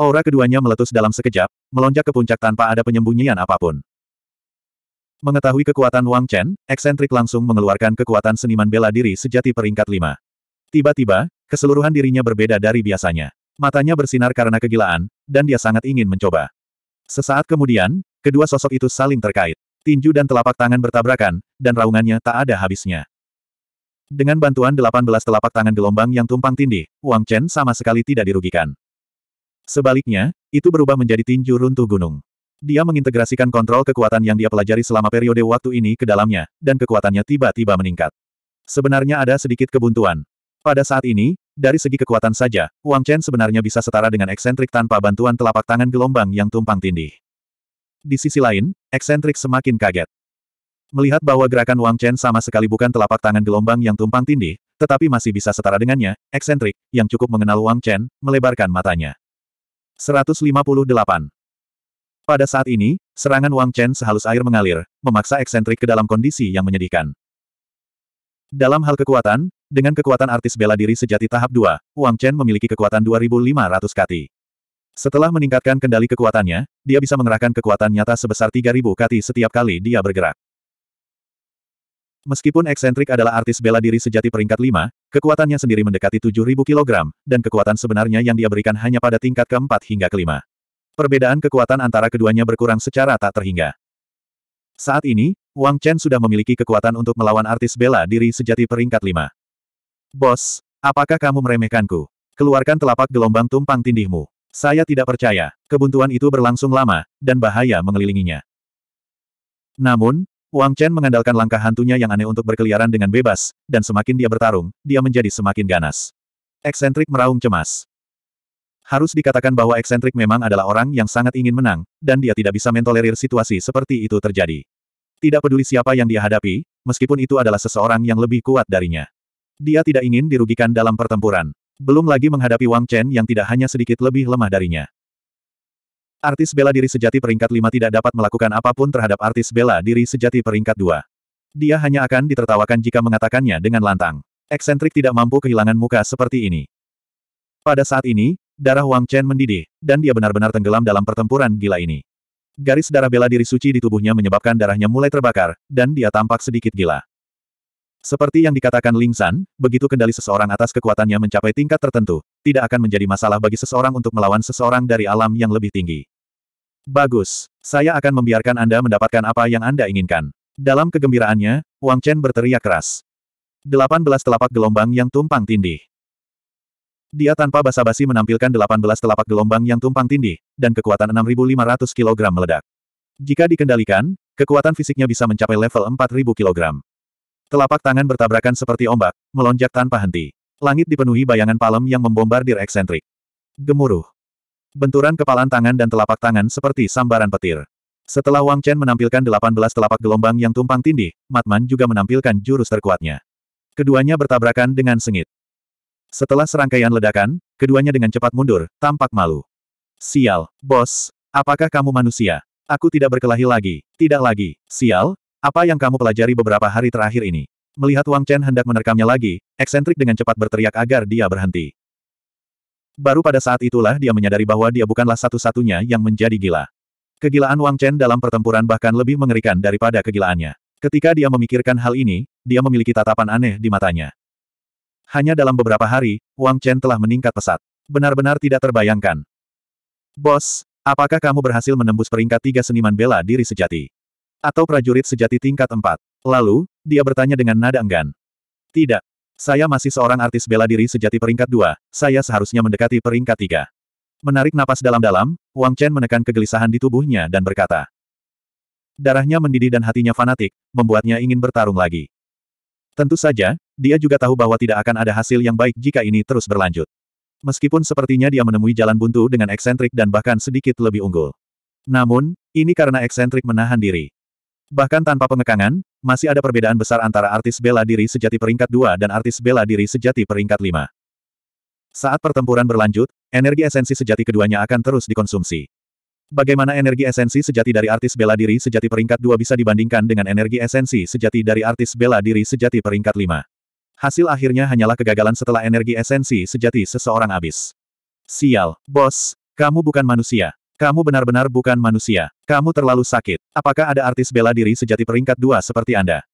Aura keduanya meletus dalam sekejap, melonjak ke puncak tanpa ada penyembunyian apapun. Mengetahui kekuatan Wang Chen, eksentrik langsung mengeluarkan kekuatan seniman bela diri sejati peringkat lima. Tiba-tiba, keseluruhan dirinya berbeda dari biasanya. Matanya bersinar karena kegilaan, dan dia sangat ingin mencoba. Sesaat kemudian, kedua sosok itu saling terkait. Tinju dan telapak tangan bertabrakan, dan raungannya tak ada habisnya. Dengan bantuan 18 telapak tangan gelombang yang tumpang tindih, Wang Chen sama sekali tidak dirugikan. Sebaliknya, itu berubah menjadi tinju runtuh gunung. Dia mengintegrasikan kontrol kekuatan yang dia pelajari selama periode waktu ini ke dalamnya, dan kekuatannya tiba-tiba meningkat. Sebenarnya ada sedikit kebuntuan. Pada saat ini, dari segi kekuatan saja, Wang Chen sebenarnya bisa setara dengan eksentrik tanpa bantuan telapak tangan gelombang yang tumpang tindih. Di sisi lain, eksentrik semakin kaget. Melihat bahwa gerakan Wang Chen sama sekali bukan telapak tangan gelombang yang tumpang tindih, tetapi masih bisa setara dengannya, eksentrik, yang cukup mengenal Wang Chen, melebarkan matanya. 158. Pada saat ini, serangan Wang Chen sehalus air mengalir, memaksa eksentrik ke dalam kondisi yang menyedihkan. Dalam hal kekuatan, dengan kekuatan artis bela diri sejati tahap 2, Wang Chen memiliki kekuatan 2500 kati. Setelah meningkatkan kendali kekuatannya, dia bisa mengerahkan kekuatan nyata sebesar 3000 kati setiap kali dia bergerak. Meskipun eksentrik adalah artis bela diri sejati peringkat 5, kekuatannya sendiri mendekati 7.000 kg, dan kekuatan sebenarnya yang dia berikan hanya pada tingkat keempat hingga kelima. Perbedaan kekuatan antara keduanya berkurang secara tak terhingga. Saat ini, Wang Chen sudah memiliki kekuatan untuk melawan artis bela diri sejati peringkat lima. Bos, apakah kamu meremehkanku? Keluarkan telapak gelombang tumpang tindihmu. Saya tidak percaya, kebuntuan itu berlangsung lama, dan bahaya mengelilinginya. Namun, Wang Chen mengandalkan langkah hantunya yang aneh untuk berkeliaran dengan bebas, dan semakin dia bertarung, dia menjadi semakin ganas. Eksentrik meraung cemas. Harus dikatakan bahwa eksentrik memang adalah orang yang sangat ingin menang, dan dia tidak bisa mentolerir situasi seperti itu terjadi. Tidak peduli siapa yang dia hadapi, meskipun itu adalah seseorang yang lebih kuat darinya. Dia tidak ingin dirugikan dalam pertempuran. Belum lagi menghadapi Wang Chen yang tidak hanya sedikit lebih lemah darinya. Artis bela diri sejati peringkat 5 tidak dapat melakukan apapun terhadap artis bela diri sejati peringkat 2. Dia hanya akan ditertawakan jika mengatakannya dengan lantang. Eksentrik tidak mampu kehilangan muka seperti ini. Pada saat ini, Darah Wang Chen mendidih, dan dia benar-benar tenggelam dalam pertempuran gila ini. Garis darah bela diri suci di tubuhnya menyebabkan darahnya mulai terbakar, dan dia tampak sedikit gila. Seperti yang dikatakan Ling San, begitu kendali seseorang atas kekuatannya mencapai tingkat tertentu, tidak akan menjadi masalah bagi seseorang untuk melawan seseorang dari alam yang lebih tinggi. Bagus, saya akan membiarkan Anda mendapatkan apa yang Anda inginkan. Dalam kegembiraannya, Wang Chen berteriak keras. Delapan belas telapak gelombang yang tumpang tindih. Dia tanpa basa-basi menampilkan 18 telapak gelombang yang tumpang tindih, dan kekuatan 6.500 kg meledak. Jika dikendalikan, kekuatan fisiknya bisa mencapai level 4.000 kg. Telapak tangan bertabrakan seperti ombak, melonjak tanpa henti. Langit dipenuhi bayangan palem yang membombardir eksentrik. Gemuruh. Benturan kepalan tangan dan telapak tangan seperti sambaran petir. Setelah Wang Chen menampilkan 18 telapak gelombang yang tumpang tindih, Matman juga menampilkan jurus terkuatnya. Keduanya bertabrakan dengan sengit. Setelah serangkaian ledakan, keduanya dengan cepat mundur, tampak malu. Sial, bos, apakah kamu manusia? Aku tidak berkelahi lagi, tidak lagi. Sial, apa yang kamu pelajari beberapa hari terakhir ini? Melihat Wang Chen hendak menerkamnya lagi, eksentrik dengan cepat berteriak agar dia berhenti. Baru pada saat itulah dia menyadari bahwa dia bukanlah satu-satunya yang menjadi gila. Kegilaan Wang Chen dalam pertempuran bahkan lebih mengerikan daripada kegilaannya. Ketika dia memikirkan hal ini, dia memiliki tatapan aneh di matanya. Hanya dalam beberapa hari, Wang Chen telah meningkat pesat. Benar-benar tidak terbayangkan. Bos, apakah kamu berhasil menembus peringkat tiga seniman bela diri sejati? Atau prajurit sejati tingkat empat? Lalu, dia bertanya dengan nada enggan. Tidak. Saya masih seorang artis bela diri sejati peringkat dua, saya seharusnya mendekati peringkat tiga. Menarik napas dalam-dalam, Wang Chen menekan kegelisahan di tubuhnya dan berkata. Darahnya mendidih dan hatinya fanatik, membuatnya ingin bertarung lagi. Tentu saja, dia juga tahu bahwa tidak akan ada hasil yang baik jika ini terus berlanjut. Meskipun sepertinya dia menemui jalan buntu dengan eksentrik dan bahkan sedikit lebih unggul. Namun, ini karena eksentrik menahan diri. Bahkan tanpa pengekangan, masih ada perbedaan besar antara artis bela diri sejati peringkat 2 dan artis bela diri sejati peringkat 5. Saat pertempuran berlanjut, energi esensi sejati keduanya akan terus dikonsumsi. Bagaimana energi esensi sejati dari artis bela diri sejati peringkat 2 bisa dibandingkan dengan energi esensi sejati dari artis bela diri sejati peringkat 5? Hasil akhirnya hanyalah kegagalan setelah energi esensi sejati seseorang habis. Sial, bos, kamu bukan manusia. Kamu benar-benar bukan manusia. Kamu terlalu sakit. Apakah ada artis bela diri sejati peringkat dua seperti Anda?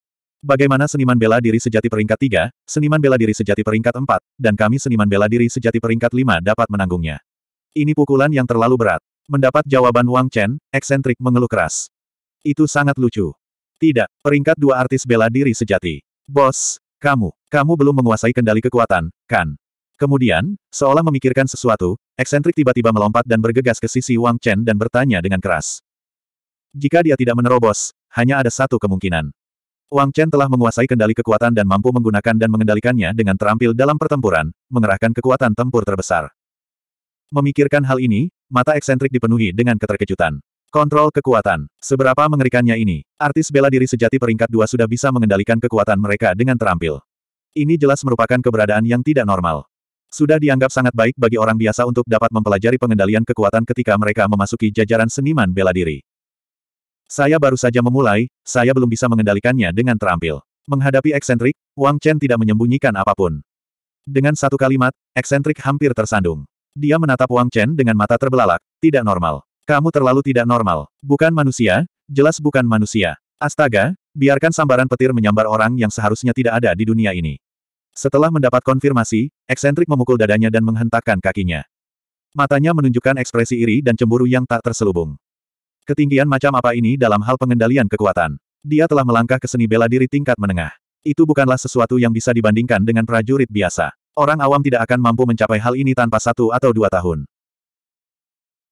Bagaimana seniman bela diri sejati peringkat tiga, seniman bela diri sejati peringkat empat, dan kami seniman bela diri sejati peringkat lima dapat menanggungnya? Ini pukulan yang terlalu berat. Mendapat jawaban Wang Chen, eksentrik mengeluh keras. Itu sangat lucu. Tidak, peringkat dua artis bela diri sejati. Bos, kamu, kamu belum menguasai kendali kekuatan, kan? Kemudian, seolah memikirkan sesuatu, eksentrik tiba-tiba melompat dan bergegas ke sisi Wang Chen dan bertanya dengan keras. Jika dia tidak menerobos, hanya ada satu kemungkinan. Wang Chen telah menguasai kendali kekuatan dan mampu menggunakan dan mengendalikannya dengan terampil dalam pertempuran, mengerahkan kekuatan tempur terbesar. Memikirkan hal ini, mata eksentrik dipenuhi dengan keterkejutan. Kontrol kekuatan. Seberapa mengerikannya ini. Artis bela diri sejati peringkat dua sudah bisa mengendalikan kekuatan mereka dengan terampil. Ini jelas merupakan keberadaan yang tidak normal. Sudah dianggap sangat baik bagi orang biasa untuk dapat mempelajari pengendalian kekuatan ketika mereka memasuki jajaran seniman bela diri. Saya baru saja memulai, saya belum bisa mengendalikannya dengan terampil. Menghadapi eksentrik, Wang Chen tidak menyembunyikan apapun. Dengan satu kalimat, eksentrik hampir tersandung. Dia menatap Wang Chen dengan mata terbelalak, tidak normal. Kamu terlalu tidak normal. Bukan manusia, jelas bukan manusia. Astaga, biarkan sambaran petir menyambar orang yang seharusnya tidak ada di dunia ini. Setelah mendapat konfirmasi, eksentrik memukul dadanya dan menghentakkan kakinya. Matanya menunjukkan ekspresi iri dan cemburu yang tak terselubung. Ketinggian macam apa ini dalam hal pengendalian kekuatan? Dia telah melangkah ke seni bela diri tingkat menengah. Itu bukanlah sesuatu yang bisa dibandingkan dengan prajurit biasa. Orang awam tidak akan mampu mencapai hal ini tanpa satu atau dua tahun.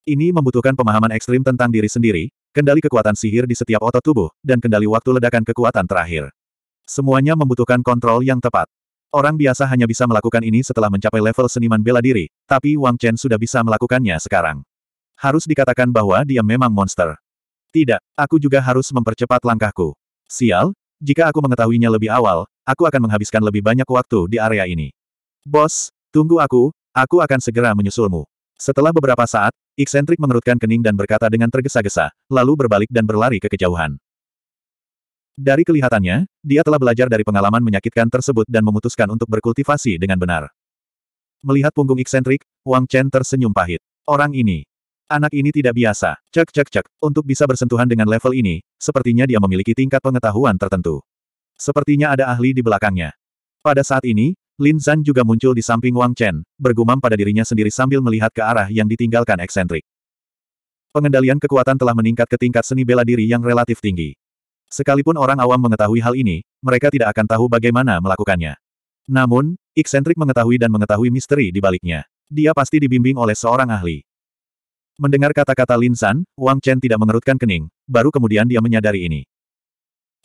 Ini membutuhkan pemahaman ekstrim tentang diri sendiri, kendali kekuatan sihir di setiap otot tubuh, dan kendali waktu ledakan kekuatan terakhir. Semuanya membutuhkan kontrol yang tepat. Orang biasa hanya bisa melakukan ini setelah mencapai level seniman bela diri, tapi Wang Chen sudah bisa melakukannya sekarang. Harus dikatakan bahwa dia memang monster. Tidak, aku juga harus mempercepat langkahku. Sial, jika aku mengetahuinya lebih awal, aku akan menghabiskan lebih banyak waktu di area ini. Bos, tunggu aku, aku akan segera menyusulmu. Setelah beberapa saat, Iksentrik mengerutkan kening dan berkata dengan tergesa-gesa, lalu berbalik dan berlari ke kejauhan. Dari kelihatannya, dia telah belajar dari pengalaman menyakitkan tersebut dan memutuskan untuk berkultivasi dengan benar. Melihat punggung iksentrik, Wang Chen tersenyum pahit. Orang ini. Anak ini tidak biasa. Cek cek cek. Untuk bisa bersentuhan dengan level ini, sepertinya dia memiliki tingkat pengetahuan tertentu. Sepertinya ada ahli di belakangnya. Pada saat ini, Lin Zhan juga muncul di samping Wang Chen, bergumam pada dirinya sendiri sambil melihat ke arah yang ditinggalkan eksentrik. Pengendalian kekuatan telah meningkat ke tingkat seni bela diri yang relatif tinggi. Sekalipun orang awam mengetahui hal ini, mereka tidak akan tahu bagaimana melakukannya. Namun, eksentrik mengetahui dan mengetahui misteri di baliknya. Dia pasti dibimbing oleh seorang ahli. Mendengar kata-kata Lin San, Wang Chen tidak mengerutkan kening, baru kemudian dia menyadari ini.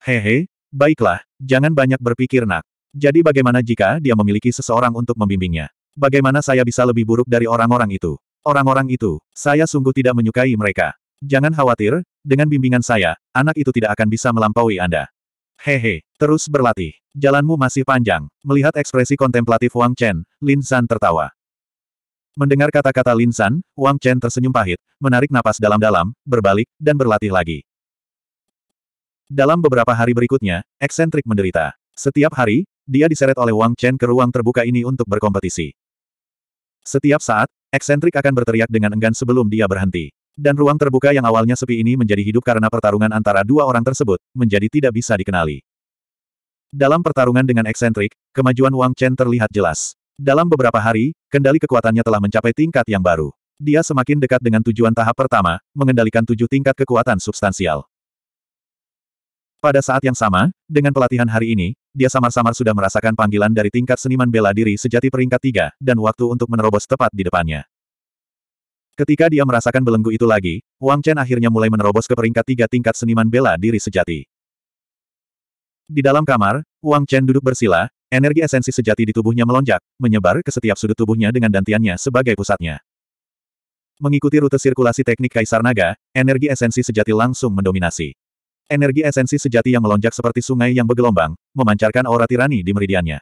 Hehe, baiklah, jangan banyak berpikir nak. Jadi bagaimana jika dia memiliki seseorang untuk membimbingnya? Bagaimana saya bisa lebih buruk dari orang-orang itu? Orang-orang itu, saya sungguh tidak menyukai mereka. Jangan khawatir, dengan bimbingan saya, anak itu tidak akan bisa melampaui Anda. Hehe, terus berlatih. Jalanmu masih panjang. Melihat ekspresi kontemplatif Wang Chen, Lin San tertawa. Mendengar kata-kata Lin San, Wang Chen tersenyum pahit, menarik napas dalam-dalam, berbalik, dan berlatih lagi. Dalam beberapa hari berikutnya, eksentrik menderita. Setiap hari, dia diseret oleh Wang Chen ke ruang terbuka ini untuk berkompetisi. Setiap saat, eksentrik akan berteriak dengan enggan sebelum dia berhenti. Dan ruang terbuka yang awalnya sepi ini menjadi hidup karena pertarungan antara dua orang tersebut, menjadi tidak bisa dikenali. Dalam pertarungan dengan eksentrik, kemajuan Wang Chen terlihat jelas. Dalam beberapa hari, kendali kekuatannya telah mencapai tingkat yang baru. Dia semakin dekat dengan tujuan tahap pertama, mengendalikan tujuh tingkat kekuatan substansial. Pada saat yang sama, dengan pelatihan hari ini, dia samar-samar sudah merasakan panggilan dari tingkat seniman bela diri sejati peringkat tiga, dan waktu untuk menerobos tepat di depannya. Ketika dia merasakan belenggu itu lagi, Wang Chen akhirnya mulai menerobos ke peringkat tiga tingkat seniman bela diri sejati. Di dalam kamar, Wang Chen duduk bersila, energi esensi sejati di tubuhnya melonjak, menyebar ke setiap sudut tubuhnya dengan dantiannya sebagai pusatnya. Mengikuti rute sirkulasi teknik Kaisar Naga, energi esensi sejati langsung mendominasi. Energi esensi sejati yang melonjak seperti sungai yang bergelombang, memancarkan aura tirani di meridiannya.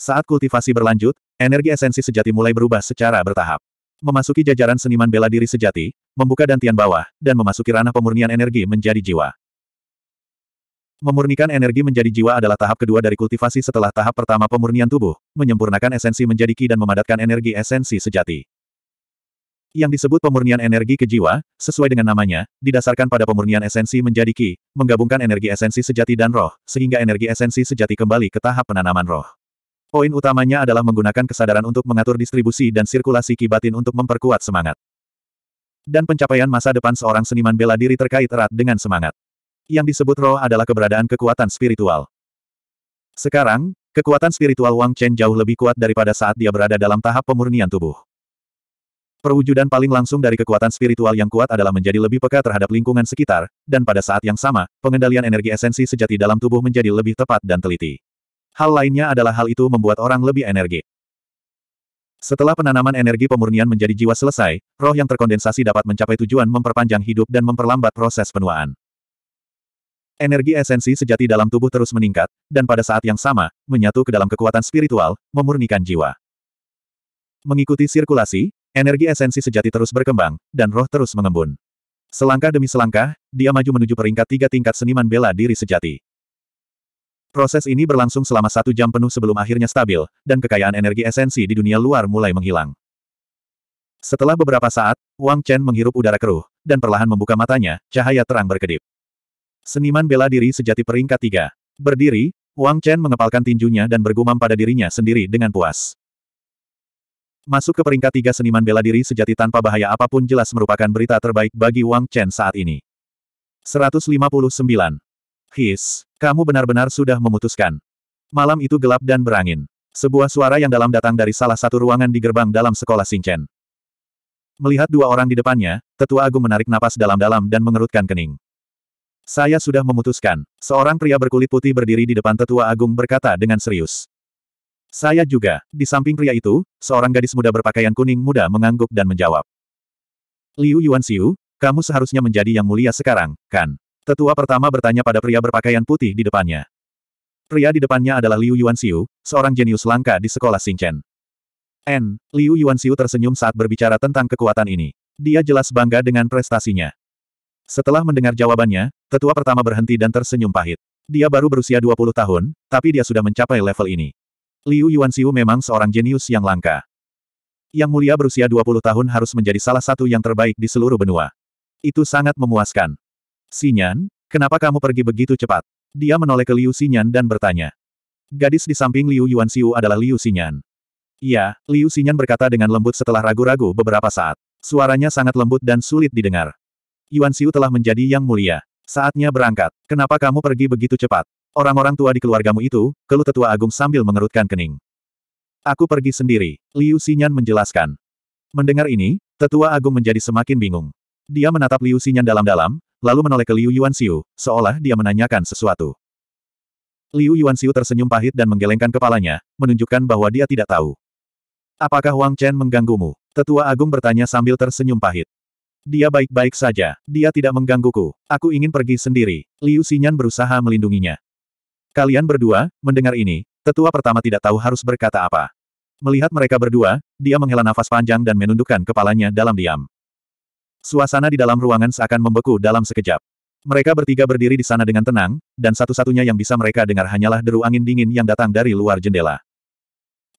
Saat kultivasi berlanjut, energi esensi sejati mulai berubah secara bertahap. Memasuki jajaran seniman bela diri sejati, membuka dantian bawah, dan memasuki ranah pemurnian energi menjadi jiwa. Memurnikan energi menjadi jiwa adalah tahap kedua dari kultivasi setelah tahap pertama pemurnian tubuh, menyempurnakan esensi menjadi ki dan memadatkan energi esensi sejati yang disebut pemurnian energi kejiwa, sesuai dengan namanya, didasarkan pada pemurnian esensi menjadi ki, menggabungkan energi esensi sejati dan roh, sehingga energi esensi sejati kembali ke tahap penanaman roh. Poin utamanya adalah menggunakan kesadaran untuk mengatur distribusi dan sirkulasi ki batin untuk memperkuat semangat. Dan pencapaian masa depan seorang seniman bela diri terkait erat dengan semangat. Yang disebut roh adalah keberadaan kekuatan spiritual. Sekarang, kekuatan spiritual Wang Chen jauh lebih kuat daripada saat dia berada dalam tahap pemurnian tubuh. Perwujudan paling langsung dari kekuatan spiritual yang kuat adalah menjadi lebih peka terhadap lingkungan sekitar, dan pada saat yang sama, pengendalian energi esensi sejati dalam tubuh menjadi lebih tepat dan teliti. Hal lainnya adalah hal itu membuat orang lebih energi. Setelah penanaman energi pemurnian menjadi jiwa selesai, roh yang terkondensasi dapat mencapai tujuan memperpanjang hidup dan memperlambat proses penuaan. Energi esensi sejati dalam tubuh terus meningkat, dan pada saat yang sama, menyatu ke dalam kekuatan spiritual, memurnikan jiwa. Mengikuti sirkulasi, Energi esensi sejati terus berkembang, dan roh terus mengembun. Selangkah demi selangkah, dia maju menuju peringkat tiga tingkat seniman bela diri sejati. Proses ini berlangsung selama satu jam penuh sebelum akhirnya stabil, dan kekayaan energi esensi di dunia luar mulai menghilang. Setelah beberapa saat, Wang Chen menghirup udara keruh, dan perlahan membuka matanya, cahaya terang berkedip. Seniman bela diri sejati peringkat tiga. Berdiri, Wang Chen mengepalkan tinjunya dan bergumam pada dirinya sendiri dengan puas. Masuk ke peringkat tiga seniman bela diri sejati tanpa bahaya apapun jelas merupakan berita terbaik bagi Wang Chen saat ini. 159. His, kamu benar-benar sudah memutuskan. Malam itu gelap dan berangin. Sebuah suara yang dalam datang dari salah satu ruangan di gerbang dalam sekolah Chen. Melihat dua orang di depannya, Tetua Agung menarik napas dalam-dalam dan mengerutkan kening. Saya sudah memutuskan. Seorang pria berkulit putih berdiri di depan Tetua Agung berkata dengan serius. Saya juga. Di samping pria itu, seorang gadis muda berpakaian kuning muda mengangguk dan menjawab. Liu Yuanxiu, kamu seharusnya menjadi yang mulia sekarang, kan? Tetua pertama bertanya pada pria berpakaian putih di depannya. Pria di depannya adalah Liu Yuanxiu, seorang jenius langka di sekolah Xingchen. N. Liu Yuanxiu tersenyum saat berbicara tentang kekuatan ini. Dia jelas bangga dengan prestasinya. Setelah mendengar jawabannya, tetua pertama berhenti dan tersenyum pahit. Dia baru berusia 20 tahun, tapi dia sudah mencapai level ini. Liu Yuanxiu memang seorang jenius yang langka. Yang mulia berusia 20 tahun harus menjadi salah satu yang terbaik di seluruh benua. Itu sangat memuaskan. Sinyan, kenapa kamu pergi begitu cepat? Dia menoleh ke Liu Sinyan dan bertanya. Gadis di samping Liu Yuanxiu adalah Liu Sinyan. Iya, Liu Sinyan berkata dengan lembut setelah ragu-ragu beberapa saat. Suaranya sangat lembut dan sulit didengar. Yuan Xiu telah menjadi yang mulia. Saatnya berangkat. Kenapa kamu pergi begitu cepat? Orang-orang tua di keluargamu itu, keluh tetua agung sambil mengerutkan kening. Aku pergi sendiri, Liu Xinyan menjelaskan. Mendengar ini, tetua agung menjadi semakin bingung. Dia menatap Liu Xinyan dalam-dalam, lalu menoleh ke Liu Yuanxiu, seolah dia menanyakan sesuatu. Liu Yuanxiu tersenyum pahit dan menggelengkan kepalanya, menunjukkan bahwa dia tidak tahu. Apakah Wang Chen mengganggumu? Tetua agung bertanya sambil tersenyum pahit. Dia baik-baik saja. Dia tidak menggangguku. Aku ingin pergi sendiri. Liu Xinyan berusaha melindunginya. Kalian berdua, mendengar ini, tetua pertama tidak tahu harus berkata apa. Melihat mereka berdua, dia menghela nafas panjang dan menundukkan kepalanya dalam diam. Suasana di dalam ruangan seakan membeku dalam sekejap. Mereka bertiga berdiri di sana dengan tenang, dan satu-satunya yang bisa mereka dengar hanyalah deru angin dingin yang datang dari luar jendela.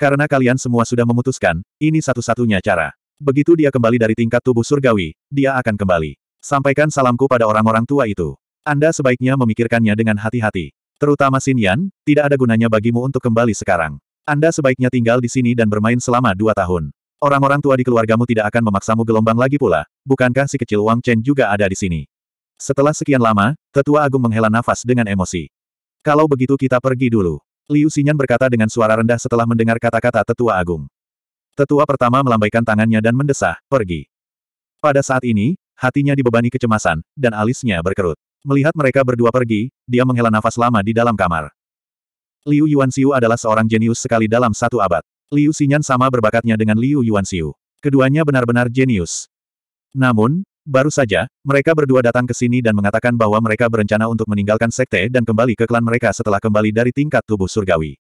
Karena kalian semua sudah memutuskan, ini satu-satunya cara. Begitu dia kembali dari tingkat tubuh surgawi, dia akan kembali. Sampaikan salamku pada orang-orang tua itu. Anda sebaiknya memikirkannya dengan hati-hati. Terutama Xin Yan, tidak ada gunanya bagimu untuk kembali sekarang. Anda sebaiknya tinggal di sini dan bermain selama dua tahun. Orang-orang tua di keluargamu tidak akan memaksamu gelombang lagi pula, bukankah si kecil Wang Chen juga ada di sini? Setelah sekian lama, tetua agung menghela nafas dengan emosi. Kalau begitu kita pergi dulu. Liu Xinyan berkata dengan suara rendah setelah mendengar kata-kata tetua agung. Tetua pertama melambaikan tangannya dan mendesah, pergi. Pada saat ini, hatinya dibebani kecemasan, dan alisnya berkerut. Melihat mereka berdua pergi, dia menghela nafas lama di dalam kamar. Liu Yuanxiu adalah seorang jenius sekali dalam satu abad. Liu Xinyan sama berbakatnya dengan Liu Yuanxiu. Keduanya benar-benar jenius. Namun, baru saja, mereka berdua datang ke sini dan mengatakan bahwa mereka berencana untuk meninggalkan sekte dan kembali ke klan mereka setelah kembali dari tingkat tubuh surgawi.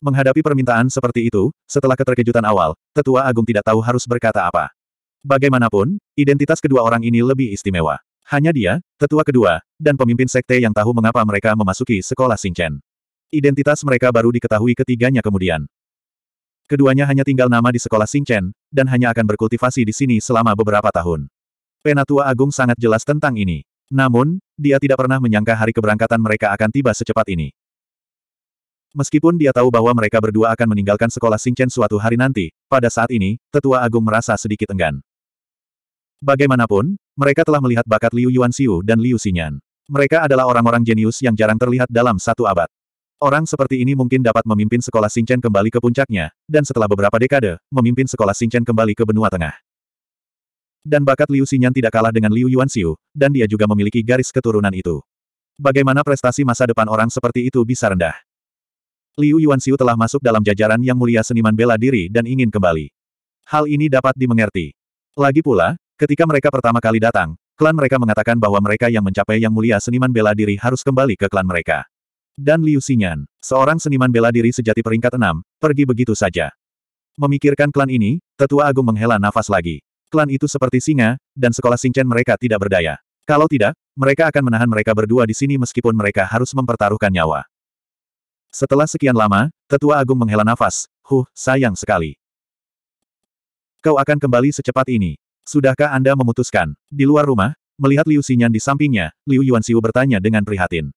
Menghadapi permintaan seperti itu, setelah keterkejutan awal, Tetua Agung tidak tahu harus berkata apa. Bagaimanapun, identitas kedua orang ini lebih istimewa. Hanya dia, tetua kedua, dan pemimpin sekte yang tahu mengapa mereka memasuki sekolah Xingchen. Identitas mereka baru diketahui ketiganya kemudian. Keduanya hanya tinggal nama di sekolah Xingchen, dan hanya akan berkultivasi di sini selama beberapa tahun. Penatua Agung sangat jelas tentang ini. Namun, dia tidak pernah menyangka hari keberangkatan mereka akan tiba secepat ini. Meskipun dia tahu bahwa mereka berdua akan meninggalkan sekolah Xingchen suatu hari nanti, pada saat ini, Tetua Agung merasa sedikit enggan. Bagaimanapun, mereka telah melihat bakat Liu Yuan Xiu dan Liu Xinyan. Mereka adalah orang-orang jenius yang jarang terlihat dalam satu abad. Orang seperti ini mungkin dapat memimpin sekolah Xingchen kembali ke puncaknya, dan setelah beberapa dekade, memimpin sekolah Xingchen kembali ke benua tengah. Dan bakat Liu Xinyan tidak kalah dengan Liu Yuan Xiu, dan dia juga memiliki garis keturunan itu. Bagaimana prestasi masa depan orang seperti itu bisa rendah? Liu Yuan Xiu telah masuk dalam jajaran yang mulia seniman bela diri dan ingin kembali. Hal ini dapat dimengerti. Lagi pula, Ketika mereka pertama kali datang, klan mereka mengatakan bahwa mereka yang mencapai yang mulia seniman bela diri harus kembali ke klan mereka. Dan Liu Xinyan, seorang seniman bela diri sejati peringkat enam, pergi begitu saja. Memikirkan klan ini, tetua agung menghela nafas lagi. Klan itu seperti singa, dan sekolah Singchen mereka tidak berdaya. Kalau tidak, mereka akan menahan mereka berdua di sini meskipun mereka harus mempertaruhkan nyawa. Setelah sekian lama, Tetua Agung menghela nafas, huh, sayang sekali. Kau akan kembali secepat ini. Sudahkah Anda memutuskan? Di luar rumah, melihat Liu Xinyan di sampingnya, Liu Yuanxiu bertanya dengan prihatin.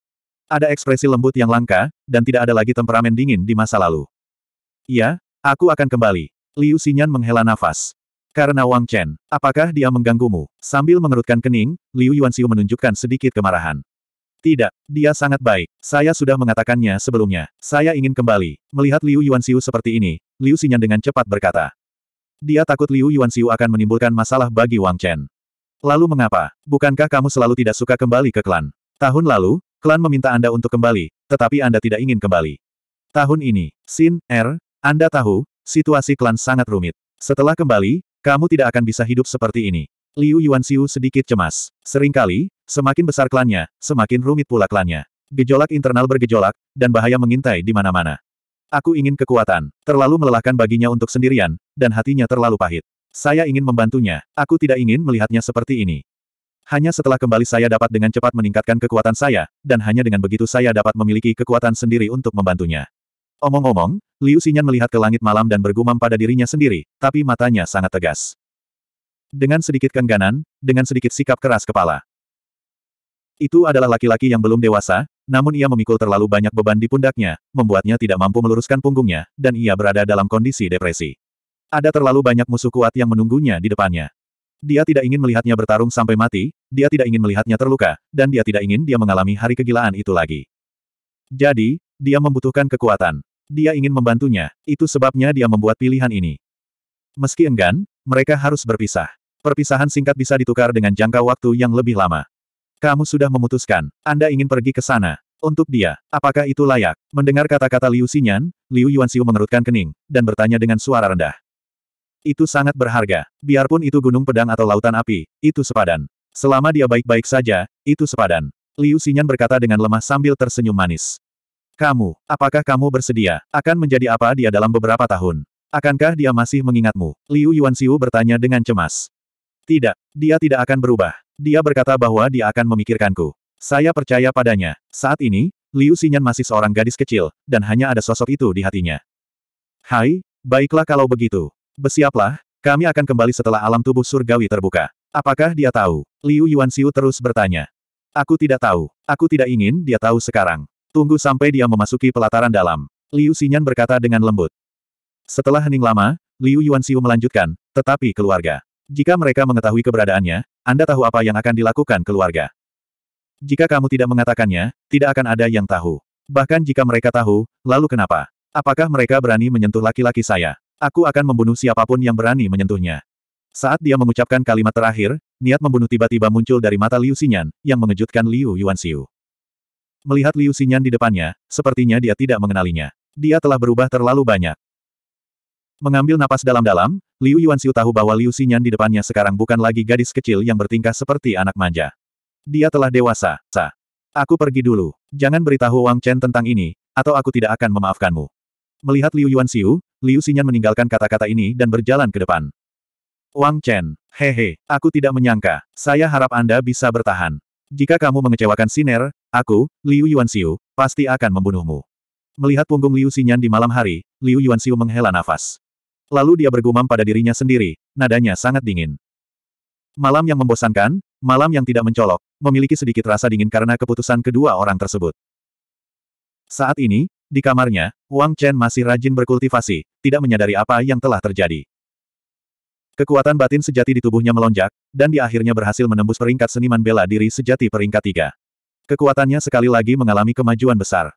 Ada ekspresi lembut yang langka, dan tidak ada lagi temperamen dingin di masa lalu. Iya, aku akan kembali. Liu Xinyan menghela nafas. Karena Wang Chen, apakah dia mengganggumu? Sambil mengerutkan kening, Liu Yuanxiu menunjukkan sedikit kemarahan. Tidak, dia sangat baik. Saya sudah mengatakannya sebelumnya. Saya ingin kembali. Melihat Liu Yuanxiu seperti ini, Liu Xinyan dengan cepat berkata. Dia takut Liu Yuanxiu akan menimbulkan masalah bagi Wang Chen. Lalu mengapa? Bukankah kamu selalu tidak suka kembali ke klan? Tahun lalu, klan meminta Anda untuk kembali, tetapi Anda tidak ingin kembali. Tahun ini, Sin, Er, Anda tahu, situasi klan sangat rumit. Setelah kembali, kamu tidak akan bisa hidup seperti ini. Liu Yuanxiu sedikit cemas. Seringkali, semakin besar klannya, semakin rumit pula klannya. Gejolak internal bergejolak, dan bahaya mengintai di mana-mana. Aku ingin kekuatan. Terlalu melelahkan baginya untuk sendirian, dan hatinya terlalu pahit. Saya ingin membantunya, aku tidak ingin melihatnya seperti ini. Hanya setelah kembali saya dapat dengan cepat meningkatkan kekuatan saya, dan hanya dengan begitu saya dapat memiliki kekuatan sendiri untuk membantunya. Omong-omong, Liu Xinyan melihat ke langit malam dan bergumam pada dirinya sendiri, tapi matanya sangat tegas. Dengan sedikit kengganan, dengan sedikit sikap keras kepala. Itu adalah laki-laki yang belum dewasa, namun ia memikul terlalu banyak beban di pundaknya, membuatnya tidak mampu meluruskan punggungnya, dan ia berada dalam kondisi depresi. Ada terlalu banyak musuh kuat yang menunggunya di depannya. Dia tidak ingin melihatnya bertarung sampai mati, dia tidak ingin melihatnya terluka, dan dia tidak ingin dia mengalami hari kegilaan itu lagi. Jadi, dia membutuhkan kekuatan. Dia ingin membantunya, itu sebabnya dia membuat pilihan ini. Meski enggan, mereka harus berpisah. Perpisahan singkat bisa ditukar dengan jangka waktu yang lebih lama. Kamu sudah memutuskan, Anda ingin pergi ke sana. Untuk dia, apakah itu layak? Mendengar kata-kata Liu Xinyan, Liu Yuanxiu mengerutkan kening, dan bertanya dengan suara rendah. Itu sangat berharga. Biarpun itu gunung pedang atau lautan api, itu sepadan. Selama dia baik-baik saja, itu sepadan. Liu Xinyan berkata dengan lemah sambil tersenyum manis. Kamu, apakah kamu bersedia? Akan menjadi apa dia dalam beberapa tahun? Akankah dia masih mengingatmu? Liu Yuanxiu bertanya dengan cemas. Tidak, dia tidak akan berubah. Dia berkata bahwa dia akan memikirkanku. Saya percaya padanya. Saat ini, Liu Xinyan masih seorang gadis kecil, dan hanya ada sosok itu di hatinya. Hai, baiklah kalau begitu. Bersiaplah, kami akan kembali setelah alam tubuh surgawi terbuka. Apakah dia tahu? Liu Yuanxiu terus bertanya. Aku tidak tahu. Aku tidak ingin dia tahu sekarang. Tunggu sampai dia memasuki pelataran dalam. Liu Xinyan berkata dengan lembut. Setelah hening lama, Liu Yuanxiu melanjutkan, tetapi keluarga. Jika mereka mengetahui keberadaannya, Anda tahu apa yang akan dilakukan keluarga. Jika kamu tidak mengatakannya, tidak akan ada yang tahu. Bahkan jika mereka tahu, lalu kenapa? Apakah mereka berani menyentuh laki-laki saya? Aku akan membunuh siapapun yang berani menyentuhnya. Saat dia mengucapkan kalimat terakhir, niat membunuh tiba-tiba muncul dari mata Liu Xinyan, yang mengejutkan Liu Yuanxiu. Melihat Liu Xinyan di depannya, sepertinya dia tidak mengenalinya. Dia telah berubah terlalu banyak. Mengambil napas dalam-dalam, Liu Yuanxiu tahu bahwa Liu Xinyan di depannya sekarang bukan lagi gadis kecil yang bertingkah seperti anak manja. Dia telah dewasa, sa. Aku pergi dulu. Jangan beritahu Wang Chen tentang ini, atau aku tidak akan memaafkanmu. Melihat Liu Yuanxiu, Liu Xinyan meninggalkan kata-kata ini dan berjalan ke depan. Wang Chen, hehe, aku tidak menyangka. Saya harap Anda bisa bertahan. Jika kamu mengecewakan Siner, aku, Liu Yuanxiu, pasti akan membunuhmu. Melihat punggung Liu Xinyan di malam hari, Liu Yuanxiu menghela nafas. Lalu dia bergumam pada dirinya sendiri, nadanya sangat dingin. Malam yang membosankan, malam yang tidak mencolok, memiliki sedikit rasa dingin karena keputusan kedua orang tersebut. Saat ini, di kamarnya, Wang Chen masih rajin berkultivasi, tidak menyadari apa yang telah terjadi. Kekuatan batin sejati di tubuhnya melonjak, dan di akhirnya berhasil menembus peringkat seniman bela diri sejati peringkat tiga. Kekuatannya sekali lagi mengalami kemajuan besar.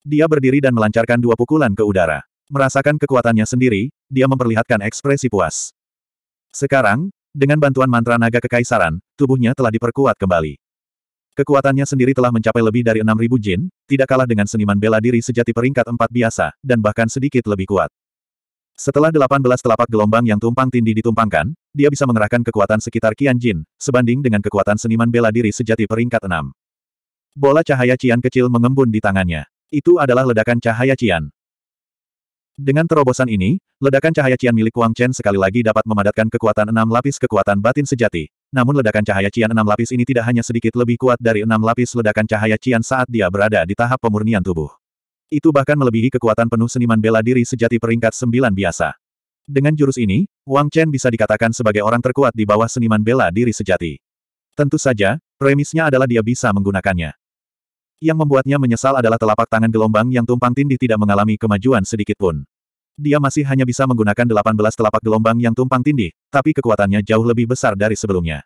Dia berdiri dan melancarkan dua pukulan ke udara. Merasakan kekuatannya sendiri, dia memperlihatkan ekspresi puas. Sekarang, dengan bantuan mantra naga kekaisaran, tubuhnya telah diperkuat kembali. Kekuatannya sendiri telah mencapai lebih dari 6.000 jin, tidak kalah dengan seniman bela diri sejati peringkat empat biasa, dan bahkan sedikit lebih kuat. Setelah 18 telapak gelombang yang tumpang tindih ditumpangkan, dia bisa mengerahkan kekuatan sekitar Kian Jin, sebanding dengan kekuatan seniman bela diri sejati peringkat enam. Bola cahaya Cian kecil mengembun di tangannya. Itu adalah ledakan cahaya Cian. Dengan terobosan ini, ledakan cahaya Cian milik Wang Chen sekali lagi dapat memadatkan kekuatan enam lapis kekuatan batin sejati, namun ledakan cahaya Cian enam lapis ini tidak hanya sedikit lebih kuat dari enam lapis ledakan cahaya Cian saat dia berada di tahap pemurnian tubuh. Itu bahkan melebihi kekuatan penuh seniman bela diri sejati peringkat sembilan biasa. Dengan jurus ini, Wang Chen bisa dikatakan sebagai orang terkuat di bawah seniman bela diri sejati. Tentu saja, premisnya adalah dia bisa menggunakannya. Yang membuatnya menyesal adalah telapak tangan gelombang yang tumpang tindih tidak mengalami kemajuan sedikitpun. Dia masih hanya bisa menggunakan 18 telapak gelombang yang tumpang tindih, tapi kekuatannya jauh lebih besar dari sebelumnya.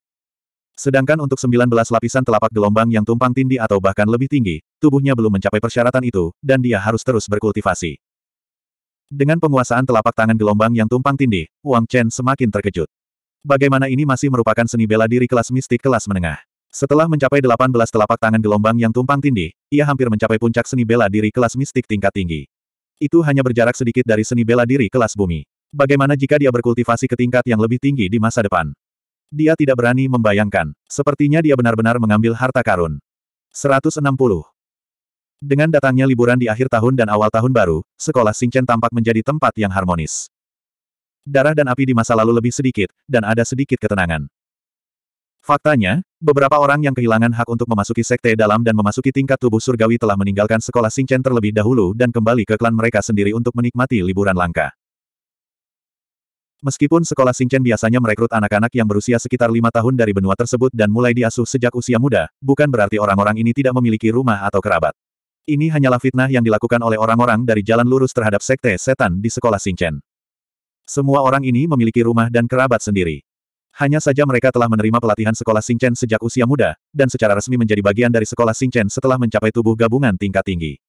Sedangkan untuk 19 lapisan telapak gelombang yang tumpang tindih atau bahkan lebih tinggi, tubuhnya belum mencapai persyaratan itu, dan dia harus terus berkultivasi. Dengan penguasaan telapak tangan gelombang yang tumpang tindih, Wang Chen semakin terkejut. Bagaimana ini masih merupakan seni bela diri kelas mistik kelas menengah. Setelah mencapai 18 telapak tangan gelombang yang tumpang tindih, ia hampir mencapai puncak seni bela diri kelas mistik tingkat tinggi. Itu hanya berjarak sedikit dari seni bela diri kelas bumi. Bagaimana jika dia berkultivasi ke tingkat yang lebih tinggi di masa depan? Dia tidak berani membayangkan. Sepertinya dia benar-benar mengambil harta karun. 160. Dengan datangnya liburan di akhir tahun dan awal tahun baru, sekolah Singchen tampak menjadi tempat yang harmonis. Darah dan api di masa lalu lebih sedikit, dan ada sedikit ketenangan. Faktanya, beberapa orang yang kehilangan hak untuk memasuki sekte dalam dan memasuki tingkat tubuh surgawi telah meninggalkan sekolah Singchen terlebih dahulu dan kembali ke klan mereka sendiri untuk menikmati liburan langka. Meskipun sekolah Singchen biasanya merekrut anak-anak yang berusia sekitar lima tahun dari benua tersebut dan mulai diasuh sejak usia muda, bukan berarti orang-orang ini tidak memiliki rumah atau kerabat. Ini hanyalah fitnah yang dilakukan oleh orang-orang dari jalan lurus terhadap sekte setan di sekolah Singchen. Semua orang ini memiliki rumah dan kerabat sendiri. Hanya saja mereka telah menerima pelatihan sekolah Singchen sejak usia muda, dan secara resmi menjadi bagian dari sekolah Singchen setelah mencapai tubuh gabungan tingkat tinggi.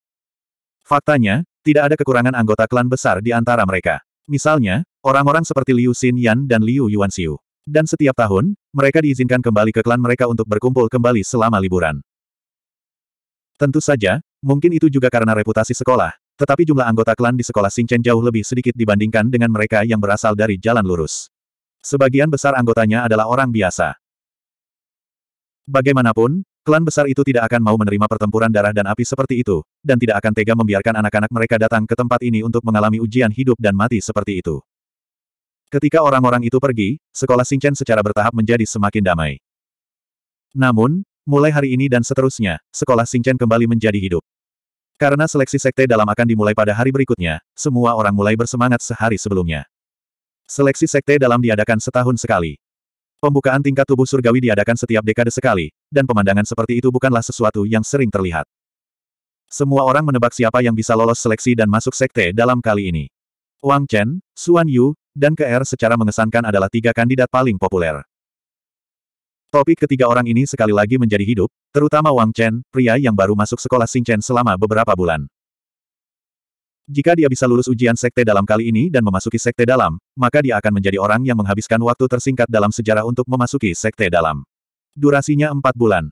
Faktanya, tidak ada kekurangan anggota klan besar di antara mereka. Misalnya, orang-orang seperti Liu Xin Yan dan Liu Yuan Xiu. Dan setiap tahun, mereka diizinkan kembali ke klan mereka untuk berkumpul kembali selama liburan. Tentu saja, mungkin itu juga karena reputasi sekolah, tetapi jumlah anggota klan di sekolah Singchen jauh lebih sedikit dibandingkan dengan mereka yang berasal dari jalan lurus. Sebagian besar anggotanya adalah orang biasa. Bagaimanapun, klan besar itu tidak akan mau menerima pertempuran darah dan api seperti itu, dan tidak akan tega membiarkan anak-anak mereka datang ke tempat ini untuk mengalami ujian hidup dan mati seperti itu. Ketika orang-orang itu pergi, sekolah Singchen secara bertahap menjadi semakin damai. Namun, mulai hari ini dan seterusnya, sekolah Singchen kembali menjadi hidup. Karena seleksi sekte dalam akan dimulai pada hari berikutnya, semua orang mulai bersemangat sehari sebelumnya. Seleksi sekte dalam diadakan setahun sekali. Pembukaan tingkat tubuh surgawi diadakan setiap dekade sekali, dan pemandangan seperti itu bukanlah sesuatu yang sering terlihat. Semua orang menebak siapa yang bisa lolos seleksi dan masuk sekte dalam kali ini. Wang Chen, Xuan Yu, dan KR er secara mengesankan adalah tiga kandidat paling populer. Topik ketiga orang ini sekali lagi menjadi hidup, terutama Wang Chen, pria yang baru masuk sekolah Chen selama beberapa bulan. Jika dia bisa lulus ujian sekte dalam kali ini dan memasuki sekte dalam, maka dia akan menjadi orang yang menghabiskan waktu tersingkat dalam sejarah untuk memasuki sekte dalam. Durasinya empat bulan.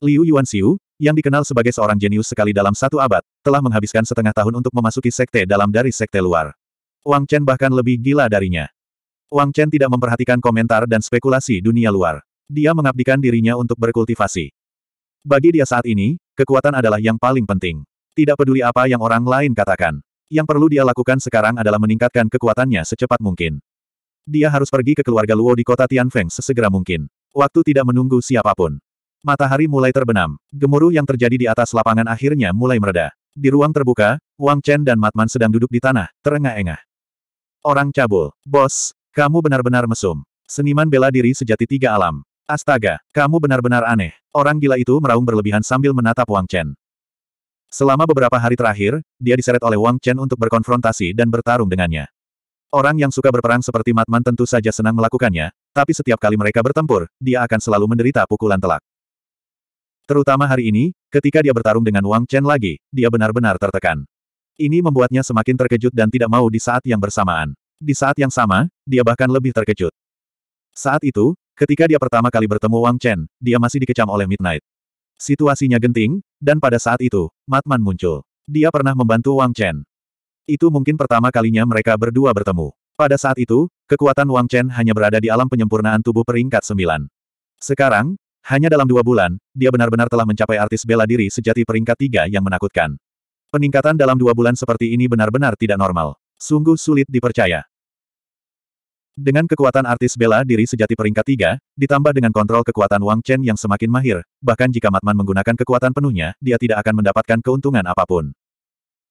Liu Yuanxiu, yang dikenal sebagai seorang jenius sekali dalam satu abad, telah menghabiskan setengah tahun untuk memasuki sekte dalam dari sekte luar. Wang Chen bahkan lebih gila darinya. Wang Chen tidak memperhatikan komentar dan spekulasi dunia luar. Dia mengabdikan dirinya untuk berkultivasi. Bagi dia saat ini, kekuatan adalah yang paling penting. Tidak peduli apa yang orang lain katakan. Yang perlu dia lakukan sekarang adalah meningkatkan kekuatannya secepat mungkin. Dia harus pergi ke keluarga Luo di kota Tianfeng sesegera mungkin. Waktu tidak menunggu siapapun. Matahari mulai terbenam. Gemuruh yang terjadi di atas lapangan akhirnya mulai mereda. Di ruang terbuka, Wang Chen dan Matman sedang duduk di tanah, terengah-engah. Orang cabul. Bos, kamu benar-benar mesum. Seniman bela diri sejati tiga alam. Astaga, kamu benar-benar aneh. Orang gila itu meraung berlebihan sambil menatap Wang Chen. Selama beberapa hari terakhir, dia diseret oleh Wang Chen untuk berkonfrontasi dan bertarung dengannya. Orang yang suka berperang seperti Matman tentu saja senang melakukannya, tapi setiap kali mereka bertempur, dia akan selalu menderita pukulan telak. Terutama hari ini, ketika dia bertarung dengan Wang Chen lagi, dia benar-benar tertekan. Ini membuatnya semakin terkejut dan tidak mau di saat yang bersamaan. Di saat yang sama, dia bahkan lebih terkejut. Saat itu, ketika dia pertama kali bertemu Wang Chen, dia masih dikecam oleh Midnight. Situasinya genting, dan pada saat itu, Matman muncul. Dia pernah membantu Wang Chen. Itu mungkin pertama kalinya mereka berdua bertemu. Pada saat itu, kekuatan Wang Chen hanya berada di alam penyempurnaan tubuh peringkat sembilan. Sekarang, hanya dalam dua bulan, dia benar-benar telah mencapai artis bela diri sejati peringkat tiga yang menakutkan. Peningkatan dalam dua bulan seperti ini benar-benar tidak normal. Sungguh sulit dipercaya. Dengan kekuatan artis bela diri sejati peringkat tiga, ditambah dengan kontrol kekuatan Wang Chen yang semakin mahir, bahkan jika Matman menggunakan kekuatan penuhnya, dia tidak akan mendapatkan keuntungan apapun.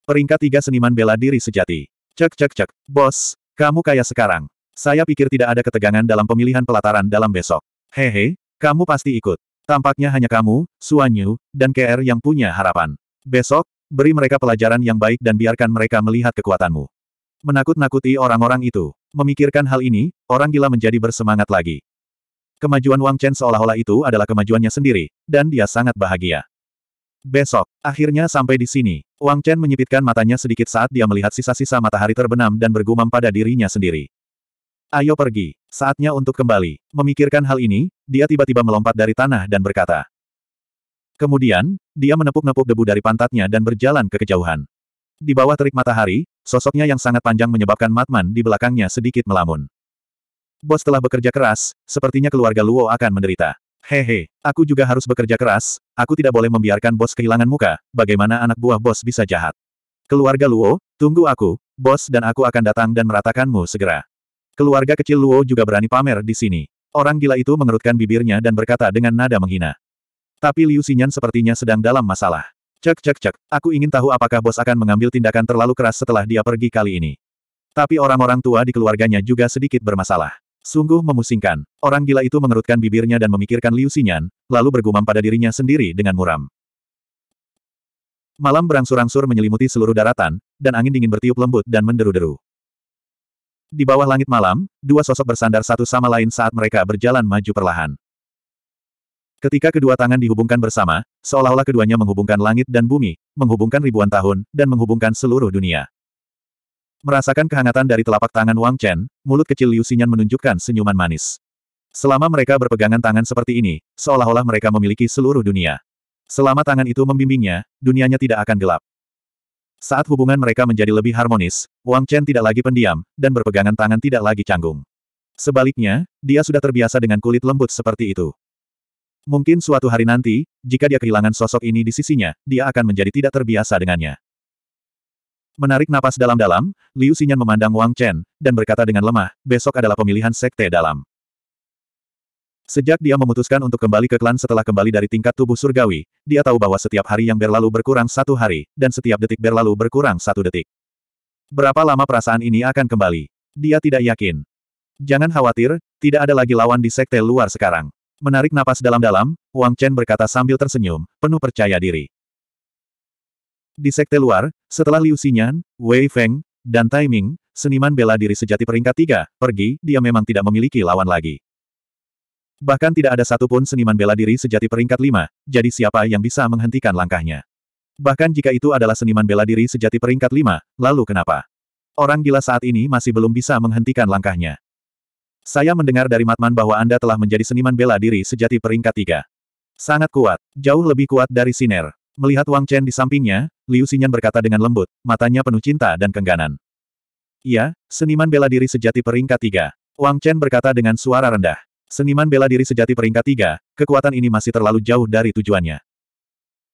Peringkat tiga seniman bela diri sejati. Cek cek cek, bos, kamu kaya sekarang. Saya pikir tidak ada ketegangan dalam pemilihan pelataran dalam besok. Hehe, kamu pasti ikut. Tampaknya hanya kamu, Suanyu, dan KR yang punya harapan. Besok, beri mereka pelajaran yang baik dan biarkan mereka melihat kekuatanmu. Menakut-nakuti orang-orang itu. Memikirkan hal ini, orang gila menjadi bersemangat lagi. Kemajuan Wang Chen seolah-olah itu adalah kemajuannya sendiri, dan dia sangat bahagia. Besok, akhirnya sampai di sini, Wang Chen menyipitkan matanya sedikit saat dia melihat sisa-sisa matahari terbenam dan bergumam pada dirinya sendiri. Ayo pergi, saatnya untuk kembali. Memikirkan hal ini, dia tiba-tiba melompat dari tanah dan berkata. Kemudian, dia menepuk-nepuk debu dari pantatnya dan berjalan ke kejauhan. Di bawah terik matahari, sosoknya yang sangat panjang menyebabkan Matman di belakangnya sedikit melamun. Bos telah bekerja keras, sepertinya keluarga Luo akan menderita. Hehe, aku juga harus bekerja keras, aku tidak boleh membiarkan bos kehilangan muka, bagaimana anak buah bos bisa jahat. Keluarga Luo, tunggu aku, bos dan aku akan datang dan meratakanmu segera. Keluarga kecil Luo juga berani pamer di sini. Orang gila itu mengerutkan bibirnya dan berkata dengan nada menghina. Tapi Liu Xinyan sepertinya sedang dalam masalah. Cek cek cek, aku ingin tahu apakah bos akan mengambil tindakan terlalu keras setelah dia pergi kali ini. Tapi orang-orang tua di keluarganya juga sedikit bermasalah. Sungguh memusingkan. Orang gila itu mengerutkan bibirnya dan memikirkan Liu Xinyan, lalu bergumam pada dirinya sendiri dengan muram. Malam berangsur-angsur menyelimuti seluruh daratan, dan angin dingin bertiup lembut dan menderu-deru. Di bawah langit malam, dua sosok bersandar satu sama lain saat mereka berjalan maju perlahan. Ketika kedua tangan dihubungkan bersama, seolah-olah keduanya menghubungkan langit dan bumi, menghubungkan ribuan tahun, dan menghubungkan seluruh dunia. Merasakan kehangatan dari telapak tangan Wang Chen, mulut kecil Liu Xinyan menunjukkan senyuman manis. Selama mereka berpegangan tangan seperti ini, seolah-olah mereka memiliki seluruh dunia. Selama tangan itu membimbingnya, dunianya tidak akan gelap. Saat hubungan mereka menjadi lebih harmonis, Wang Chen tidak lagi pendiam, dan berpegangan tangan tidak lagi canggung. Sebaliknya, dia sudah terbiasa dengan kulit lembut seperti itu. Mungkin suatu hari nanti, jika dia kehilangan sosok ini di sisinya, dia akan menjadi tidak terbiasa dengannya. Menarik napas dalam-dalam, Liu Xinyan memandang Wang Chen, dan berkata dengan lemah, besok adalah pemilihan sekte dalam. Sejak dia memutuskan untuk kembali ke klan setelah kembali dari tingkat tubuh surgawi, dia tahu bahwa setiap hari yang berlalu berkurang satu hari, dan setiap detik berlalu berkurang satu detik. Berapa lama perasaan ini akan kembali? Dia tidak yakin. Jangan khawatir, tidak ada lagi lawan di sekte luar sekarang. Menarik napas dalam-dalam, Wang Chen berkata sambil tersenyum, penuh percaya diri. Di sekte luar, setelah Liu Xinyan, Wei Feng, dan Tai seniman bela diri sejati peringkat tiga, pergi, dia memang tidak memiliki lawan lagi. Bahkan tidak ada satupun seniman bela diri sejati peringkat lima, jadi siapa yang bisa menghentikan langkahnya? Bahkan jika itu adalah seniman bela diri sejati peringkat lima, lalu kenapa? Orang gila saat ini masih belum bisa menghentikan langkahnya. Saya mendengar dari Matman bahwa Anda telah menjadi seniman bela diri sejati peringkat tiga. Sangat kuat, jauh lebih kuat dari Siner. Melihat Wang Chen di sampingnya, Liu Xinyan berkata dengan lembut, matanya penuh cinta dan kengganan. Iya, seniman bela diri sejati peringkat tiga. Wang Chen berkata dengan suara rendah. Seniman bela diri sejati peringkat tiga, kekuatan ini masih terlalu jauh dari tujuannya.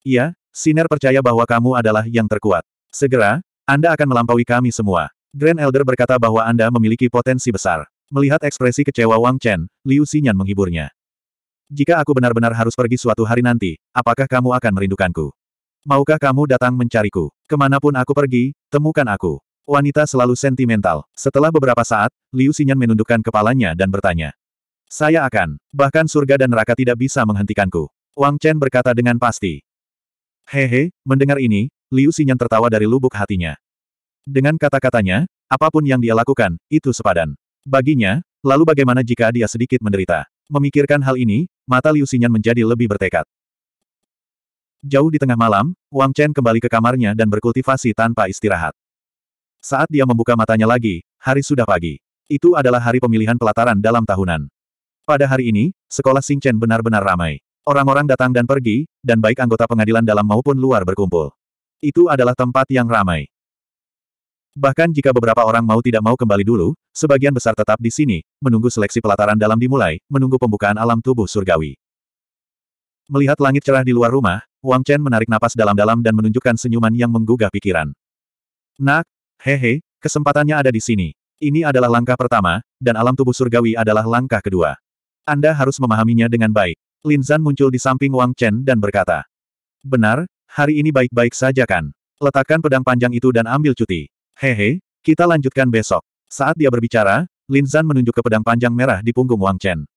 Iya, Siner percaya bahwa kamu adalah yang terkuat. Segera, Anda akan melampaui kami semua. Grand Elder berkata bahwa Anda memiliki potensi besar. Melihat ekspresi kecewa Wang Chen, Liu Xinyan menghiburnya. Jika aku benar-benar harus pergi suatu hari nanti, apakah kamu akan merindukanku? Maukah kamu datang mencariku? Kemanapun aku pergi, temukan aku. Wanita selalu sentimental. Setelah beberapa saat, Liu Xinyan menundukkan kepalanya dan bertanya. Saya akan. Bahkan surga dan neraka tidak bisa menghentikanku. Wang Chen berkata dengan pasti. Hehe, mendengar ini, Liu Xinyan tertawa dari lubuk hatinya. Dengan kata-katanya, apapun yang dia lakukan, itu sepadan. Baginya, lalu bagaimana jika dia sedikit menderita? Memikirkan hal ini, mata Liu Xinyan menjadi lebih bertekad. Jauh di tengah malam, Wang Chen kembali ke kamarnya dan berkultivasi tanpa istirahat. Saat dia membuka matanya lagi, hari sudah pagi. Itu adalah hari pemilihan pelataran dalam tahunan. Pada hari ini, sekolah Chen benar-benar ramai. Orang-orang datang dan pergi, dan baik anggota pengadilan dalam maupun luar berkumpul. Itu adalah tempat yang ramai. Bahkan jika beberapa orang mau tidak mau kembali dulu, sebagian besar tetap di sini, menunggu seleksi pelataran dalam dimulai, menunggu pembukaan alam tubuh surgawi. Melihat langit cerah di luar rumah, Wang Chen menarik napas dalam-dalam dan menunjukkan senyuman yang menggugah pikiran. Nak, hehe, kesempatannya ada di sini. Ini adalah langkah pertama, dan alam tubuh surgawi adalah langkah kedua. Anda harus memahaminya dengan baik. Lin Zan muncul di samping Wang Chen dan berkata. Benar, hari ini baik-baik saja kan? Letakkan pedang panjang itu dan ambil cuti. Hehe, kita lanjutkan besok. Saat dia berbicara, Lin Zan menunjuk ke pedang panjang merah di punggung Wang Chen.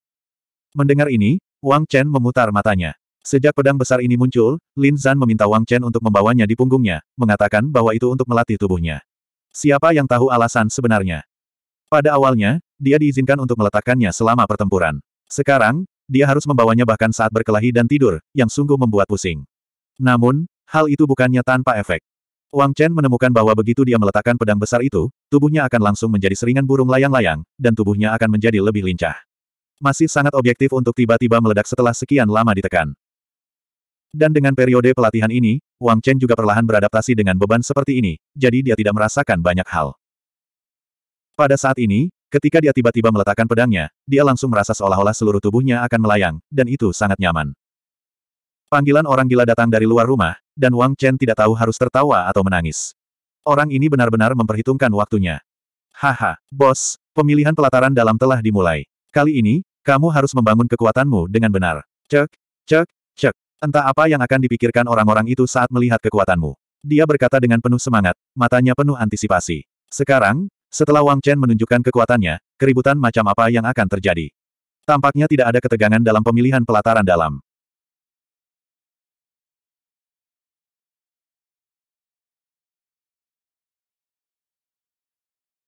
Mendengar ini, Wang Chen memutar matanya. Sejak pedang besar ini muncul, Lin Zan meminta Wang Chen untuk membawanya di punggungnya, mengatakan bahwa itu untuk melatih tubuhnya. Siapa yang tahu alasan sebenarnya? Pada awalnya, dia diizinkan untuk meletakkannya selama pertempuran. Sekarang, dia harus membawanya bahkan saat berkelahi dan tidur, yang sungguh membuat pusing. Namun, hal itu bukannya tanpa efek. Wang Chen menemukan bahwa begitu dia meletakkan pedang besar itu, tubuhnya akan langsung menjadi seringan burung layang-layang, dan tubuhnya akan menjadi lebih lincah. Masih sangat objektif untuk tiba-tiba meledak setelah sekian lama ditekan. Dan dengan periode pelatihan ini, Wang Chen juga perlahan beradaptasi dengan beban seperti ini, jadi dia tidak merasakan banyak hal. Pada saat ini, ketika dia tiba-tiba meletakkan pedangnya, dia langsung merasa seolah-olah seluruh tubuhnya akan melayang, dan itu sangat nyaman. Panggilan orang gila datang dari luar rumah, dan Wang Chen tidak tahu harus tertawa atau menangis. Orang ini benar-benar memperhitungkan waktunya. Haha, bos, pemilihan pelataran dalam telah dimulai. Kali ini, kamu harus membangun kekuatanmu dengan benar. Cek, cek, cek. Entah apa yang akan dipikirkan orang-orang itu saat melihat kekuatanmu. Dia berkata dengan penuh semangat, matanya penuh antisipasi. Sekarang, setelah Wang Chen menunjukkan kekuatannya, keributan macam apa yang akan terjadi? Tampaknya tidak ada ketegangan dalam pemilihan pelataran dalam.